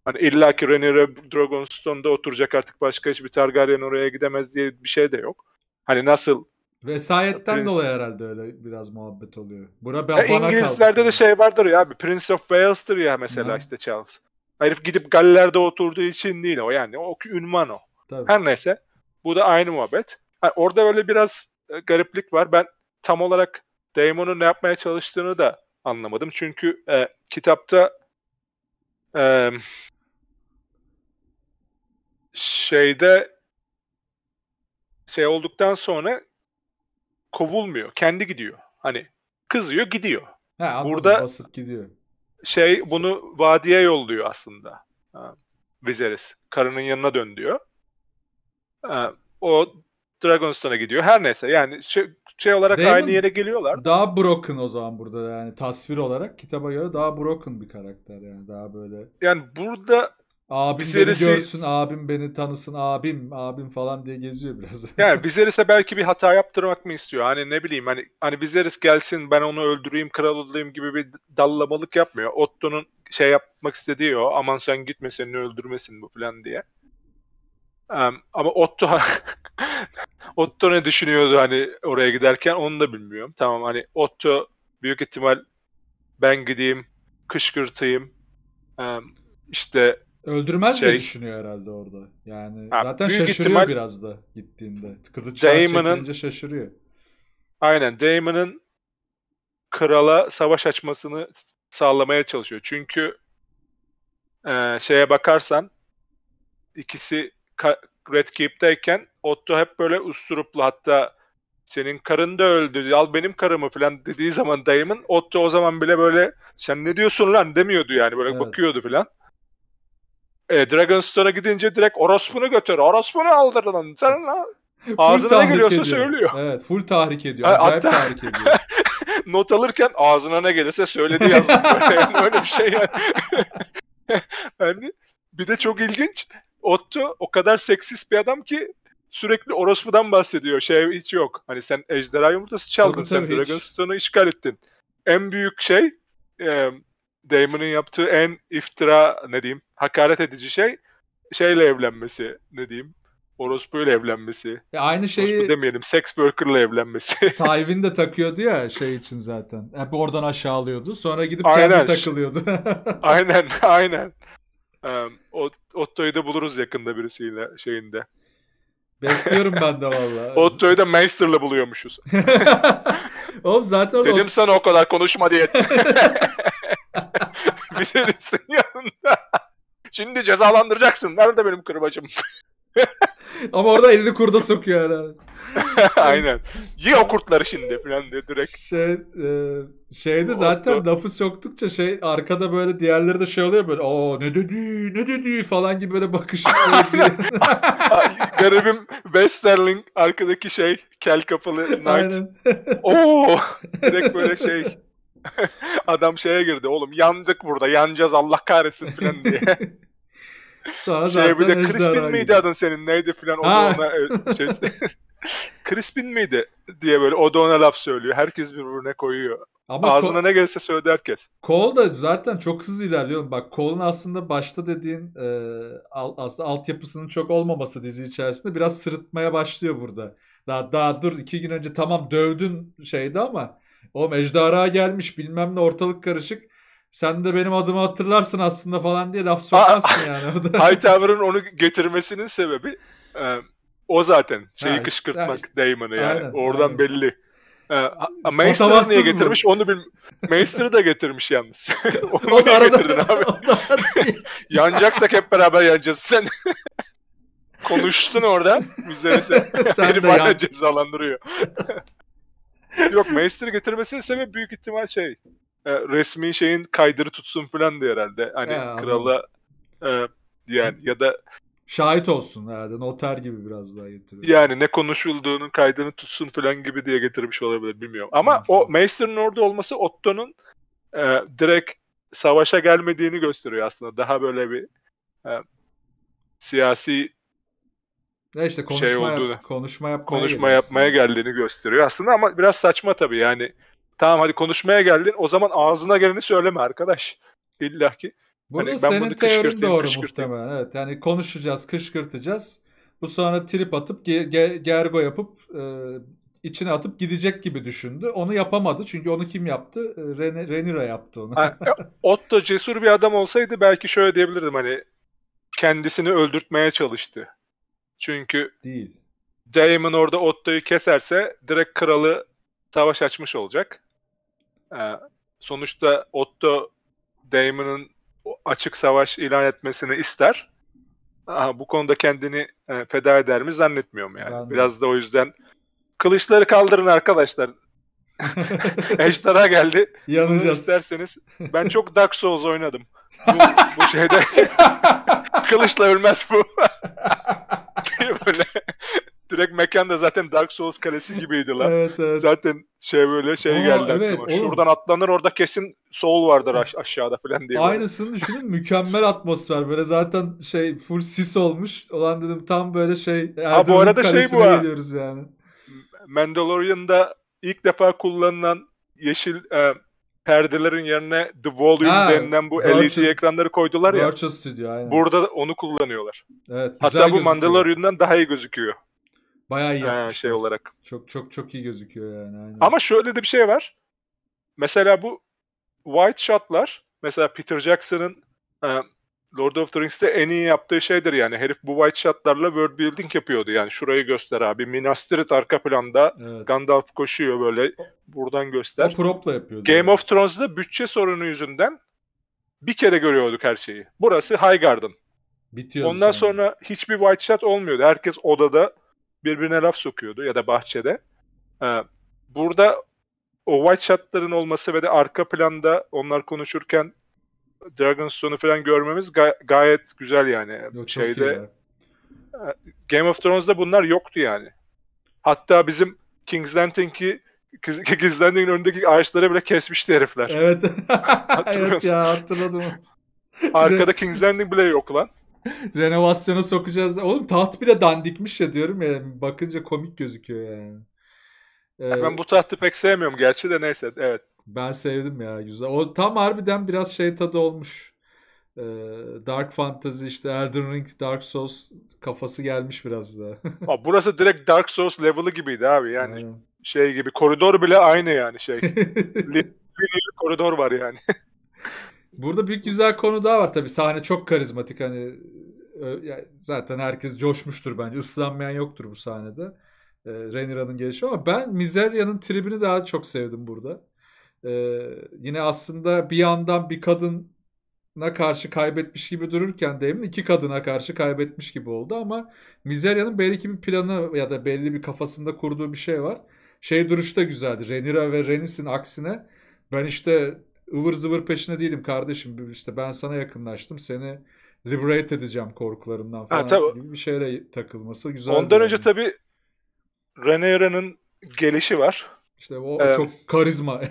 Hani illa ki Rhaenyra Dragonstone'da oturacak artık başka hiçbir Targaryen oraya gidemez diye bir şey de yok. Hani nasıl Vesayetten Prens... dolayı herhalde öyle biraz muhabbet oluyor. Bura ben, ya bana İngilizlerde kaldı. de şey vardır ya abi. Prince of Wales'tır ya mesela ha. işte Charles. Herif gidip Galler'de oturduğu için değil o yani. O ünvan o. Tabii. Her neyse. Bu da aynı muhabbet. Yani orada böyle biraz e, gariplik var. Ben tam olarak Daemon'un ne yapmaya çalıştığını da anlamadım. Çünkü e, kitapta e, şeyde şey olduktan sonra kovulmuyor. Kendi gidiyor. Hani kızıyor gidiyor. He, anladım, Burada basıp gidiyor. Şey bunu vadiye yolluyor aslında. Ha, Viserys. Karının yanına dön diyor. o Dragonstone'a gidiyor. Her neyse yani şey, şey olarak Damon aynı yere geliyorlar. Daha broken o zaman burada yani tasvir olarak kitaba göre daha broken bir karakter yani daha böyle. Yani burada Abim bir serisi... beni görsün, abim beni tanısın, abim, abim falan diye geziyor biraz. yani [LAUGHS] Viserys'e belki bir hata yaptırmak mı istiyor? Hani ne bileyim hani hani Viserys gelsin ben onu öldüreyim, kral olayım gibi bir dallamalık yapmıyor. Otto'nun şey yapmak istediği o. Aman sen gitme seni öldürmesin bu falan diye. Um, ama Otto [LAUGHS] Otto ne düşünüyordu hani oraya giderken onu da bilmiyorum. Tamam hani Otto büyük ihtimal ben gideyim, kışkırtayım, um, işte Öldürmez şey, diye düşünüyor herhalde orada. Yani ha, zaten şaşırıyor ihtimal, biraz da gittiğinde. Kılıç çekince şaşırıyor. Aynen Damon'ın krala savaş açmasını sağlamaya çalışıyor. Çünkü e, şeye bakarsan ikisi Red Keep'teyken Otto hep böyle usturuplu hatta senin karın da öldü al benim karımı falan dediği zaman Damon, Otto o zaman bile böyle sen ne diyorsun lan demiyordu yani böyle evet. bakıyordu falan. E, Dragonstone'a gidince direkt orospunu götür. Orospunu aldır lan. Sen lan. Ağzına ne geliyorsa ediyor. söylüyor. Evet full tahrik ediyor. Acayip hatta... tahrik ediyor. [LAUGHS] not alırken ağzına ne gelirse söyledi yazdı. [LAUGHS] yani öyle bir şey yani. [LAUGHS] yani bir de çok ilginç. Otto o kadar seksist bir adam ki sürekli orospudan bahsediyor. Şey hiç yok. Hani sen ejderha yumurtası çaldın. Tabii, tabii sen Dragonstone'u işgal ettin. En büyük şey e, Damon'ın yaptığı en iftira ne diyeyim hakaret edici şey şeyle evlenmesi ne diyeyim orospuyla evlenmesi. E aynı şeyi Orospu demeyelim sex worker'la evlenmesi. [LAUGHS] Tywin de takıyordu ya şey için zaten. E, hep oradan aşağı alıyordu. Sonra gidip aynen. kendi takılıyordu. [LAUGHS] aynen aynen. Um, Otto'yu da buluruz yakında birisiyle şeyinde. Bekliyorum ben de [LAUGHS] valla. Otto'yu da Meister'la buluyormuşuz. Oğlum zaten Dedim o... sana o kadar konuşma diye. [LAUGHS] bir herifsin yanında. Şimdi cezalandıracaksın. Nerede benim kırbaçım? [LAUGHS] Ama orada elini kurda sokuyor herhalde. [LAUGHS] Aynen. Ye o kurtları şimdi falan diye direkt. Şey, e, şeyde zaten Orta. lafı soktukça şey arkada böyle diğerleri de şey oluyor böyle o ne dedi ne dedi falan gibi böyle bakışlar. Garibim Westerling arkadaki şey kel kapılı Knight. Aynen. Oo direkt böyle şey [LAUGHS] Adam şeye girdi oğlum yandık burada yanacağız Allah kahretsin falan diye. [LAUGHS] Sonra şey, bir de Crispin miydi adın senin neydi falan o ona e, şey, [LAUGHS] Crispin miydi diye böyle o da ona laf söylüyor. Herkes birbirine koyuyor. Ama Ağzına Cole, ne gelse söyledi herkes. Cole da zaten çok hızlı ilerliyor. Bak Cole'un aslında başta dediğin e, al, aslında altyapısının çok olmaması dizi içerisinde biraz sırıtmaya başlıyor burada. Daha, daha dur iki gün önce tamam dövdün şeydi ama o ejderha gelmiş bilmem ne ortalık karışık. Sen de benim adımı hatırlarsın aslında falan diye laf sokmazsın yani. [LAUGHS] Hightower'ın onu getirmesinin sebebi e, o zaten. Şeyi ha, kışkırtmak ha, işte. Damon'ı yani. Aynen, Oradan aynen. belli. E, Maester'ı niye getirmiş mı? onu bil. Maester'ı da getirmiş yalnız. [LAUGHS] onu da getirdin [LAUGHS] abi. Da Yanacaksak hep beraber yanacağız. Sen konuştun orada. Müzesi. Sen Beni de yan... cezalandırıyor. [LAUGHS] Yok Manchester'ı getirmesinin sebebi büyük ihtimal şey e, resmi şeyin kaydırı tutsun falan diye herhalde. Hani ya, krala e, yani ya da şahit olsun herhalde noter gibi biraz daha getiriyor. Yani ne konuşulduğunun kaydını tutsun falan gibi diye getirmiş olabilir bilmiyorum. Ama o Manchester'ın orada olması Otto'nun e, direkt savaşa gelmediğini gösteriyor aslında. Daha böyle bir e, siyasi ya işte şey konuşma, şey olduğunu, yap, konuşma yapmaya, konuşma yapmaya aslında. geldiğini gösteriyor aslında ama biraz saçma tabii yani. Tamam hadi konuşmaya geldin o zaman ağzına geleni söyleme arkadaş. İlla ki. Burada hani senin bunu teorin doğru muhtemelen. Evet, yani konuşacağız, kışkırtacağız. Bu sonra trip atıp ge- gergo yapıp e, içine atıp gidecek gibi düşündü. Onu yapamadı çünkü onu kim yaptı? E, Renira yaptı onu. Ha, Otto cesur bir adam olsaydı belki şöyle diyebilirdim hani kendisini öldürtmeye çalıştı çünkü değil. Daemon orada Otto'yu keserse direkt kralı savaş açmış olacak. Ee, sonuçta Otto Daemon'ın açık savaş ilan etmesini ister. Aha, bu konuda kendini e, feda eder mi zannetmiyorum yani. Ben Biraz da o yüzden kılıçları kaldırın arkadaşlar. [LAUGHS] Eştara geldi. Yanacağız. Bunu isterseniz ben çok Dark Souls oynadım. Bu, [LAUGHS] bu şeyde [LAUGHS] kılıçla ölmez bu. böyle direkt mekan da zaten Dark Souls kalesi gibiydi lan. Evet, evet. Zaten şey böyle şey Aa, geldi evet, Şuradan atlanır orada kesin soul vardır aş- aşağıda falan diye. Aynısını düşünün mükemmel atmosfer böyle zaten şey full sis olmuş. Olan dedim tam böyle şey Erdoğan ha, bu arada şey bu. geliyoruz yani. Mandalorian'da ilk defa kullanılan yeşil e, perdelerin yerine The Volume ha, denilen bu LED ekranları koydular ya. Virtual Studio aynen. Burada onu kullanıyorlar. Evet, Hatta gözüküyor. bu Mandalorian'dan daha iyi gözüküyor. Bayağı iyi yapmış. Şey olarak. Çok çok çok iyi gözüküyor yani. Aynen. Ama şöyle de bir şey var. Mesela bu wide shot'lar mesela Peter Jackson'ın e, Lord of the Rings'te en iyi yaptığı şeydir yani. Herif bu white shotlarla world building yapıyordu yani. Şurayı göster abi. Minas Tirith arka planda. Evet. Gandalf koşuyor böyle. Buradan göster. O propla yapıyordu. Game yani. of Thrones'da bütçe sorunu yüzünden bir kere görüyorduk her şeyi. Burası High Garden. Bitiyor Ondan sonra. sonra hiçbir white shot olmuyordu. Herkes odada birbirine laf sokuyordu ya da bahçede. Ee, burada o white shotların olması ve de arka planda onlar konuşurken Dragonstone'u falan görmemiz ga- gayet güzel yani. Yok, Şeyde e, Game of Thrones'da bunlar yoktu yani. Hatta bizim King's Landing'i [LAUGHS] King's Landing'in önündeki ağaçlara bile kesmişti herifler. Evet. [LAUGHS] evet ya hatırladım. Arkada King's Landing bile yok lan. Renovasyona sokacağız. Oğlum taht bile dandikmiş ya diyorum ya. Bakınca komik gözüküyor yani. Ee, ben bu tahtı pek sevmiyorum gerçi de neyse. Evet. Ben sevdim ya güzel. O tam harbiden biraz şey tadı olmuş. Ee, dark Fantasy işte Elden Ring, Dark Souls kafası gelmiş biraz da. [LAUGHS] Aa, burası direkt Dark Souls level'ı gibiydi abi yani. Aynen. Şey gibi koridor bile aynı yani şey. Bir [LAUGHS] koridor var yani. [LAUGHS] Burada bir güzel konu daha var tabii. Sahne çok karizmatik hani zaten herkes coşmuştur bence. Islanmayan yoktur bu sahnede. Ee, Reniranın gelişi ama ben Miseria'nın tribini daha çok sevdim burada. Ee, yine aslında bir yandan bir kadına karşı kaybetmiş gibi dururken Damon iki kadına karşı kaybetmiş gibi oldu ama Mizeria'nın belli bir planı ya da belli bir kafasında kurduğu bir şey var. Şey duruşu da güzeldi. Renira ve Renis'in aksine ben işte ıvır zıvır peşine değilim kardeşim. İşte ben sana yakınlaştım. Seni liberate edeceğim korkularından falan ha, tabii. gibi bir şeyle takılması güzel. Ondan önce yani. tabii Renera'nın gelişi var. İşte o evet. çok karizma.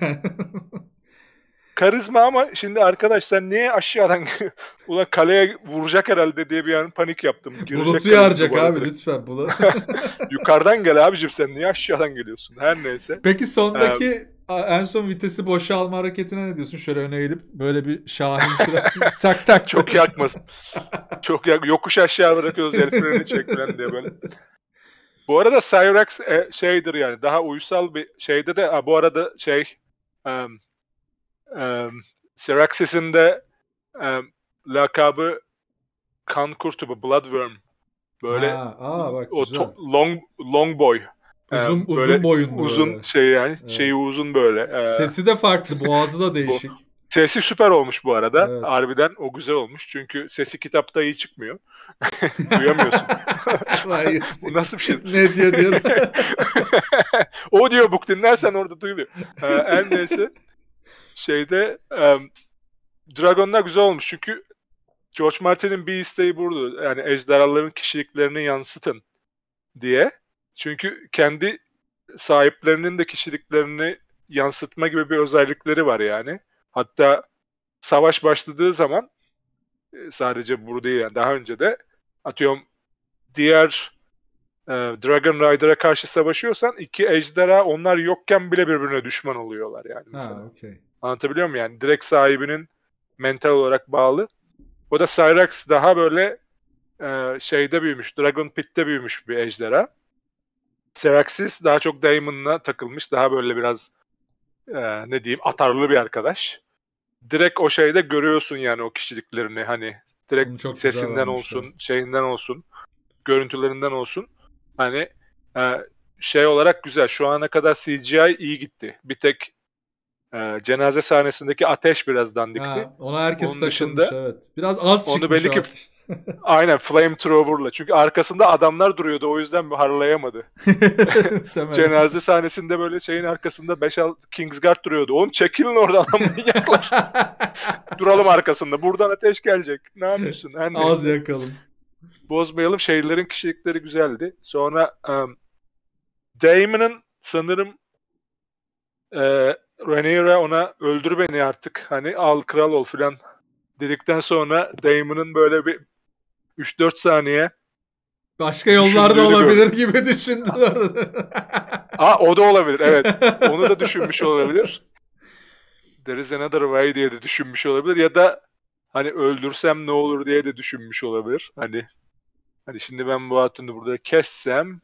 [LAUGHS] karizma ama şimdi arkadaş sen niye aşağıdan [LAUGHS] ulan kaleye vuracak herhalde diye bir an panik yaptım. Girecek Bulutlu yaracak abi direkt. lütfen bunu. [LAUGHS] Yukarıdan gel abicim sen niye aşağıdan geliyorsun her neyse. Peki sondaki ee, en son vitesi boşa alma hareketine ne diyorsun? Şöyle öne eğilip böyle bir şahin süre tak tak. Çok yakmasın. Çok yak yokuş aşağı bırakıyoruz el freni çek diye böyle. Bu arada Cyrex e, şeydir yani daha uysal bir şeyde de ha, bu arada şey um, um, Syraxis'in de um, lakabı kan kurtu bu Bloodworm. Böyle ha, aa, bak, o to- long long boy. Uzun ee, uzun boyun Uzun böyle. şey yani evet. şeyi uzun böyle. Ee, Sesi de farklı, boğazı da [LAUGHS] değişik. Sesi süper olmuş bu arada. Evet. Harbiden o güzel olmuş. Çünkü sesi kitapta iyi çıkmıyor. [LAUGHS] Duyamıyorsun. Hayır. [LAUGHS] Bu nasıl bir şey? ne diyor diyor. Audiobook [LAUGHS] dinlersen orada duyuluyor. Ee, her neyse. Şeyde um, Dragonlar güzel olmuş çünkü George Martin'in bir isteği buydu. Yani ejderhaların kişiliklerini yansıtın diye. Çünkü kendi sahiplerinin de kişiliklerini yansıtma gibi bir özellikleri var yani. Hatta savaş başladığı zaman ee, sadece bu değil yani daha önce de atıyorum diğer e, Dragon Rider'a karşı savaşıyorsan iki ejderha onlar yokken bile birbirine düşman oluyorlar yani. Mesela. Ha, okay. Anlatabiliyor muyum yani? Direkt sahibinin mental olarak bağlı. O da Cyrax daha böyle e, şeyde büyümüş, Dragon Pit'te büyümüş bir ejderha. Seraxis daha çok Daemon'la takılmış, daha böyle biraz e, ne diyeyim atarlı bir arkadaş direkt o şeyde görüyorsun yani o kişiliklerini hani direkt çok sesinden olsun, şeyinden olsun, görüntülerinden olsun. Hani e, şey olarak güzel. Şu ana kadar CGI iyi gitti. Bir tek ee, cenaze sahnesindeki ateş biraz dandikti. Ha, ona herkes Onun takılmış dışında, evet. Biraz az çıkmış onu belli ki [LAUGHS] aynen flamethrower'la. Çünkü arkasında adamlar duruyordu o yüzden harlayamadı. [LAUGHS] cenaze sahnesinde böyle şeyin arkasında 5 Kingsguard duruyordu. Oğlum çekilin oradan [LAUGHS] manyaklar. Duralım arkasında. Buradan ateş gelecek. Ne yapıyorsun? Az yakalım. Bozmayalım. Şeylerin kişilikleri güzeldi. Sonra um, Damon'ın sanırım e, Rhaenyra ona öldür beni artık hani al kral ol filan dedikten sonra Damon'ın böyle bir 3-4 saniye Başka yollar da olabilir diyorum. gibi düşündün orada. [LAUGHS] Aa, o da olabilir evet. Onu da düşünmüş olabilir. There is another way diye de düşünmüş olabilir ya da hani öldürsem ne olur diye de düşünmüş olabilir. Hani hani şimdi ben bu hatunu burada kessem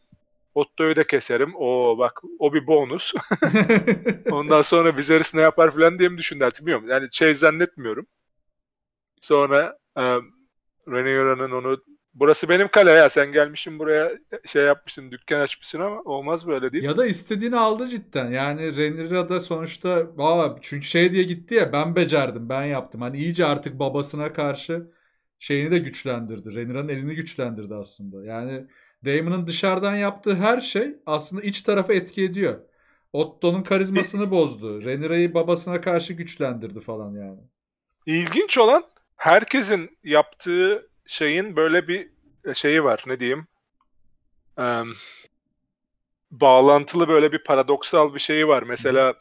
Otto'yu da keserim. O bak o bir bonus. [LAUGHS] [LAUGHS] Ondan sonra Viserys ne yapar falan diye mi düşündü artık bilmiyorum. Yani şey zannetmiyorum. Sonra e, Rhaenyra'nın onu burası benim kale ya sen gelmişsin buraya şey yapmışsın dükkan açmışsın ama olmaz böyle değil Ya da istediğini aldı cidden yani Rhaenyra da sonuçta Aa, çünkü şey diye gitti ya ben becerdim ben yaptım hani iyice artık babasına karşı şeyini de güçlendirdi Rhaenyra'nın elini güçlendirdi aslında yani Damon'ın dışarıdan yaptığı her şey aslında iç tarafa etki ediyor. Otto'nun karizmasını bozdu. Renira'yı babasına karşı güçlendirdi falan yani. İlginç olan herkesin yaptığı şeyin böyle bir e, şeyi var ne diyeyim ee, bağlantılı böyle bir paradoksal bir şeyi var. Mesela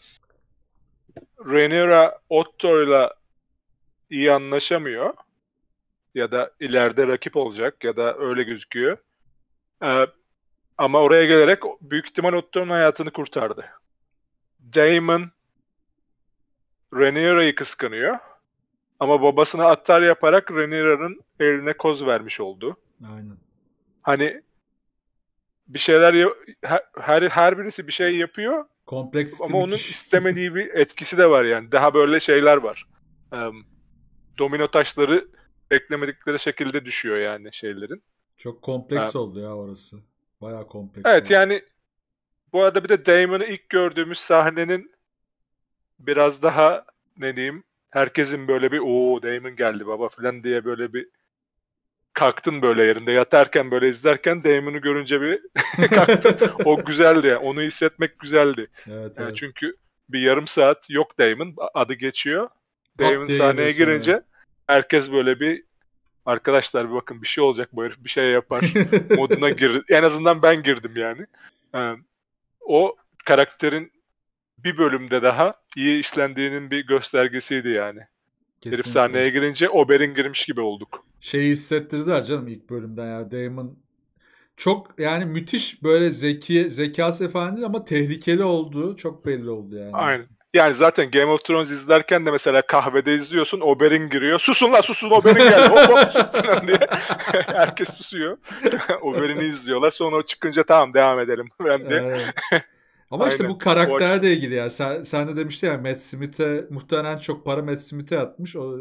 Renira Otto'yla iyi anlaşamıyor ya da ileride rakip olacak ya da öyle gözüküyor. Ee, ama oraya gelerek büyük ihtimal Otto'nun hayatını kurtardı. Damon Rhaenyra'yı kıskanıyor. Ama babasına attar yaparak Rhaenyra'nın eline koz vermiş oldu. Aynen. Hani bir şeyler her her birisi bir şey yapıyor. Kompleks ama onun istemediği bir etkisi de var yani. Daha böyle şeyler var. Um, domino taşları beklemedikleri şekilde düşüyor yani şeylerin. Çok kompleks ha. oldu ya orası. baya kompleks. Evet oldu. yani bu arada bir de Damon'ı ilk gördüğümüz sahnenin biraz daha ne diyeyim herkesin böyle bir o Damon geldi baba filan diye böyle bir kalktın böyle yerinde yatarken böyle izlerken Damon'u görünce bir [LAUGHS] kalktın. o güzeldi yani. Onu hissetmek güzeldi. Evet, evet. Çünkü bir yarım saat yok Damon adı geçiyor. Damon sahneye girince herkes böyle bir arkadaşlar bir bakın bir şey olacak bu herif bir şey yapar [LAUGHS] moduna gir. En azından ben girdim yani. Ee, o karakterin bir bölümde daha iyi işlendiğinin bir göstergesiydi yani. Kesinlikle. Herif sahneye girince Ober'in girmiş gibi olduk. Şeyi hissettirdiler canım ilk bölümden ya. Damon çok yani müthiş böyle zeki zekası efendi ama tehlikeli olduğu çok belli oldu yani. Aynen. Yani zaten Game of Thrones izlerken de mesela kahvede izliyorsun Oberyn giriyor. Susun lan susun Oberyn geldi. Hop hop susun diye. [LAUGHS] Herkes susuyor. [LAUGHS] Oberyn'i izliyorlar. Sonra o çıkınca tamam devam edelim. [LAUGHS] Ben de. Ama Aynen. işte bu karakter de ilgili ya. Sen, sen de demiştin ya Matt Smith'e muhtemelen çok para Matt Smith'e atmış. O,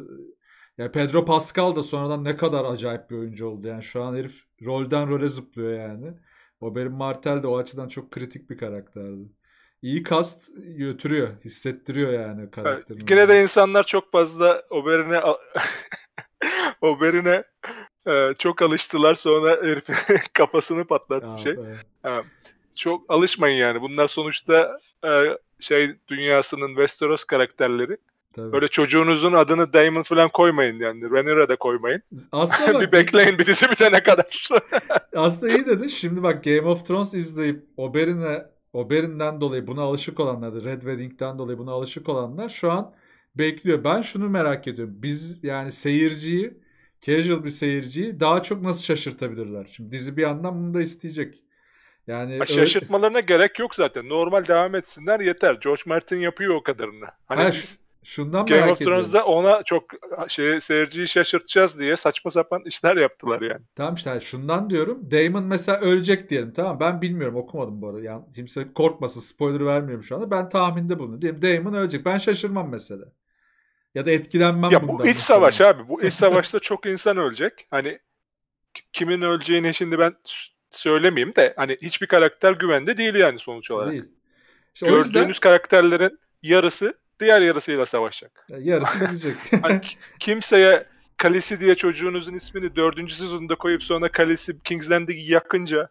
yani Pedro Pascal da sonradan ne kadar acayip bir oyuncu oldu. Yani şu an herif rolden role zıplıyor yani. Oberyn Martel de o açıdan çok kritik bir karakterdi iyi kast götürüyor. Hissettiriyor yani karakterini. Evet, yine de insanlar çok fazla Oberine, [LAUGHS] Oberine e, çok alıştılar sonra herifin [LAUGHS] kafasını patlattı ya, şey. Evet. Ha, çok alışmayın yani. Bunlar sonuçta e, şey dünyasının Westeros karakterleri. Tabii. Böyle çocuğunuzun adını Daemon falan koymayın yani. Rhaenyra da koymayın. Aslında [LAUGHS] bak, bir bekleyin bir dizi bitene kadar. aslında iyi dedin. Şimdi bak Game of Thrones izleyip Oberyn'e o berinden dolayı buna alışık olanlar da Red Wedding'den dolayı buna alışık olanlar şu an bekliyor. Ben şunu merak ediyorum. Biz yani seyirciyi casual bir seyirciyi daha çok nasıl şaşırtabilirler? Şimdi dizi bir yandan bunu da isteyecek. Yani ha, şaşırtmalarına öyle... gerek yok zaten. Normal devam etsinler yeter. George Martin yapıyor o kadarını. Hani Hayır, biz... Şundan Game of Thrones'da ona çok şey seyirciyi şaşırtacağız diye saçma sapan işler yaptılar yani. Tamam işte şundan diyorum. Damon mesela ölecek diyelim tamam ben bilmiyorum okumadım bu arada. Yani kimse korkmasın spoiler vermiyorum şu anda. Ben tahminde bunu Diyelim Damon ölecek. Ben şaşırmam mesela. Ya da etkilenmem ya bundan. bu iç savaş abi. Bu iç savaşta çok insan ölecek. Hani kimin öleceğini şimdi ben söylemeyeyim de hani hiçbir karakter güvende değil yani sonuç olarak. Değil. İşte Gördüğünüz yüzden... karakterlerin yarısı diğer yarısıyla savaşacak. Yarısı gidecek. yani [LAUGHS] kimseye Kalisi diye çocuğunuzun ismini dördüncü sezonunda koyup sonra Kalisi King's Landing'i yakınca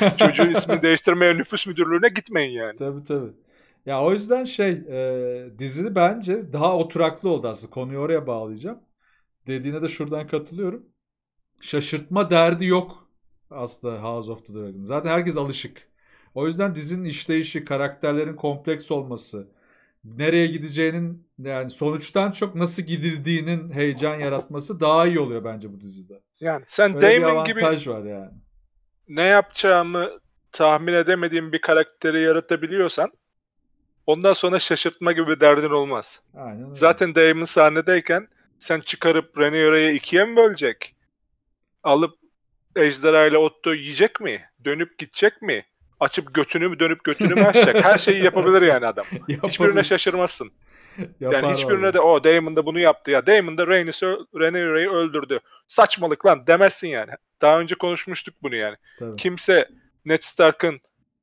[LAUGHS] çocuğun ismini değiştirmeye nüfus müdürlüğüne gitmeyin yani. Tabii tabii. Ya o yüzden şey e, dizini bence daha oturaklı oldu aslında. Konuyu oraya bağlayacağım. Dediğine de şuradan katılıyorum. Şaşırtma derdi yok aslında House of the Dragon. Zaten herkes alışık. O yüzden dizinin işleyişi, karakterlerin kompleks olması, nereye gideceğinin yani sonuçtan çok nasıl gidildiğinin heyecan yaratması daha iyi oluyor bence bu dizide. Yani sen Öyle Damon bir avantaj gibi var yani. Ne yapacağımı tahmin edemediğim bir karakteri yaratabiliyorsan ondan sonra şaşırtma gibi derdin olmaz. Aynen öyle. Zaten Damon sahnedeyken sen çıkarıp Rhaenyra'yı ikiye mi bölecek? Alıp Ejderha ile Otto yiyecek mi? Dönüp gidecek mi? açıp götünü mü dönüp götünü mü açacak. Her şeyi yapabilir yani adam. [LAUGHS] hiçbirine şaşırmazsın. Yapar yani hiçbirine abi. de o Damon da bunu yaptı ya. Damon da Rhaenyra'yı öldürdü. Saçmalık lan demezsin yani. Daha önce konuşmuştuk bunu yani. Tabii. Kimse Ned Stark'ın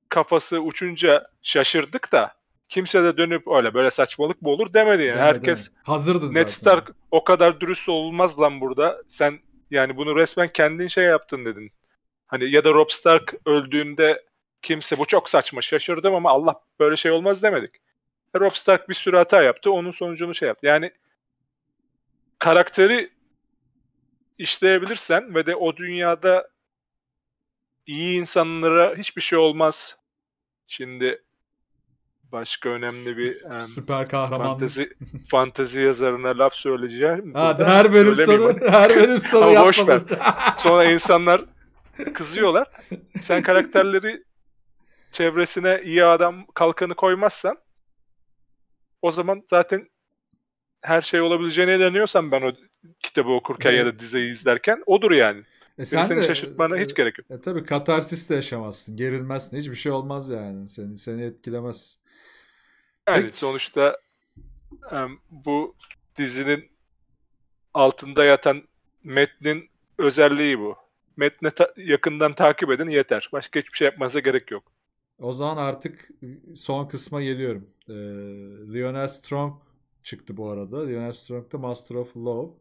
kafası uçunca şaşırdık da kimse de dönüp öyle böyle saçmalık mı olur demedi yani. Deme, Herkes Hazırdı zaten. Ned Stark o kadar dürüst olmaz lan burada. Sen yani bunu resmen kendin şey yaptın dedin. Hani ya da Rob Stark öldüğünde kimse bu çok saçma şaşırdım ama Allah böyle şey olmaz demedik. Rob Stark bir sürü hata yaptı. Onun sonucunu şey yaptı. Yani karakteri işleyebilirsen ve de o dünyada iyi insanlara hiçbir şey olmaz. Şimdi başka önemli bir um, süper kahraman fantezi fantezi yazarına laf söyleyeceğim. Ha, her bölüm sonu her bölüm sonu yapmadım. Sonra insanlar kızıyorlar. Sen karakterleri çevresine iyi adam kalkanı koymazsan o zaman zaten her şey olabileceğine inanıyorsam ben o kitabı okurken evet. ya da diziyi izlerken odur yani. E sen seni de, şaşırtmana e, hiç gerek yok. E, tabii katarsis de yaşamazsın. Gerilmezsin. Hiçbir şey olmaz yani. Seni seni etkilemez. Yani Peki. sonuçta bu dizinin altında yatan metnin özelliği bu. Metne ta- yakından takip edin yeter. Başka hiçbir şey yapmanıza gerek yok. O zaman artık son kısma geliyorum. Ee, Lionel Strong çıktı bu arada. Lionel Strong da Master of Love.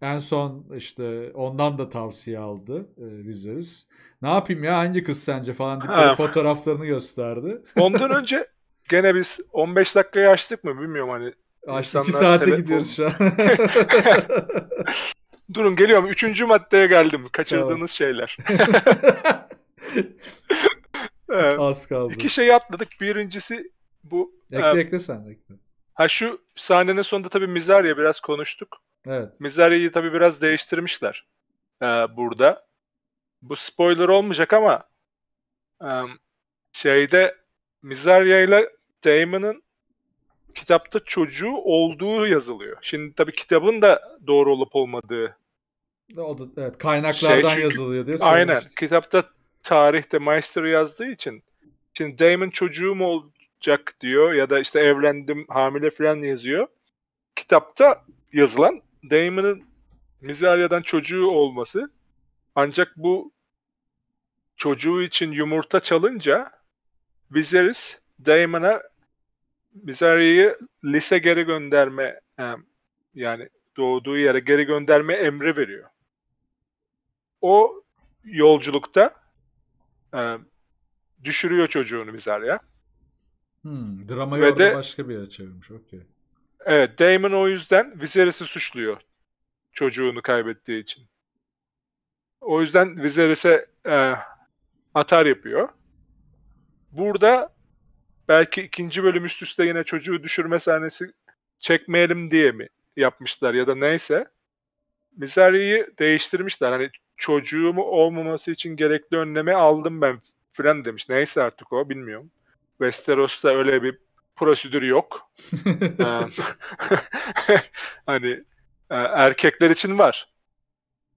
En son işte ondan da tavsiye aldı e, bizleriz. Ne yapayım ya hangi kız sence falan diye fotoğraflarını gösterdi. [LAUGHS] Ondan önce gene biz 15 dakikayı açtık mı bilmiyorum hani. Açtık 2 saate telefon... gidiyoruz şu an. [LAUGHS] Durun geliyorum. Üçüncü maddeye geldim. Kaçırdığınız tamam. şeyler. [LAUGHS] Evet. Az kaldı. İki şey atladık. Birincisi bu. Ekle e, ekle sen ekle. Ha şu sahnenin sonunda tabii Mizarya biraz konuştuk. Evet. Mizarya'yı tabii biraz değiştirmişler. E, burada. Bu spoiler olmayacak ama e, şeyde Mizarya ile Damon'ın kitapta çocuğu olduğu yazılıyor. Şimdi tabii kitabın da doğru olup olmadığı o evet kaynaklardan şey çünkü, yazılıyor diye Aynen. Kitapta tarihte Maestro yazdığı için şimdi Damon çocuğum olacak diyor ya da işte evlendim hamile falan yazıyor. Kitapta yazılan Damon'ın Mizaria'dan çocuğu olması ancak bu çocuğu için yumurta çalınca Viserys Damon'a Mizarya'yı lise geri gönderme e, yani doğduğu yere geri gönderme emri veriyor. O yolculukta e, düşürüyor çocuğunu mizarya. Hmm, dramayı Ve orada de, başka bir yere çevirmiş. Okey. Evet, Damon o yüzden Viserys'i suçluyor. Çocuğunu kaybettiği için. O yüzden Viserys'e e, atar yapıyor. Burada belki ikinci bölüm üst üste yine çocuğu düşürme sahnesi çekmeyelim diye mi yapmışlar ya da neyse. Mizarya'yı değiştirmişler. Hani Çocuğumu olmaması için gerekli önleme aldım ben filan demiş. Neyse artık o bilmiyorum. Westeros'ta öyle bir prosedür yok. [LAUGHS] Ee, [LAUGHS] hani e, erkekler için var.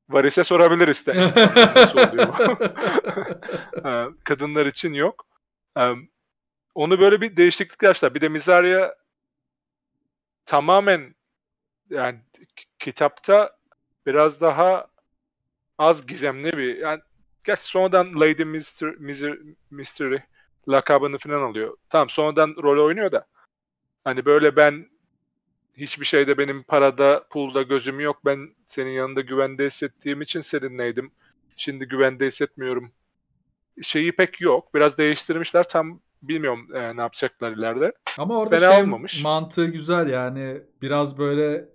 Varise sorabilir de. [LAUGHS] Hani ee, kadınlar için yok. Ee, onu böyle bir değişiklik yaşlar. Bir de Mizaria tamamen yani kitapta biraz daha az gizemli bir yani gerçi sonradan Lady Mister, Mister, Mystery lakabını falan alıyor. Tamam sonradan rol oynuyor da hani böyle ben hiçbir şeyde benim parada, pulda gözüm yok. Ben senin yanında güvende hissettiğim için seninleydim. Şimdi güvende hissetmiyorum. Şeyi pek yok. Biraz değiştirmişler. Tam bilmiyorum e, ne yapacaklar ileride. Ama orada Fena şey olmamış. mantığı güzel yani. Biraz böyle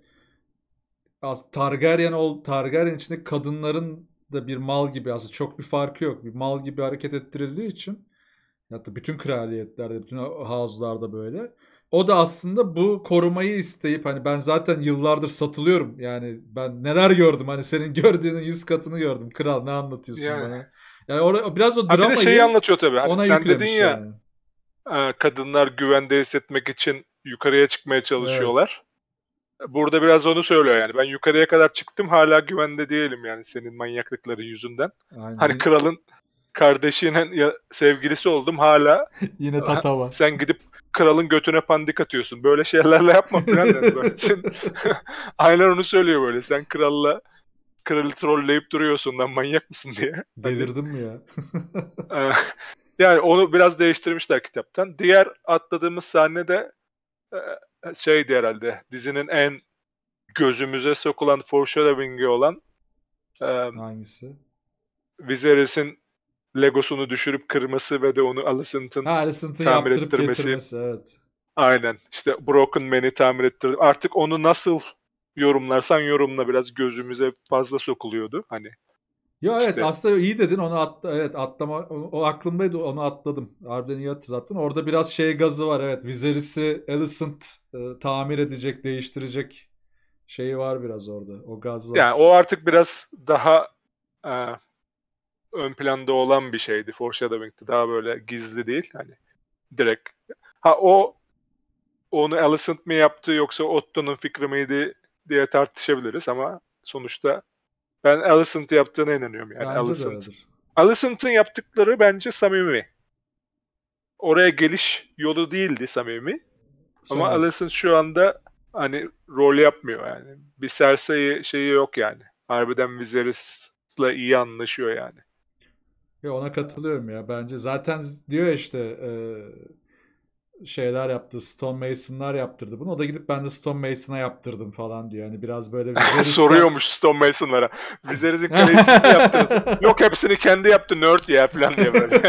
aslında Targaryen ol Targaryen içinde kadınların da bir mal gibi aslında çok bir farkı yok. Bir mal gibi hareket ettirildiği için hatta bütün kraliyetlerde, bütün havuzlarda böyle. O da aslında bu korumayı isteyip hani ben zaten yıllardır satılıyorum. Yani ben neler gördüm hani senin gördüğünün yüz katını gördüm. Kral ne anlatıyorsun yani. bana? Yani or- biraz o dramayı bir de şeyi anlatıyor tabii. Hani ona sen dedin ya yani. E, kadınlar güvende hissetmek için yukarıya çıkmaya çalışıyorlar burada biraz onu söylüyor yani. Ben yukarıya kadar çıktım hala güvende değilim yani senin manyaklıkların yüzünden. Aynen. Hani kralın kardeşinin sevgilisi oldum hala. [LAUGHS] Yine tata var. Sen gidip kralın götüne pandik atıyorsun. Böyle şeylerle yapma falan. Yani böyle. [LAUGHS] [LAUGHS] aynen onu söylüyor böyle. Sen kralla kralı trolleyip duruyorsun lan manyak mısın diye. Delirdin mi ya? Ee, yani onu biraz değiştirmişler kitaptan. Diğer atladığımız sahnede. E, şeydi herhalde dizinin en gözümüze sokulan foreshadowing'i olan e, hangisi? Viserys'in Legosunu düşürüp kırması ve de onu Alicent'ın tamir ettirmesi. evet. Aynen. İşte Broken Man'i tamir ettirdim. Artık onu nasıl yorumlarsan yorumla biraz gözümüze fazla sokuluyordu. Hani ya evet aslında iyi dedin onu at evet atlama o aklımdaydı onu atladım. Harbiden iyi hatırlattın. Orada biraz şey gazı var evet. Viserys'i Alicent e, tamir edecek, değiştirecek şeyi var biraz orada. O gaz var. Yani o artık biraz daha e, ön planda olan bir şeydi. Foreshadowing'de daha böyle gizli değil. Hani direkt ha o onu Alicent mi yaptı yoksa Otto'nun fikri miydi diye tartışabiliriz ama sonuçta ben Alicent yaptığına inanıyorum yani. Bence Alicent. Alicent'ın yaptıkları bence samimi. Oraya geliş yolu değildi samimi. Sonrası. Ama Alicent şu anda hani rol yapmıyor yani. Bir sersayı şeyi yok yani. Harbiden Viserys'la iyi anlaşıyor yani. Ya ona katılıyorum ya. Bence zaten diyor işte e, şeyler yaptı. Stone Mason'lar yaptırdı bunu. O da gidip ben de Stone Mason'a yaptırdım falan diyor. Yani biraz böyle [LAUGHS] Viserys Soruyormuş Stone Mason'lara. Viserys'in kalesini yaptınız. [LAUGHS] Yok hepsini kendi yaptı nerd ya falan diye böyle.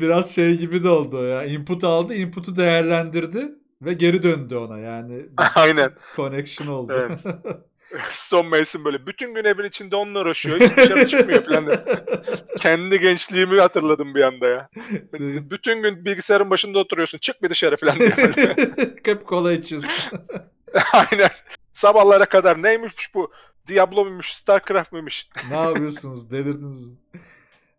[LAUGHS] biraz şey gibi de oldu ya. Input aldı, input'u değerlendirdi ve geri döndü ona yani. Aynen. Connection oldu. Evet. Stone Mason böyle bütün gün evin içinde onunla uğraşıyor. Hiç dışarı çıkmıyor falan. [LAUGHS] Kendi gençliğimi hatırladım bir anda ya. bütün gün bilgisayarın başında oturuyorsun. Çık bir dışarı falan diye. [LAUGHS] Hep kola içiyorsun. [LAUGHS] Aynen. Sabahlara kadar neymiş bu? Diablo muymuş? Starcraft mıymış? ne yapıyorsunuz? Delirdiniz mi?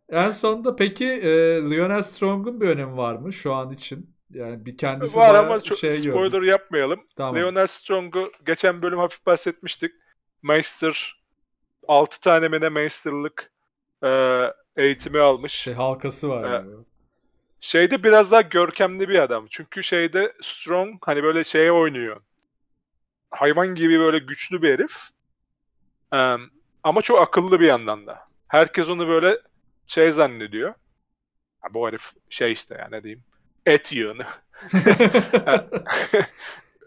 En sonunda peki e, Lionel Strong'un bir önemi var mı şu an için? Yani bir kendisi Var ama çok şey spoiler gördüm. yapmayalım. Tamam. Leonard Strong'u geçen bölüm hafif bahsetmiştik. Meister 6 tane mene Meister'lık e, eğitimi almış. Şey halkası var. E, yani. Şeyde biraz daha görkemli bir adam. Çünkü şeyde Strong hani böyle şeye oynuyor. Hayvan gibi böyle güçlü bir herif. E, ama çok akıllı bir yandan da. Herkes onu böyle şey zannediyor. Ha, bu herif şey işte yani ne diyeyim et yığını. [LAUGHS]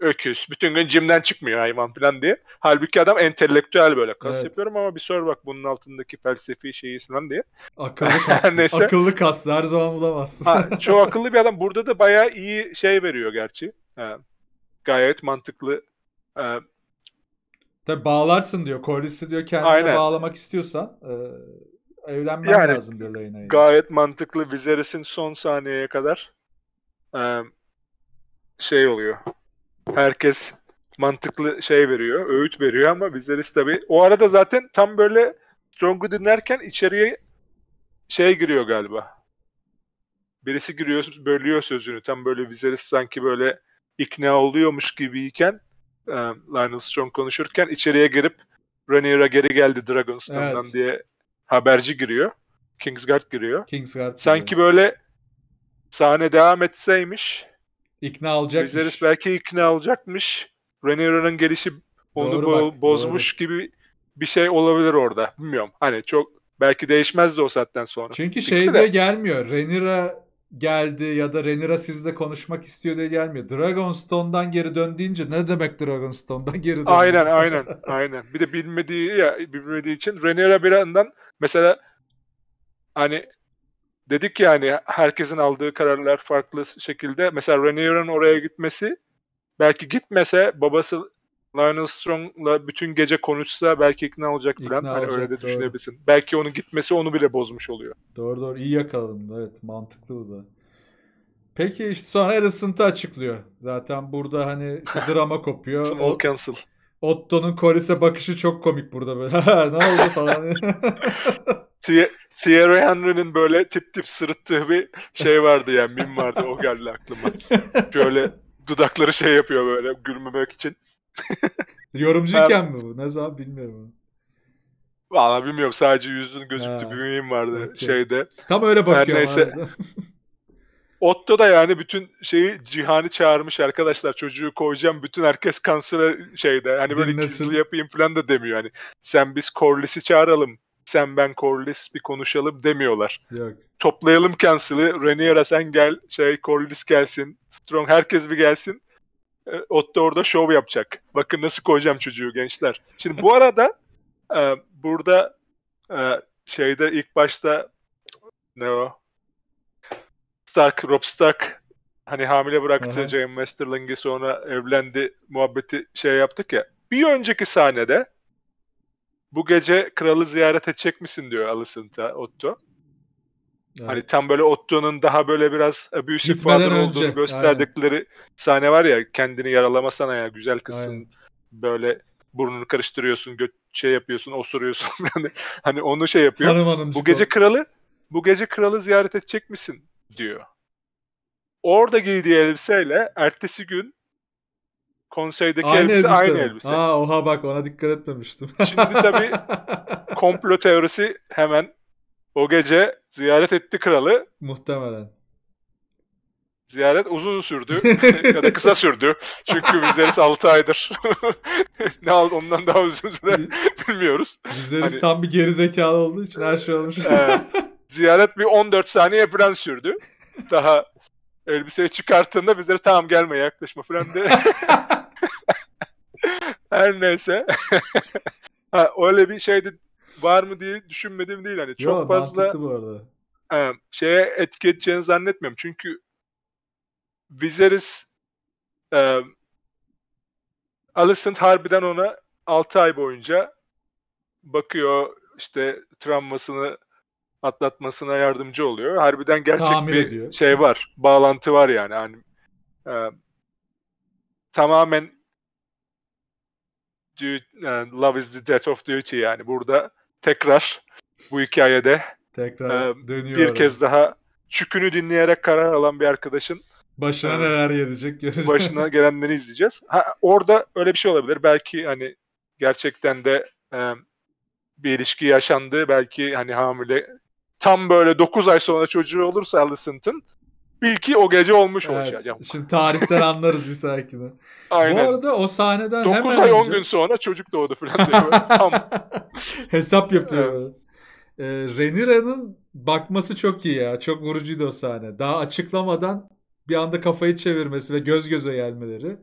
Öküz. Bütün gün cimden çıkmıyor hayvan falan diye. Halbuki adam entelektüel böyle. Kas evet. yapıyorum ama bir sor bak bunun altındaki felsefi şeyi falan diye. Akıllı [LAUGHS] kas. Akıllı kas. Her zaman bulamazsın. ha, [LAUGHS] çok akıllı bir adam. Burada da bayağı iyi şey veriyor gerçi. Ha, gayet mantıklı e, Tabi bağlarsın diyor. Corliss'i diyor kendine Aynen. bağlamak istiyorsa e, evlenmen yani, lazım bir Leyna'ya. Gayet mantıklı. Viserys'in son saniyeye kadar şey oluyor. Herkes mantıklı şey veriyor, öğüt veriyor ama bizleriz tabii. O arada zaten tam böyle Strong'u dinlerken içeriye şey giriyor galiba. Birisi giriyor, bölüyor sözünü. Tam böyle Viserys sanki böyle ikna oluyormuş gibiyken e, Lionel Strong konuşurken içeriye girip Rhaenyra geri geldi Dragonstone'dan evet. diye haberci giriyor. Kingsguard giriyor. Kingsguard. Sanki böyle sahne devam etseymiş ikna alacakmış. Viserys belki ikna alacakmış. Rhaenyra'nın gelişi onu doğru bo- bak, bozmuş doğru. gibi bir şey olabilir orada. Bilmiyorum. Hani çok belki değişmez de o saatten sonra. Çünkü Bitti şeyde de. gelmiyor. Rhaenyra geldi ya da Renira sizle konuşmak istiyor diye gelmiyor. Dragonstone'dan geri döndüğünce ne demek Dragonstone'dan geri döndü? Aynen [LAUGHS] aynen aynen. Bir de bilmediği ya bilmediği için Renira bir andan mesela hani dedik yani herkesin aldığı kararlar farklı şekilde. Mesela Rainier'ın oraya gitmesi belki gitmese babası Lionel Strong'la bütün gece konuşsa belki ikna olacak falan. İkna hani olacak, öyle de doğru. Belki onun gitmesi onu bile bozmuş oluyor. Doğru doğru iyi yakaladın. Evet mantıklı bu da. Peki işte sonra Alicent'ı açıklıyor. Zaten burada hani işte [LAUGHS] drama kopuyor. Small cancel. Otto'nun Koris'e bakışı çok komik burada böyle. [LAUGHS] ne oldu falan. [LAUGHS] Thierry Henry'nin böyle tip tip sırıttığı bir şey vardı yani mim vardı o geldi aklıma. Şöyle dudakları şey yapıyor böyle gülmemek için. [LAUGHS] Yorumcuyken mi bu? Ne zaman bilmiyorum. Valla bilmiyorum sadece yüzünün gözüktü bir mim vardı okay. şeyde. Tam öyle bakıyor. Her neyse. [LAUGHS] Otto da yani bütün şeyi cihani çağırmış arkadaşlar çocuğu koyacağım bütün herkes kansere şeyde hani böyle Dinlesin. gizli yapayım falan da demiyor hani sen biz Corliss'i çağıralım sen ben Corliss bir konuşalım demiyorlar. Yok. Toplayalım Cancel'ı. Rhaenyra sen gel. Şey Corliss gelsin. Strong herkes bir gelsin. E, Otto orada şov yapacak. Bakın nasıl koyacağım çocuğu gençler. Şimdi bu arada e, burada e, şeyde ilk başta ne o? Stark, Rob Stark hani hamile bıraktı Hı-hı. Jaime Westerling'i sonra evlendi muhabbeti şey yaptık ya. Bir önceki sahnede bu gece kralı ziyaret edecek misin diyor Alicent'a Otto. Evet. Hani tam böyle Otto'nun daha böyle biraz abusive father olduğunu gösterdikleri Aynen. sahne var ya kendini yaralamasana ya güzel kızsın böyle burnunu karıştırıyorsun göt şey yapıyorsun osuruyorsun hani, [LAUGHS] hani onu şey yapıyor. hanım bu gece o. kralı bu gece kralı ziyaret edecek misin diyor. Orada giydiği elbiseyle ertesi gün konseydeki aynı elbise, elbise aynı elbise. Ha oha bak ona dikkat etmemiştim. Şimdi tabii [LAUGHS] komplo teorisi hemen o gece ziyaret etti kralı. Muhtemelen. Ziyaret uzun sürdü [LAUGHS] ya da kısa sürdü. Çünkü Viserys 6 aydır. [LAUGHS] ne aldı ondan daha uzun süre bilmiyoruz. Viserys hani... tam bir geri zekalı olduğu için her şey olmuş. e, ziyaret bir 14 saniye falan sürdü. Daha elbiseyi çıkarttığında Viserys tamam gelme yaklaşma falan diye her neyse. [LAUGHS] ha, öyle bir şey de var mı diye düşünmedim değil. Hani çok Yo, fazla bu arada. E, şeye etki edeceğini zannetmiyorum. Çünkü Viserys e, Alicent harbiden ona 6 ay boyunca bakıyor işte travmasını atlatmasına yardımcı oluyor. Harbiden gerçek Tamir bir ediyor. şey var. Bağlantı var yani. yani e, tamamen e, Love is the Death of Duty yani burada tekrar bu hikayede tekrar e, dönüyor. Bir kez daha çükünü dinleyerek karar alan bir arkadaşın başına e, neler gelecek göreceğiz. Başına [LAUGHS] gelenleri izleyeceğiz. Ha, orada öyle bir şey olabilir. Belki hani gerçekten de e, bir ilişki yaşandı. Belki hani hamile tam böyle 9 ay sonra çocuğu olursa Alicent'ın Bilki o gece olmuş evet, olacak. Şimdi tarihten anlarız bir sakine. [LAUGHS] Aynen. Bu arada o sahneden 9 hemen ay önce... gün sonra çocuk doğdu falan Tam. [LAUGHS] Hesap yapıyor. Evet. E, ee, Renira'nın bakması çok iyi ya. Çok vurucuydu o sahne. Daha açıklamadan bir anda kafayı çevirmesi ve göz göze gelmeleri.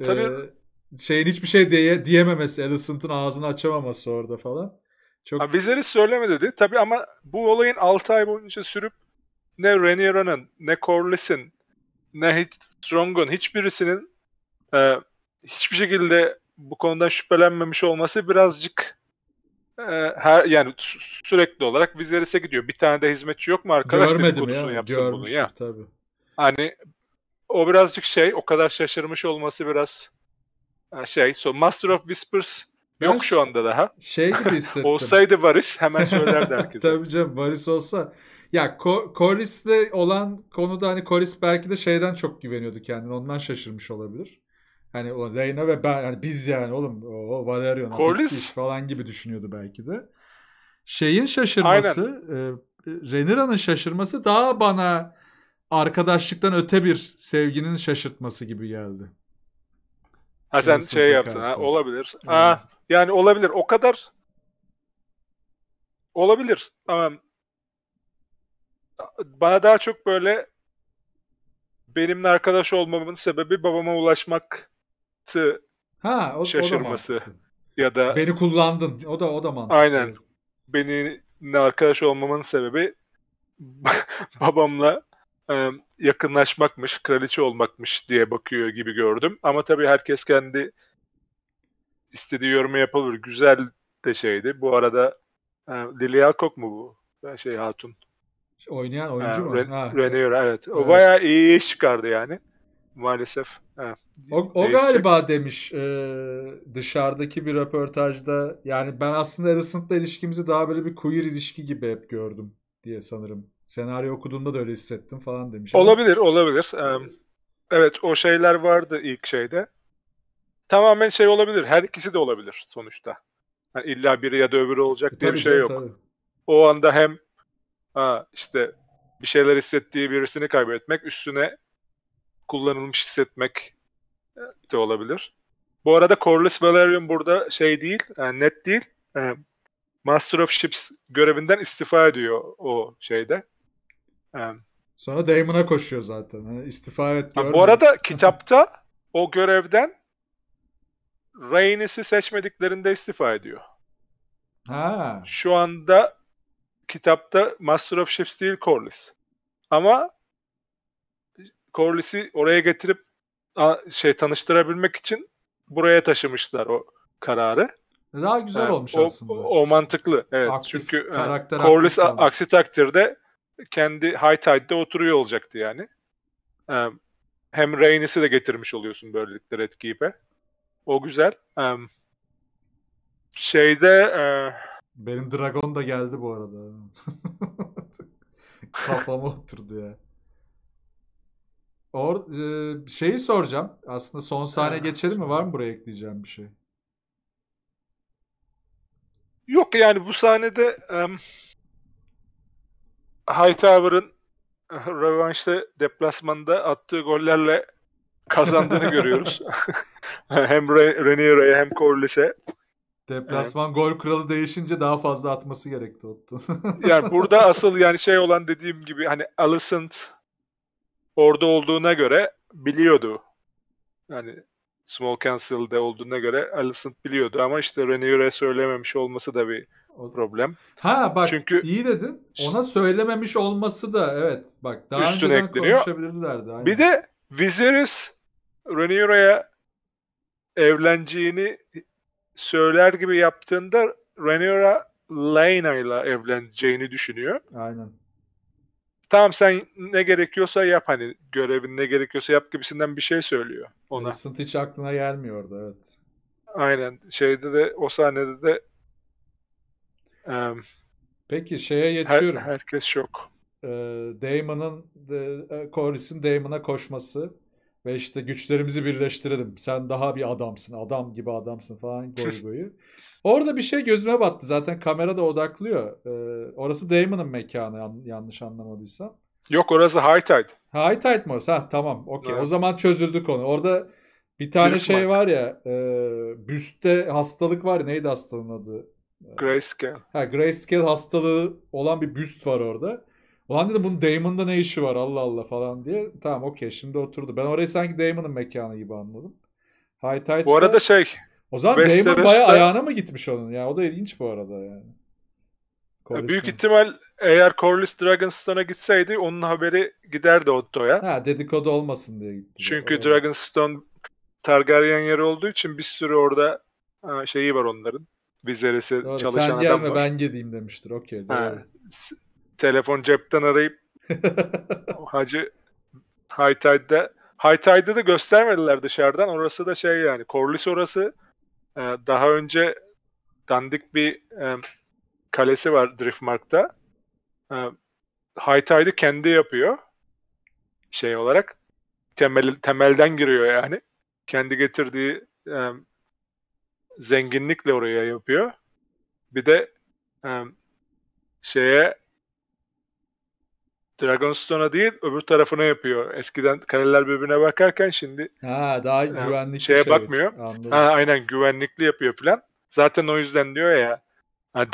Ee, Tabii. E, şeyin hiçbir şey diye, diyememesi. Alicent'ın ağzını açamaması orada falan. Çok... Ha, bizleri söyleme dedi. Tabii ama bu olayın 6 ay boyunca sürüp ne Rhaera'nın ne Corlys'in ne hiç Strong'un hiçbirisinin e, hiçbir şekilde bu konudan şüphelenmemiş olması birazcık e, her yani sü- sürekli olarak Viserys'e gidiyor. Bir tane de hizmetçi yok mu arkadaş Görmedim ya, yapsın bunu ya. Tabii. Hani o birazcık şey o kadar şaşırmış olması biraz e, şey so Master of Whispers ben yok şu anda daha. Şey gibi [LAUGHS] hissettim. Olsaydı Barış hemen söylerdi [LAUGHS] herkese. Tabii canım Barış olsa ya Corris'le olan konuda hani Corris belki de şeyden çok güveniyordu kendini, Ondan şaşırmış olabilir. Hani o Reyna ve ben yani biz yani oğlum o Valerion falan gibi düşünüyordu belki de. Şeyin şaşırması, e, Renira'nın şaşırması daha bana arkadaşlıktan öte bir sevginin şaşırtması gibi geldi. Ha sen Nasıl şey takarsın. yaptın ha olabilir. Evet. Ha, yani olabilir. O kadar olabilir. Tamam bana daha çok böyle benimle arkadaş olmamın sebebi babama ulaşmak ha, o, şaşırması. O da ya da beni kullandın. O da o da mantıklı. Aynen. Benimle arkadaş olmamın sebebi [LAUGHS] babamla e, yakınlaşmakmış, kraliçe olmakmış diye bakıyor gibi gördüm. Ama tabii herkes kendi istediği yorumu yapabilir. Güzel de şeydi. Bu arada e, kok mu bu? Şey hatun. Oynayan oyuncu ha, mu? Ren, ha. Renier evet. O evet. bayağı iyi iş çıkardı yani. Maalesef. Ha, o, o galiba demiş e, dışarıdaki bir röportajda yani ben aslında Alicent'la ilişkimizi daha böyle bir queer ilişki gibi hep gördüm diye sanırım. Senaryo okuduğumda da öyle hissettim falan demiş. Olabilir ama. olabilir. evet o şeyler vardı ilk şeyde. Tamamen şey olabilir. Her ikisi de olabilir sonuçta. Yani illa biri ya da öbürü olacak e, diye tabii bir şey canım, yok. Tabii. O anda hem ha işte bir şeyler hissettiği birisini kaybetmek üstüne kullanılmış hissetmek e, de olabilir. Bu arada Corlys Valerian burada şey değil, yani e, net değil. E, Master of Ships görevinden istifa ediyor o şeyde. Sonra Daemon'a koşuyor zaten. İstifa hani istifa et. bu arada kitapta o görevden Rhaenys'i seçmediklerinde istifa ediyor. Ha. Şu anda kitapta Master of Ships değil Corliss. Ama Corliss'i oraya getirip şey tanıştırabilmek için buraya taşımışlar o kararı. Daha güzel yani, olmuş o, aslında. O, o mantıklı. Evet. Aktif, çünkü karakter Corliss aktif aksi takdirde kendi high tide'de oturuyor olacaktı yani. Um, hem Reynis'i de getirmiş oluyorsun böylelikle Red Keep'e. O güzel. Um, şeyde uh, benim dragon da geldi bu arada. [LAUGHS] Kafama oturdu ya. Or e, şeyi soracağım. Aslında son sahne geçelim mi? Var mı buraya ekleyeceğim bir şey? Yok yani bu sahnede um, Hightower'ın eh, revanşta deplasmanda attığı gollerle kazandığını görüyoruz. [LAUGHS] hem Renier'e hem Corliss'e. Deplasman evet. gol kralı değişince daha fazla atması gerekti Otto. [LAUGHS] yani burada asıl yani şey olan dediğim gibi hani Alicent orada olduğuna göre biliyordu. Yani Small Cancel'de olduğuna göre Alicent biliyordu ama işte Reniere söylememiş olması da bir problem. Ha bak Çünkü, iyi dedin. Ona söylememiş olması da evet bak daha üstüne önceden ekleniyor. konuşabilirlerdi. Aynen. Bir de Viserys Reniera'ya evleneceğini söyler gibi yaptığında Rhaenyra Laena ile evleneceğini düşünüyor. Aynen. Tamam sen ne gerekiyorsa yap hani görevin ne gerekiyorsa yap gibisinden bir şey söylüyor ona. Alicent hiç aklına gelmiyordu evet. Aynen şeyde de o sahnede de um, Peki şeye geçiyorum. Her, herkes şok. Ee, Damon'ın, e, Corlys'in Damon'a koşması. Ve işte güçlerimizi birleştirelim. Sen daha bir adamsın. Adam gibi adamsın falan goy [LAUGHS] goyu. Orada bir şey gözüme battı. Zaten kamera da odaklıyor. Ee, orası Damon'ın mekanı yanlış anlamadıysam. Yok orası High Tide. High Tide mi orası? Ha tamam. Okey. Evet. O zaman çözüldü konu. Orada bir tane Drift şey Mark. var ya. E, büste hastalık var. Neydi hastalığın adı? Grayscale. Ha, grayscale hastalığı olan bir büst var orada. Ulan dedim bunun Damon'da ne işi var Allah Allah falan diye. Tamam okey şimdi oturdu. Ben orayı sanki Damon'ın mekanı gibi anladım. High Tides. Bu arada şey. O zaman Westeros Damon bayağı ayağına mı gitmiş onun ya? O da ilginç bu arada yani. Corliss'ın. Büyük ihtimal eğer Corlys Dragonstone'a gitseydi onun haberi giderdi Otto'ya. Ha dedikodu olmasın diye gitti. Çünkü o. Dragonstone Targaryen yeri olduğu için bir sürü orada şeyi var onların. Vizerisi Doğru. çalışan Sen adam gelme ben gideyim demiştir. Okey telefon cepten arayıp [LAUGHS] Hacı High Tide'da High Tide'da da göstermediler dışarıdan. Orası da şey yani Corliss orası e, daha önce dandik bir e, kalesi var Driftmark'ta. E, High Tide'ı kendi yapıyor. Şey olarak temel, temelden giriyor yani. Kendi getirdiği e, zenginlikle oraya yapıyor. Bir de e, şeye Dragonstone'a değil öbür tarafına yapıyor. Eskiden kareler birbirine bakarken şimdi ha, daha yani güvenlikli şeye şey, bakmıyor. Ha, aynen güvenlikli yapıyor falan. Zaten o yüzden diyor ya [LAUGHS]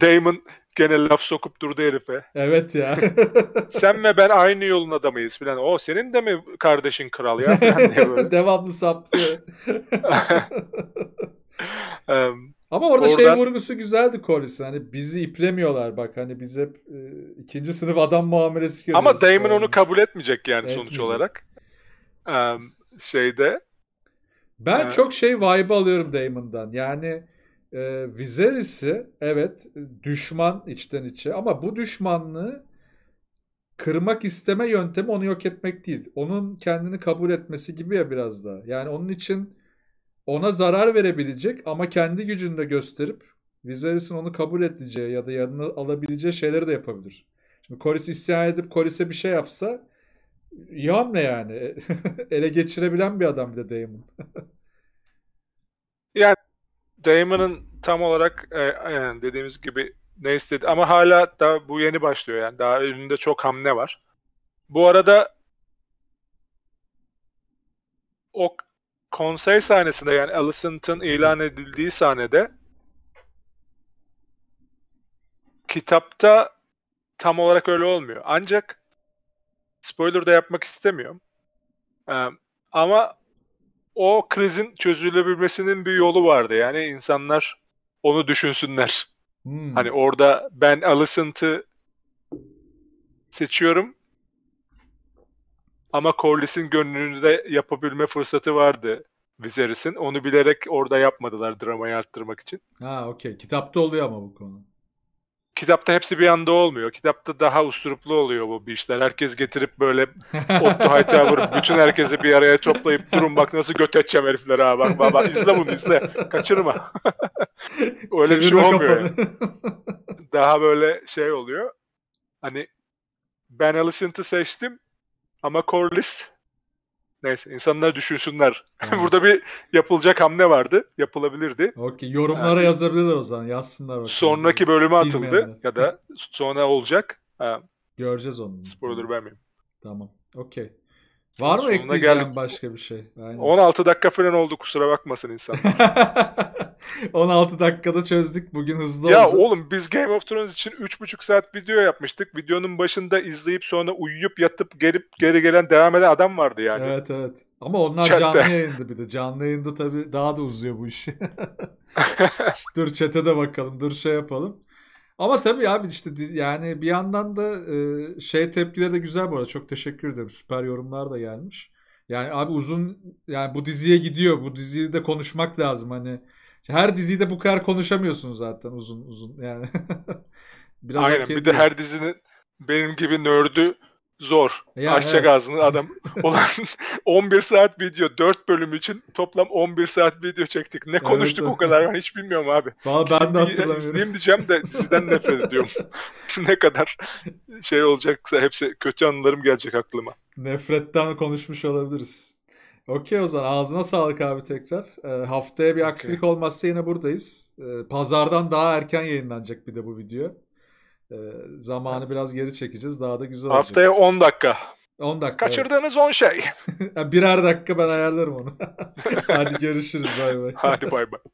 Damon gene laf sokup durdu herife. Evet ya. [LAUGHS] Sen ve ben aynı yolun adamıyız filan. O senin de mi kardeşin kral ya? [LAUGHS] Devamlı saplıyor. um, ama orada şey Oradan... şey vurgusu güzeldi Collins'in. Hani bizi iplemiyorlar bak hani biz hep e, ikinci sınıf adam muamelesi görüyoruz. Ama Damon falan. onu kabul etmeyecek yani etmeyecek. sonuç olarak. Um, şeyde. Ben evet. çok şey vibe alıyorum Damon'dan. Yani e, Viserys'i evet düşman içten içe ama bu düşmanlığı kırmak isteme yöntemi onu yok etmek değil. Onun kendini kabul etmesi gibi ya biraz da. Yani onun için ona zarar verebilecek ama kendi gücünü de gösterip Viserys'in onu kabul edeceği ya da yanına alabileceği şeyleri de yapabilir. Şimdi Koris isyan edip Koris'e bir şey yapsa iyi hamle yani. [LAUGHS] Ele geçirebilen bir adam bir de Daemon. [LAUGHS] yani Daemon'ın tam olarak yani e, e, dediğimiz gibi ne istedi ama hala da bu yeni başlıyor yani daha önünde çok hamle var. Bu arada ok konser sahnesinde yani Alicent'ın ilan edildiği sahnede kitapta tam olarak öyle olmuyor. Ancak spoiler da yapmak istemiyorum. Ee, ama o krizin çözülebilmesinin bir yolu vardı. Yani insanlar onu düşünsünler. Hmm. Hani orada ben Alicent'ı seçiyorum ama Corlys'in gönlünü de yapabilme fırsatı vardı Viserys'in. Onu bilerek orada yapmadılar dramayı arttırmak için. Ha okey. Kitapta oluyor ama bu konu. Kitapta hepsi bir anda olmuyor. Kitapta daha usturuplu oluyor bu bir işler. Herkes getirip böyle [LAUGHS] Otto Hightower bütün herkesi bir araya toplayıp durun bak nasıl göt edeceğim herifler ha bak bak, izle bunu izle kaçırma. [LAUGHS] Öyle Çevirme bir şey olmuyor. Yani. daha böyle şey oluyor. Hani ben Alicent'ı seçtim ama Corliss Neyse insanlar düşünsünler. [LAUGHS] Evet. Burada bir yapılacak hamle vardı. Yapılabilirdi. Okey. Yorumlara yani, yazabilirler o zaman. Yazsınlar bakalım. Sonraki bölüme atıldı ya da [LAUGHS] sonra olacak. Göreceğiz onu. Spoiler vermeyeyim. Tamam. Okey. Var mı ekleyeceğim başka bir şey? Aynen. 16 dakika falan oldu kusura bakmasın insan. 16 [LAUGHS] dakikada çözdük bugün hızlı ya oldu. Ya oğlum biz Game of Thrones için 3,5 saat video yapmıştık. Videonun başında izleyip sonra uyuyup yatıp gelip geri gelen devam eden adam vardı yani. Evet evet. Ama onlar Chatte. canlı yayındı bir de. Canlı yayında tabii daha da uzuyor bu iş. [LAUGHS] [LAUGHS] dur çete de bakalım dur şey yapalım. Ama tabii abi işte yani bir yandan da e, şey tepkileri de güzel bu arada. Çok teşekkür ederim. Süper yorumlar da gelmiş. Yani abi uzun yani bu diziye gidiyor. Bu diziyi de konuşmak lazım hani. Her dizide bu kadar konuşamıyorsun zaten uzun uzun yani. [LAUGHS] Biraz Aynen bir de her dizinin benim gibi nördü zor. Ya, Aşacak evet. ağzını adam. Olan [LAUGHS] 11 saat video 4 bölüm için toplam 11 saat video çektik. Ne konuştuk evet, o kadar ben hiç bilmiyorum abi. Vallahi ben de hatırlamıyorum. İzleyeyim diyeceğim de sizden nefret [LAUGHS] ediyorum. [LAUGHS] ne kadar şey olacaksa hepsi kötü anılarım gelecek aklıma. Nefretten konuşmuş olabiliriz. Okey o zaman ağzına sağlık abi tekrar. E, haftaya bir okay. aksilik olmazsa yine buradayız. E, pazardan daha erken yayınlanacak bir de bu video. E, zamanı biraz geri çekeceğiz. Daha da güzel olacak. Haftaya 10 dakika. 10 dakika. Kaçırdığınız şey. evet. 10 [LAUGHS] şey. Birer dakika ben ayarlarım onu. [LAUGHS] Hadi görüşürüz. Bay bay. Hadi bay bay.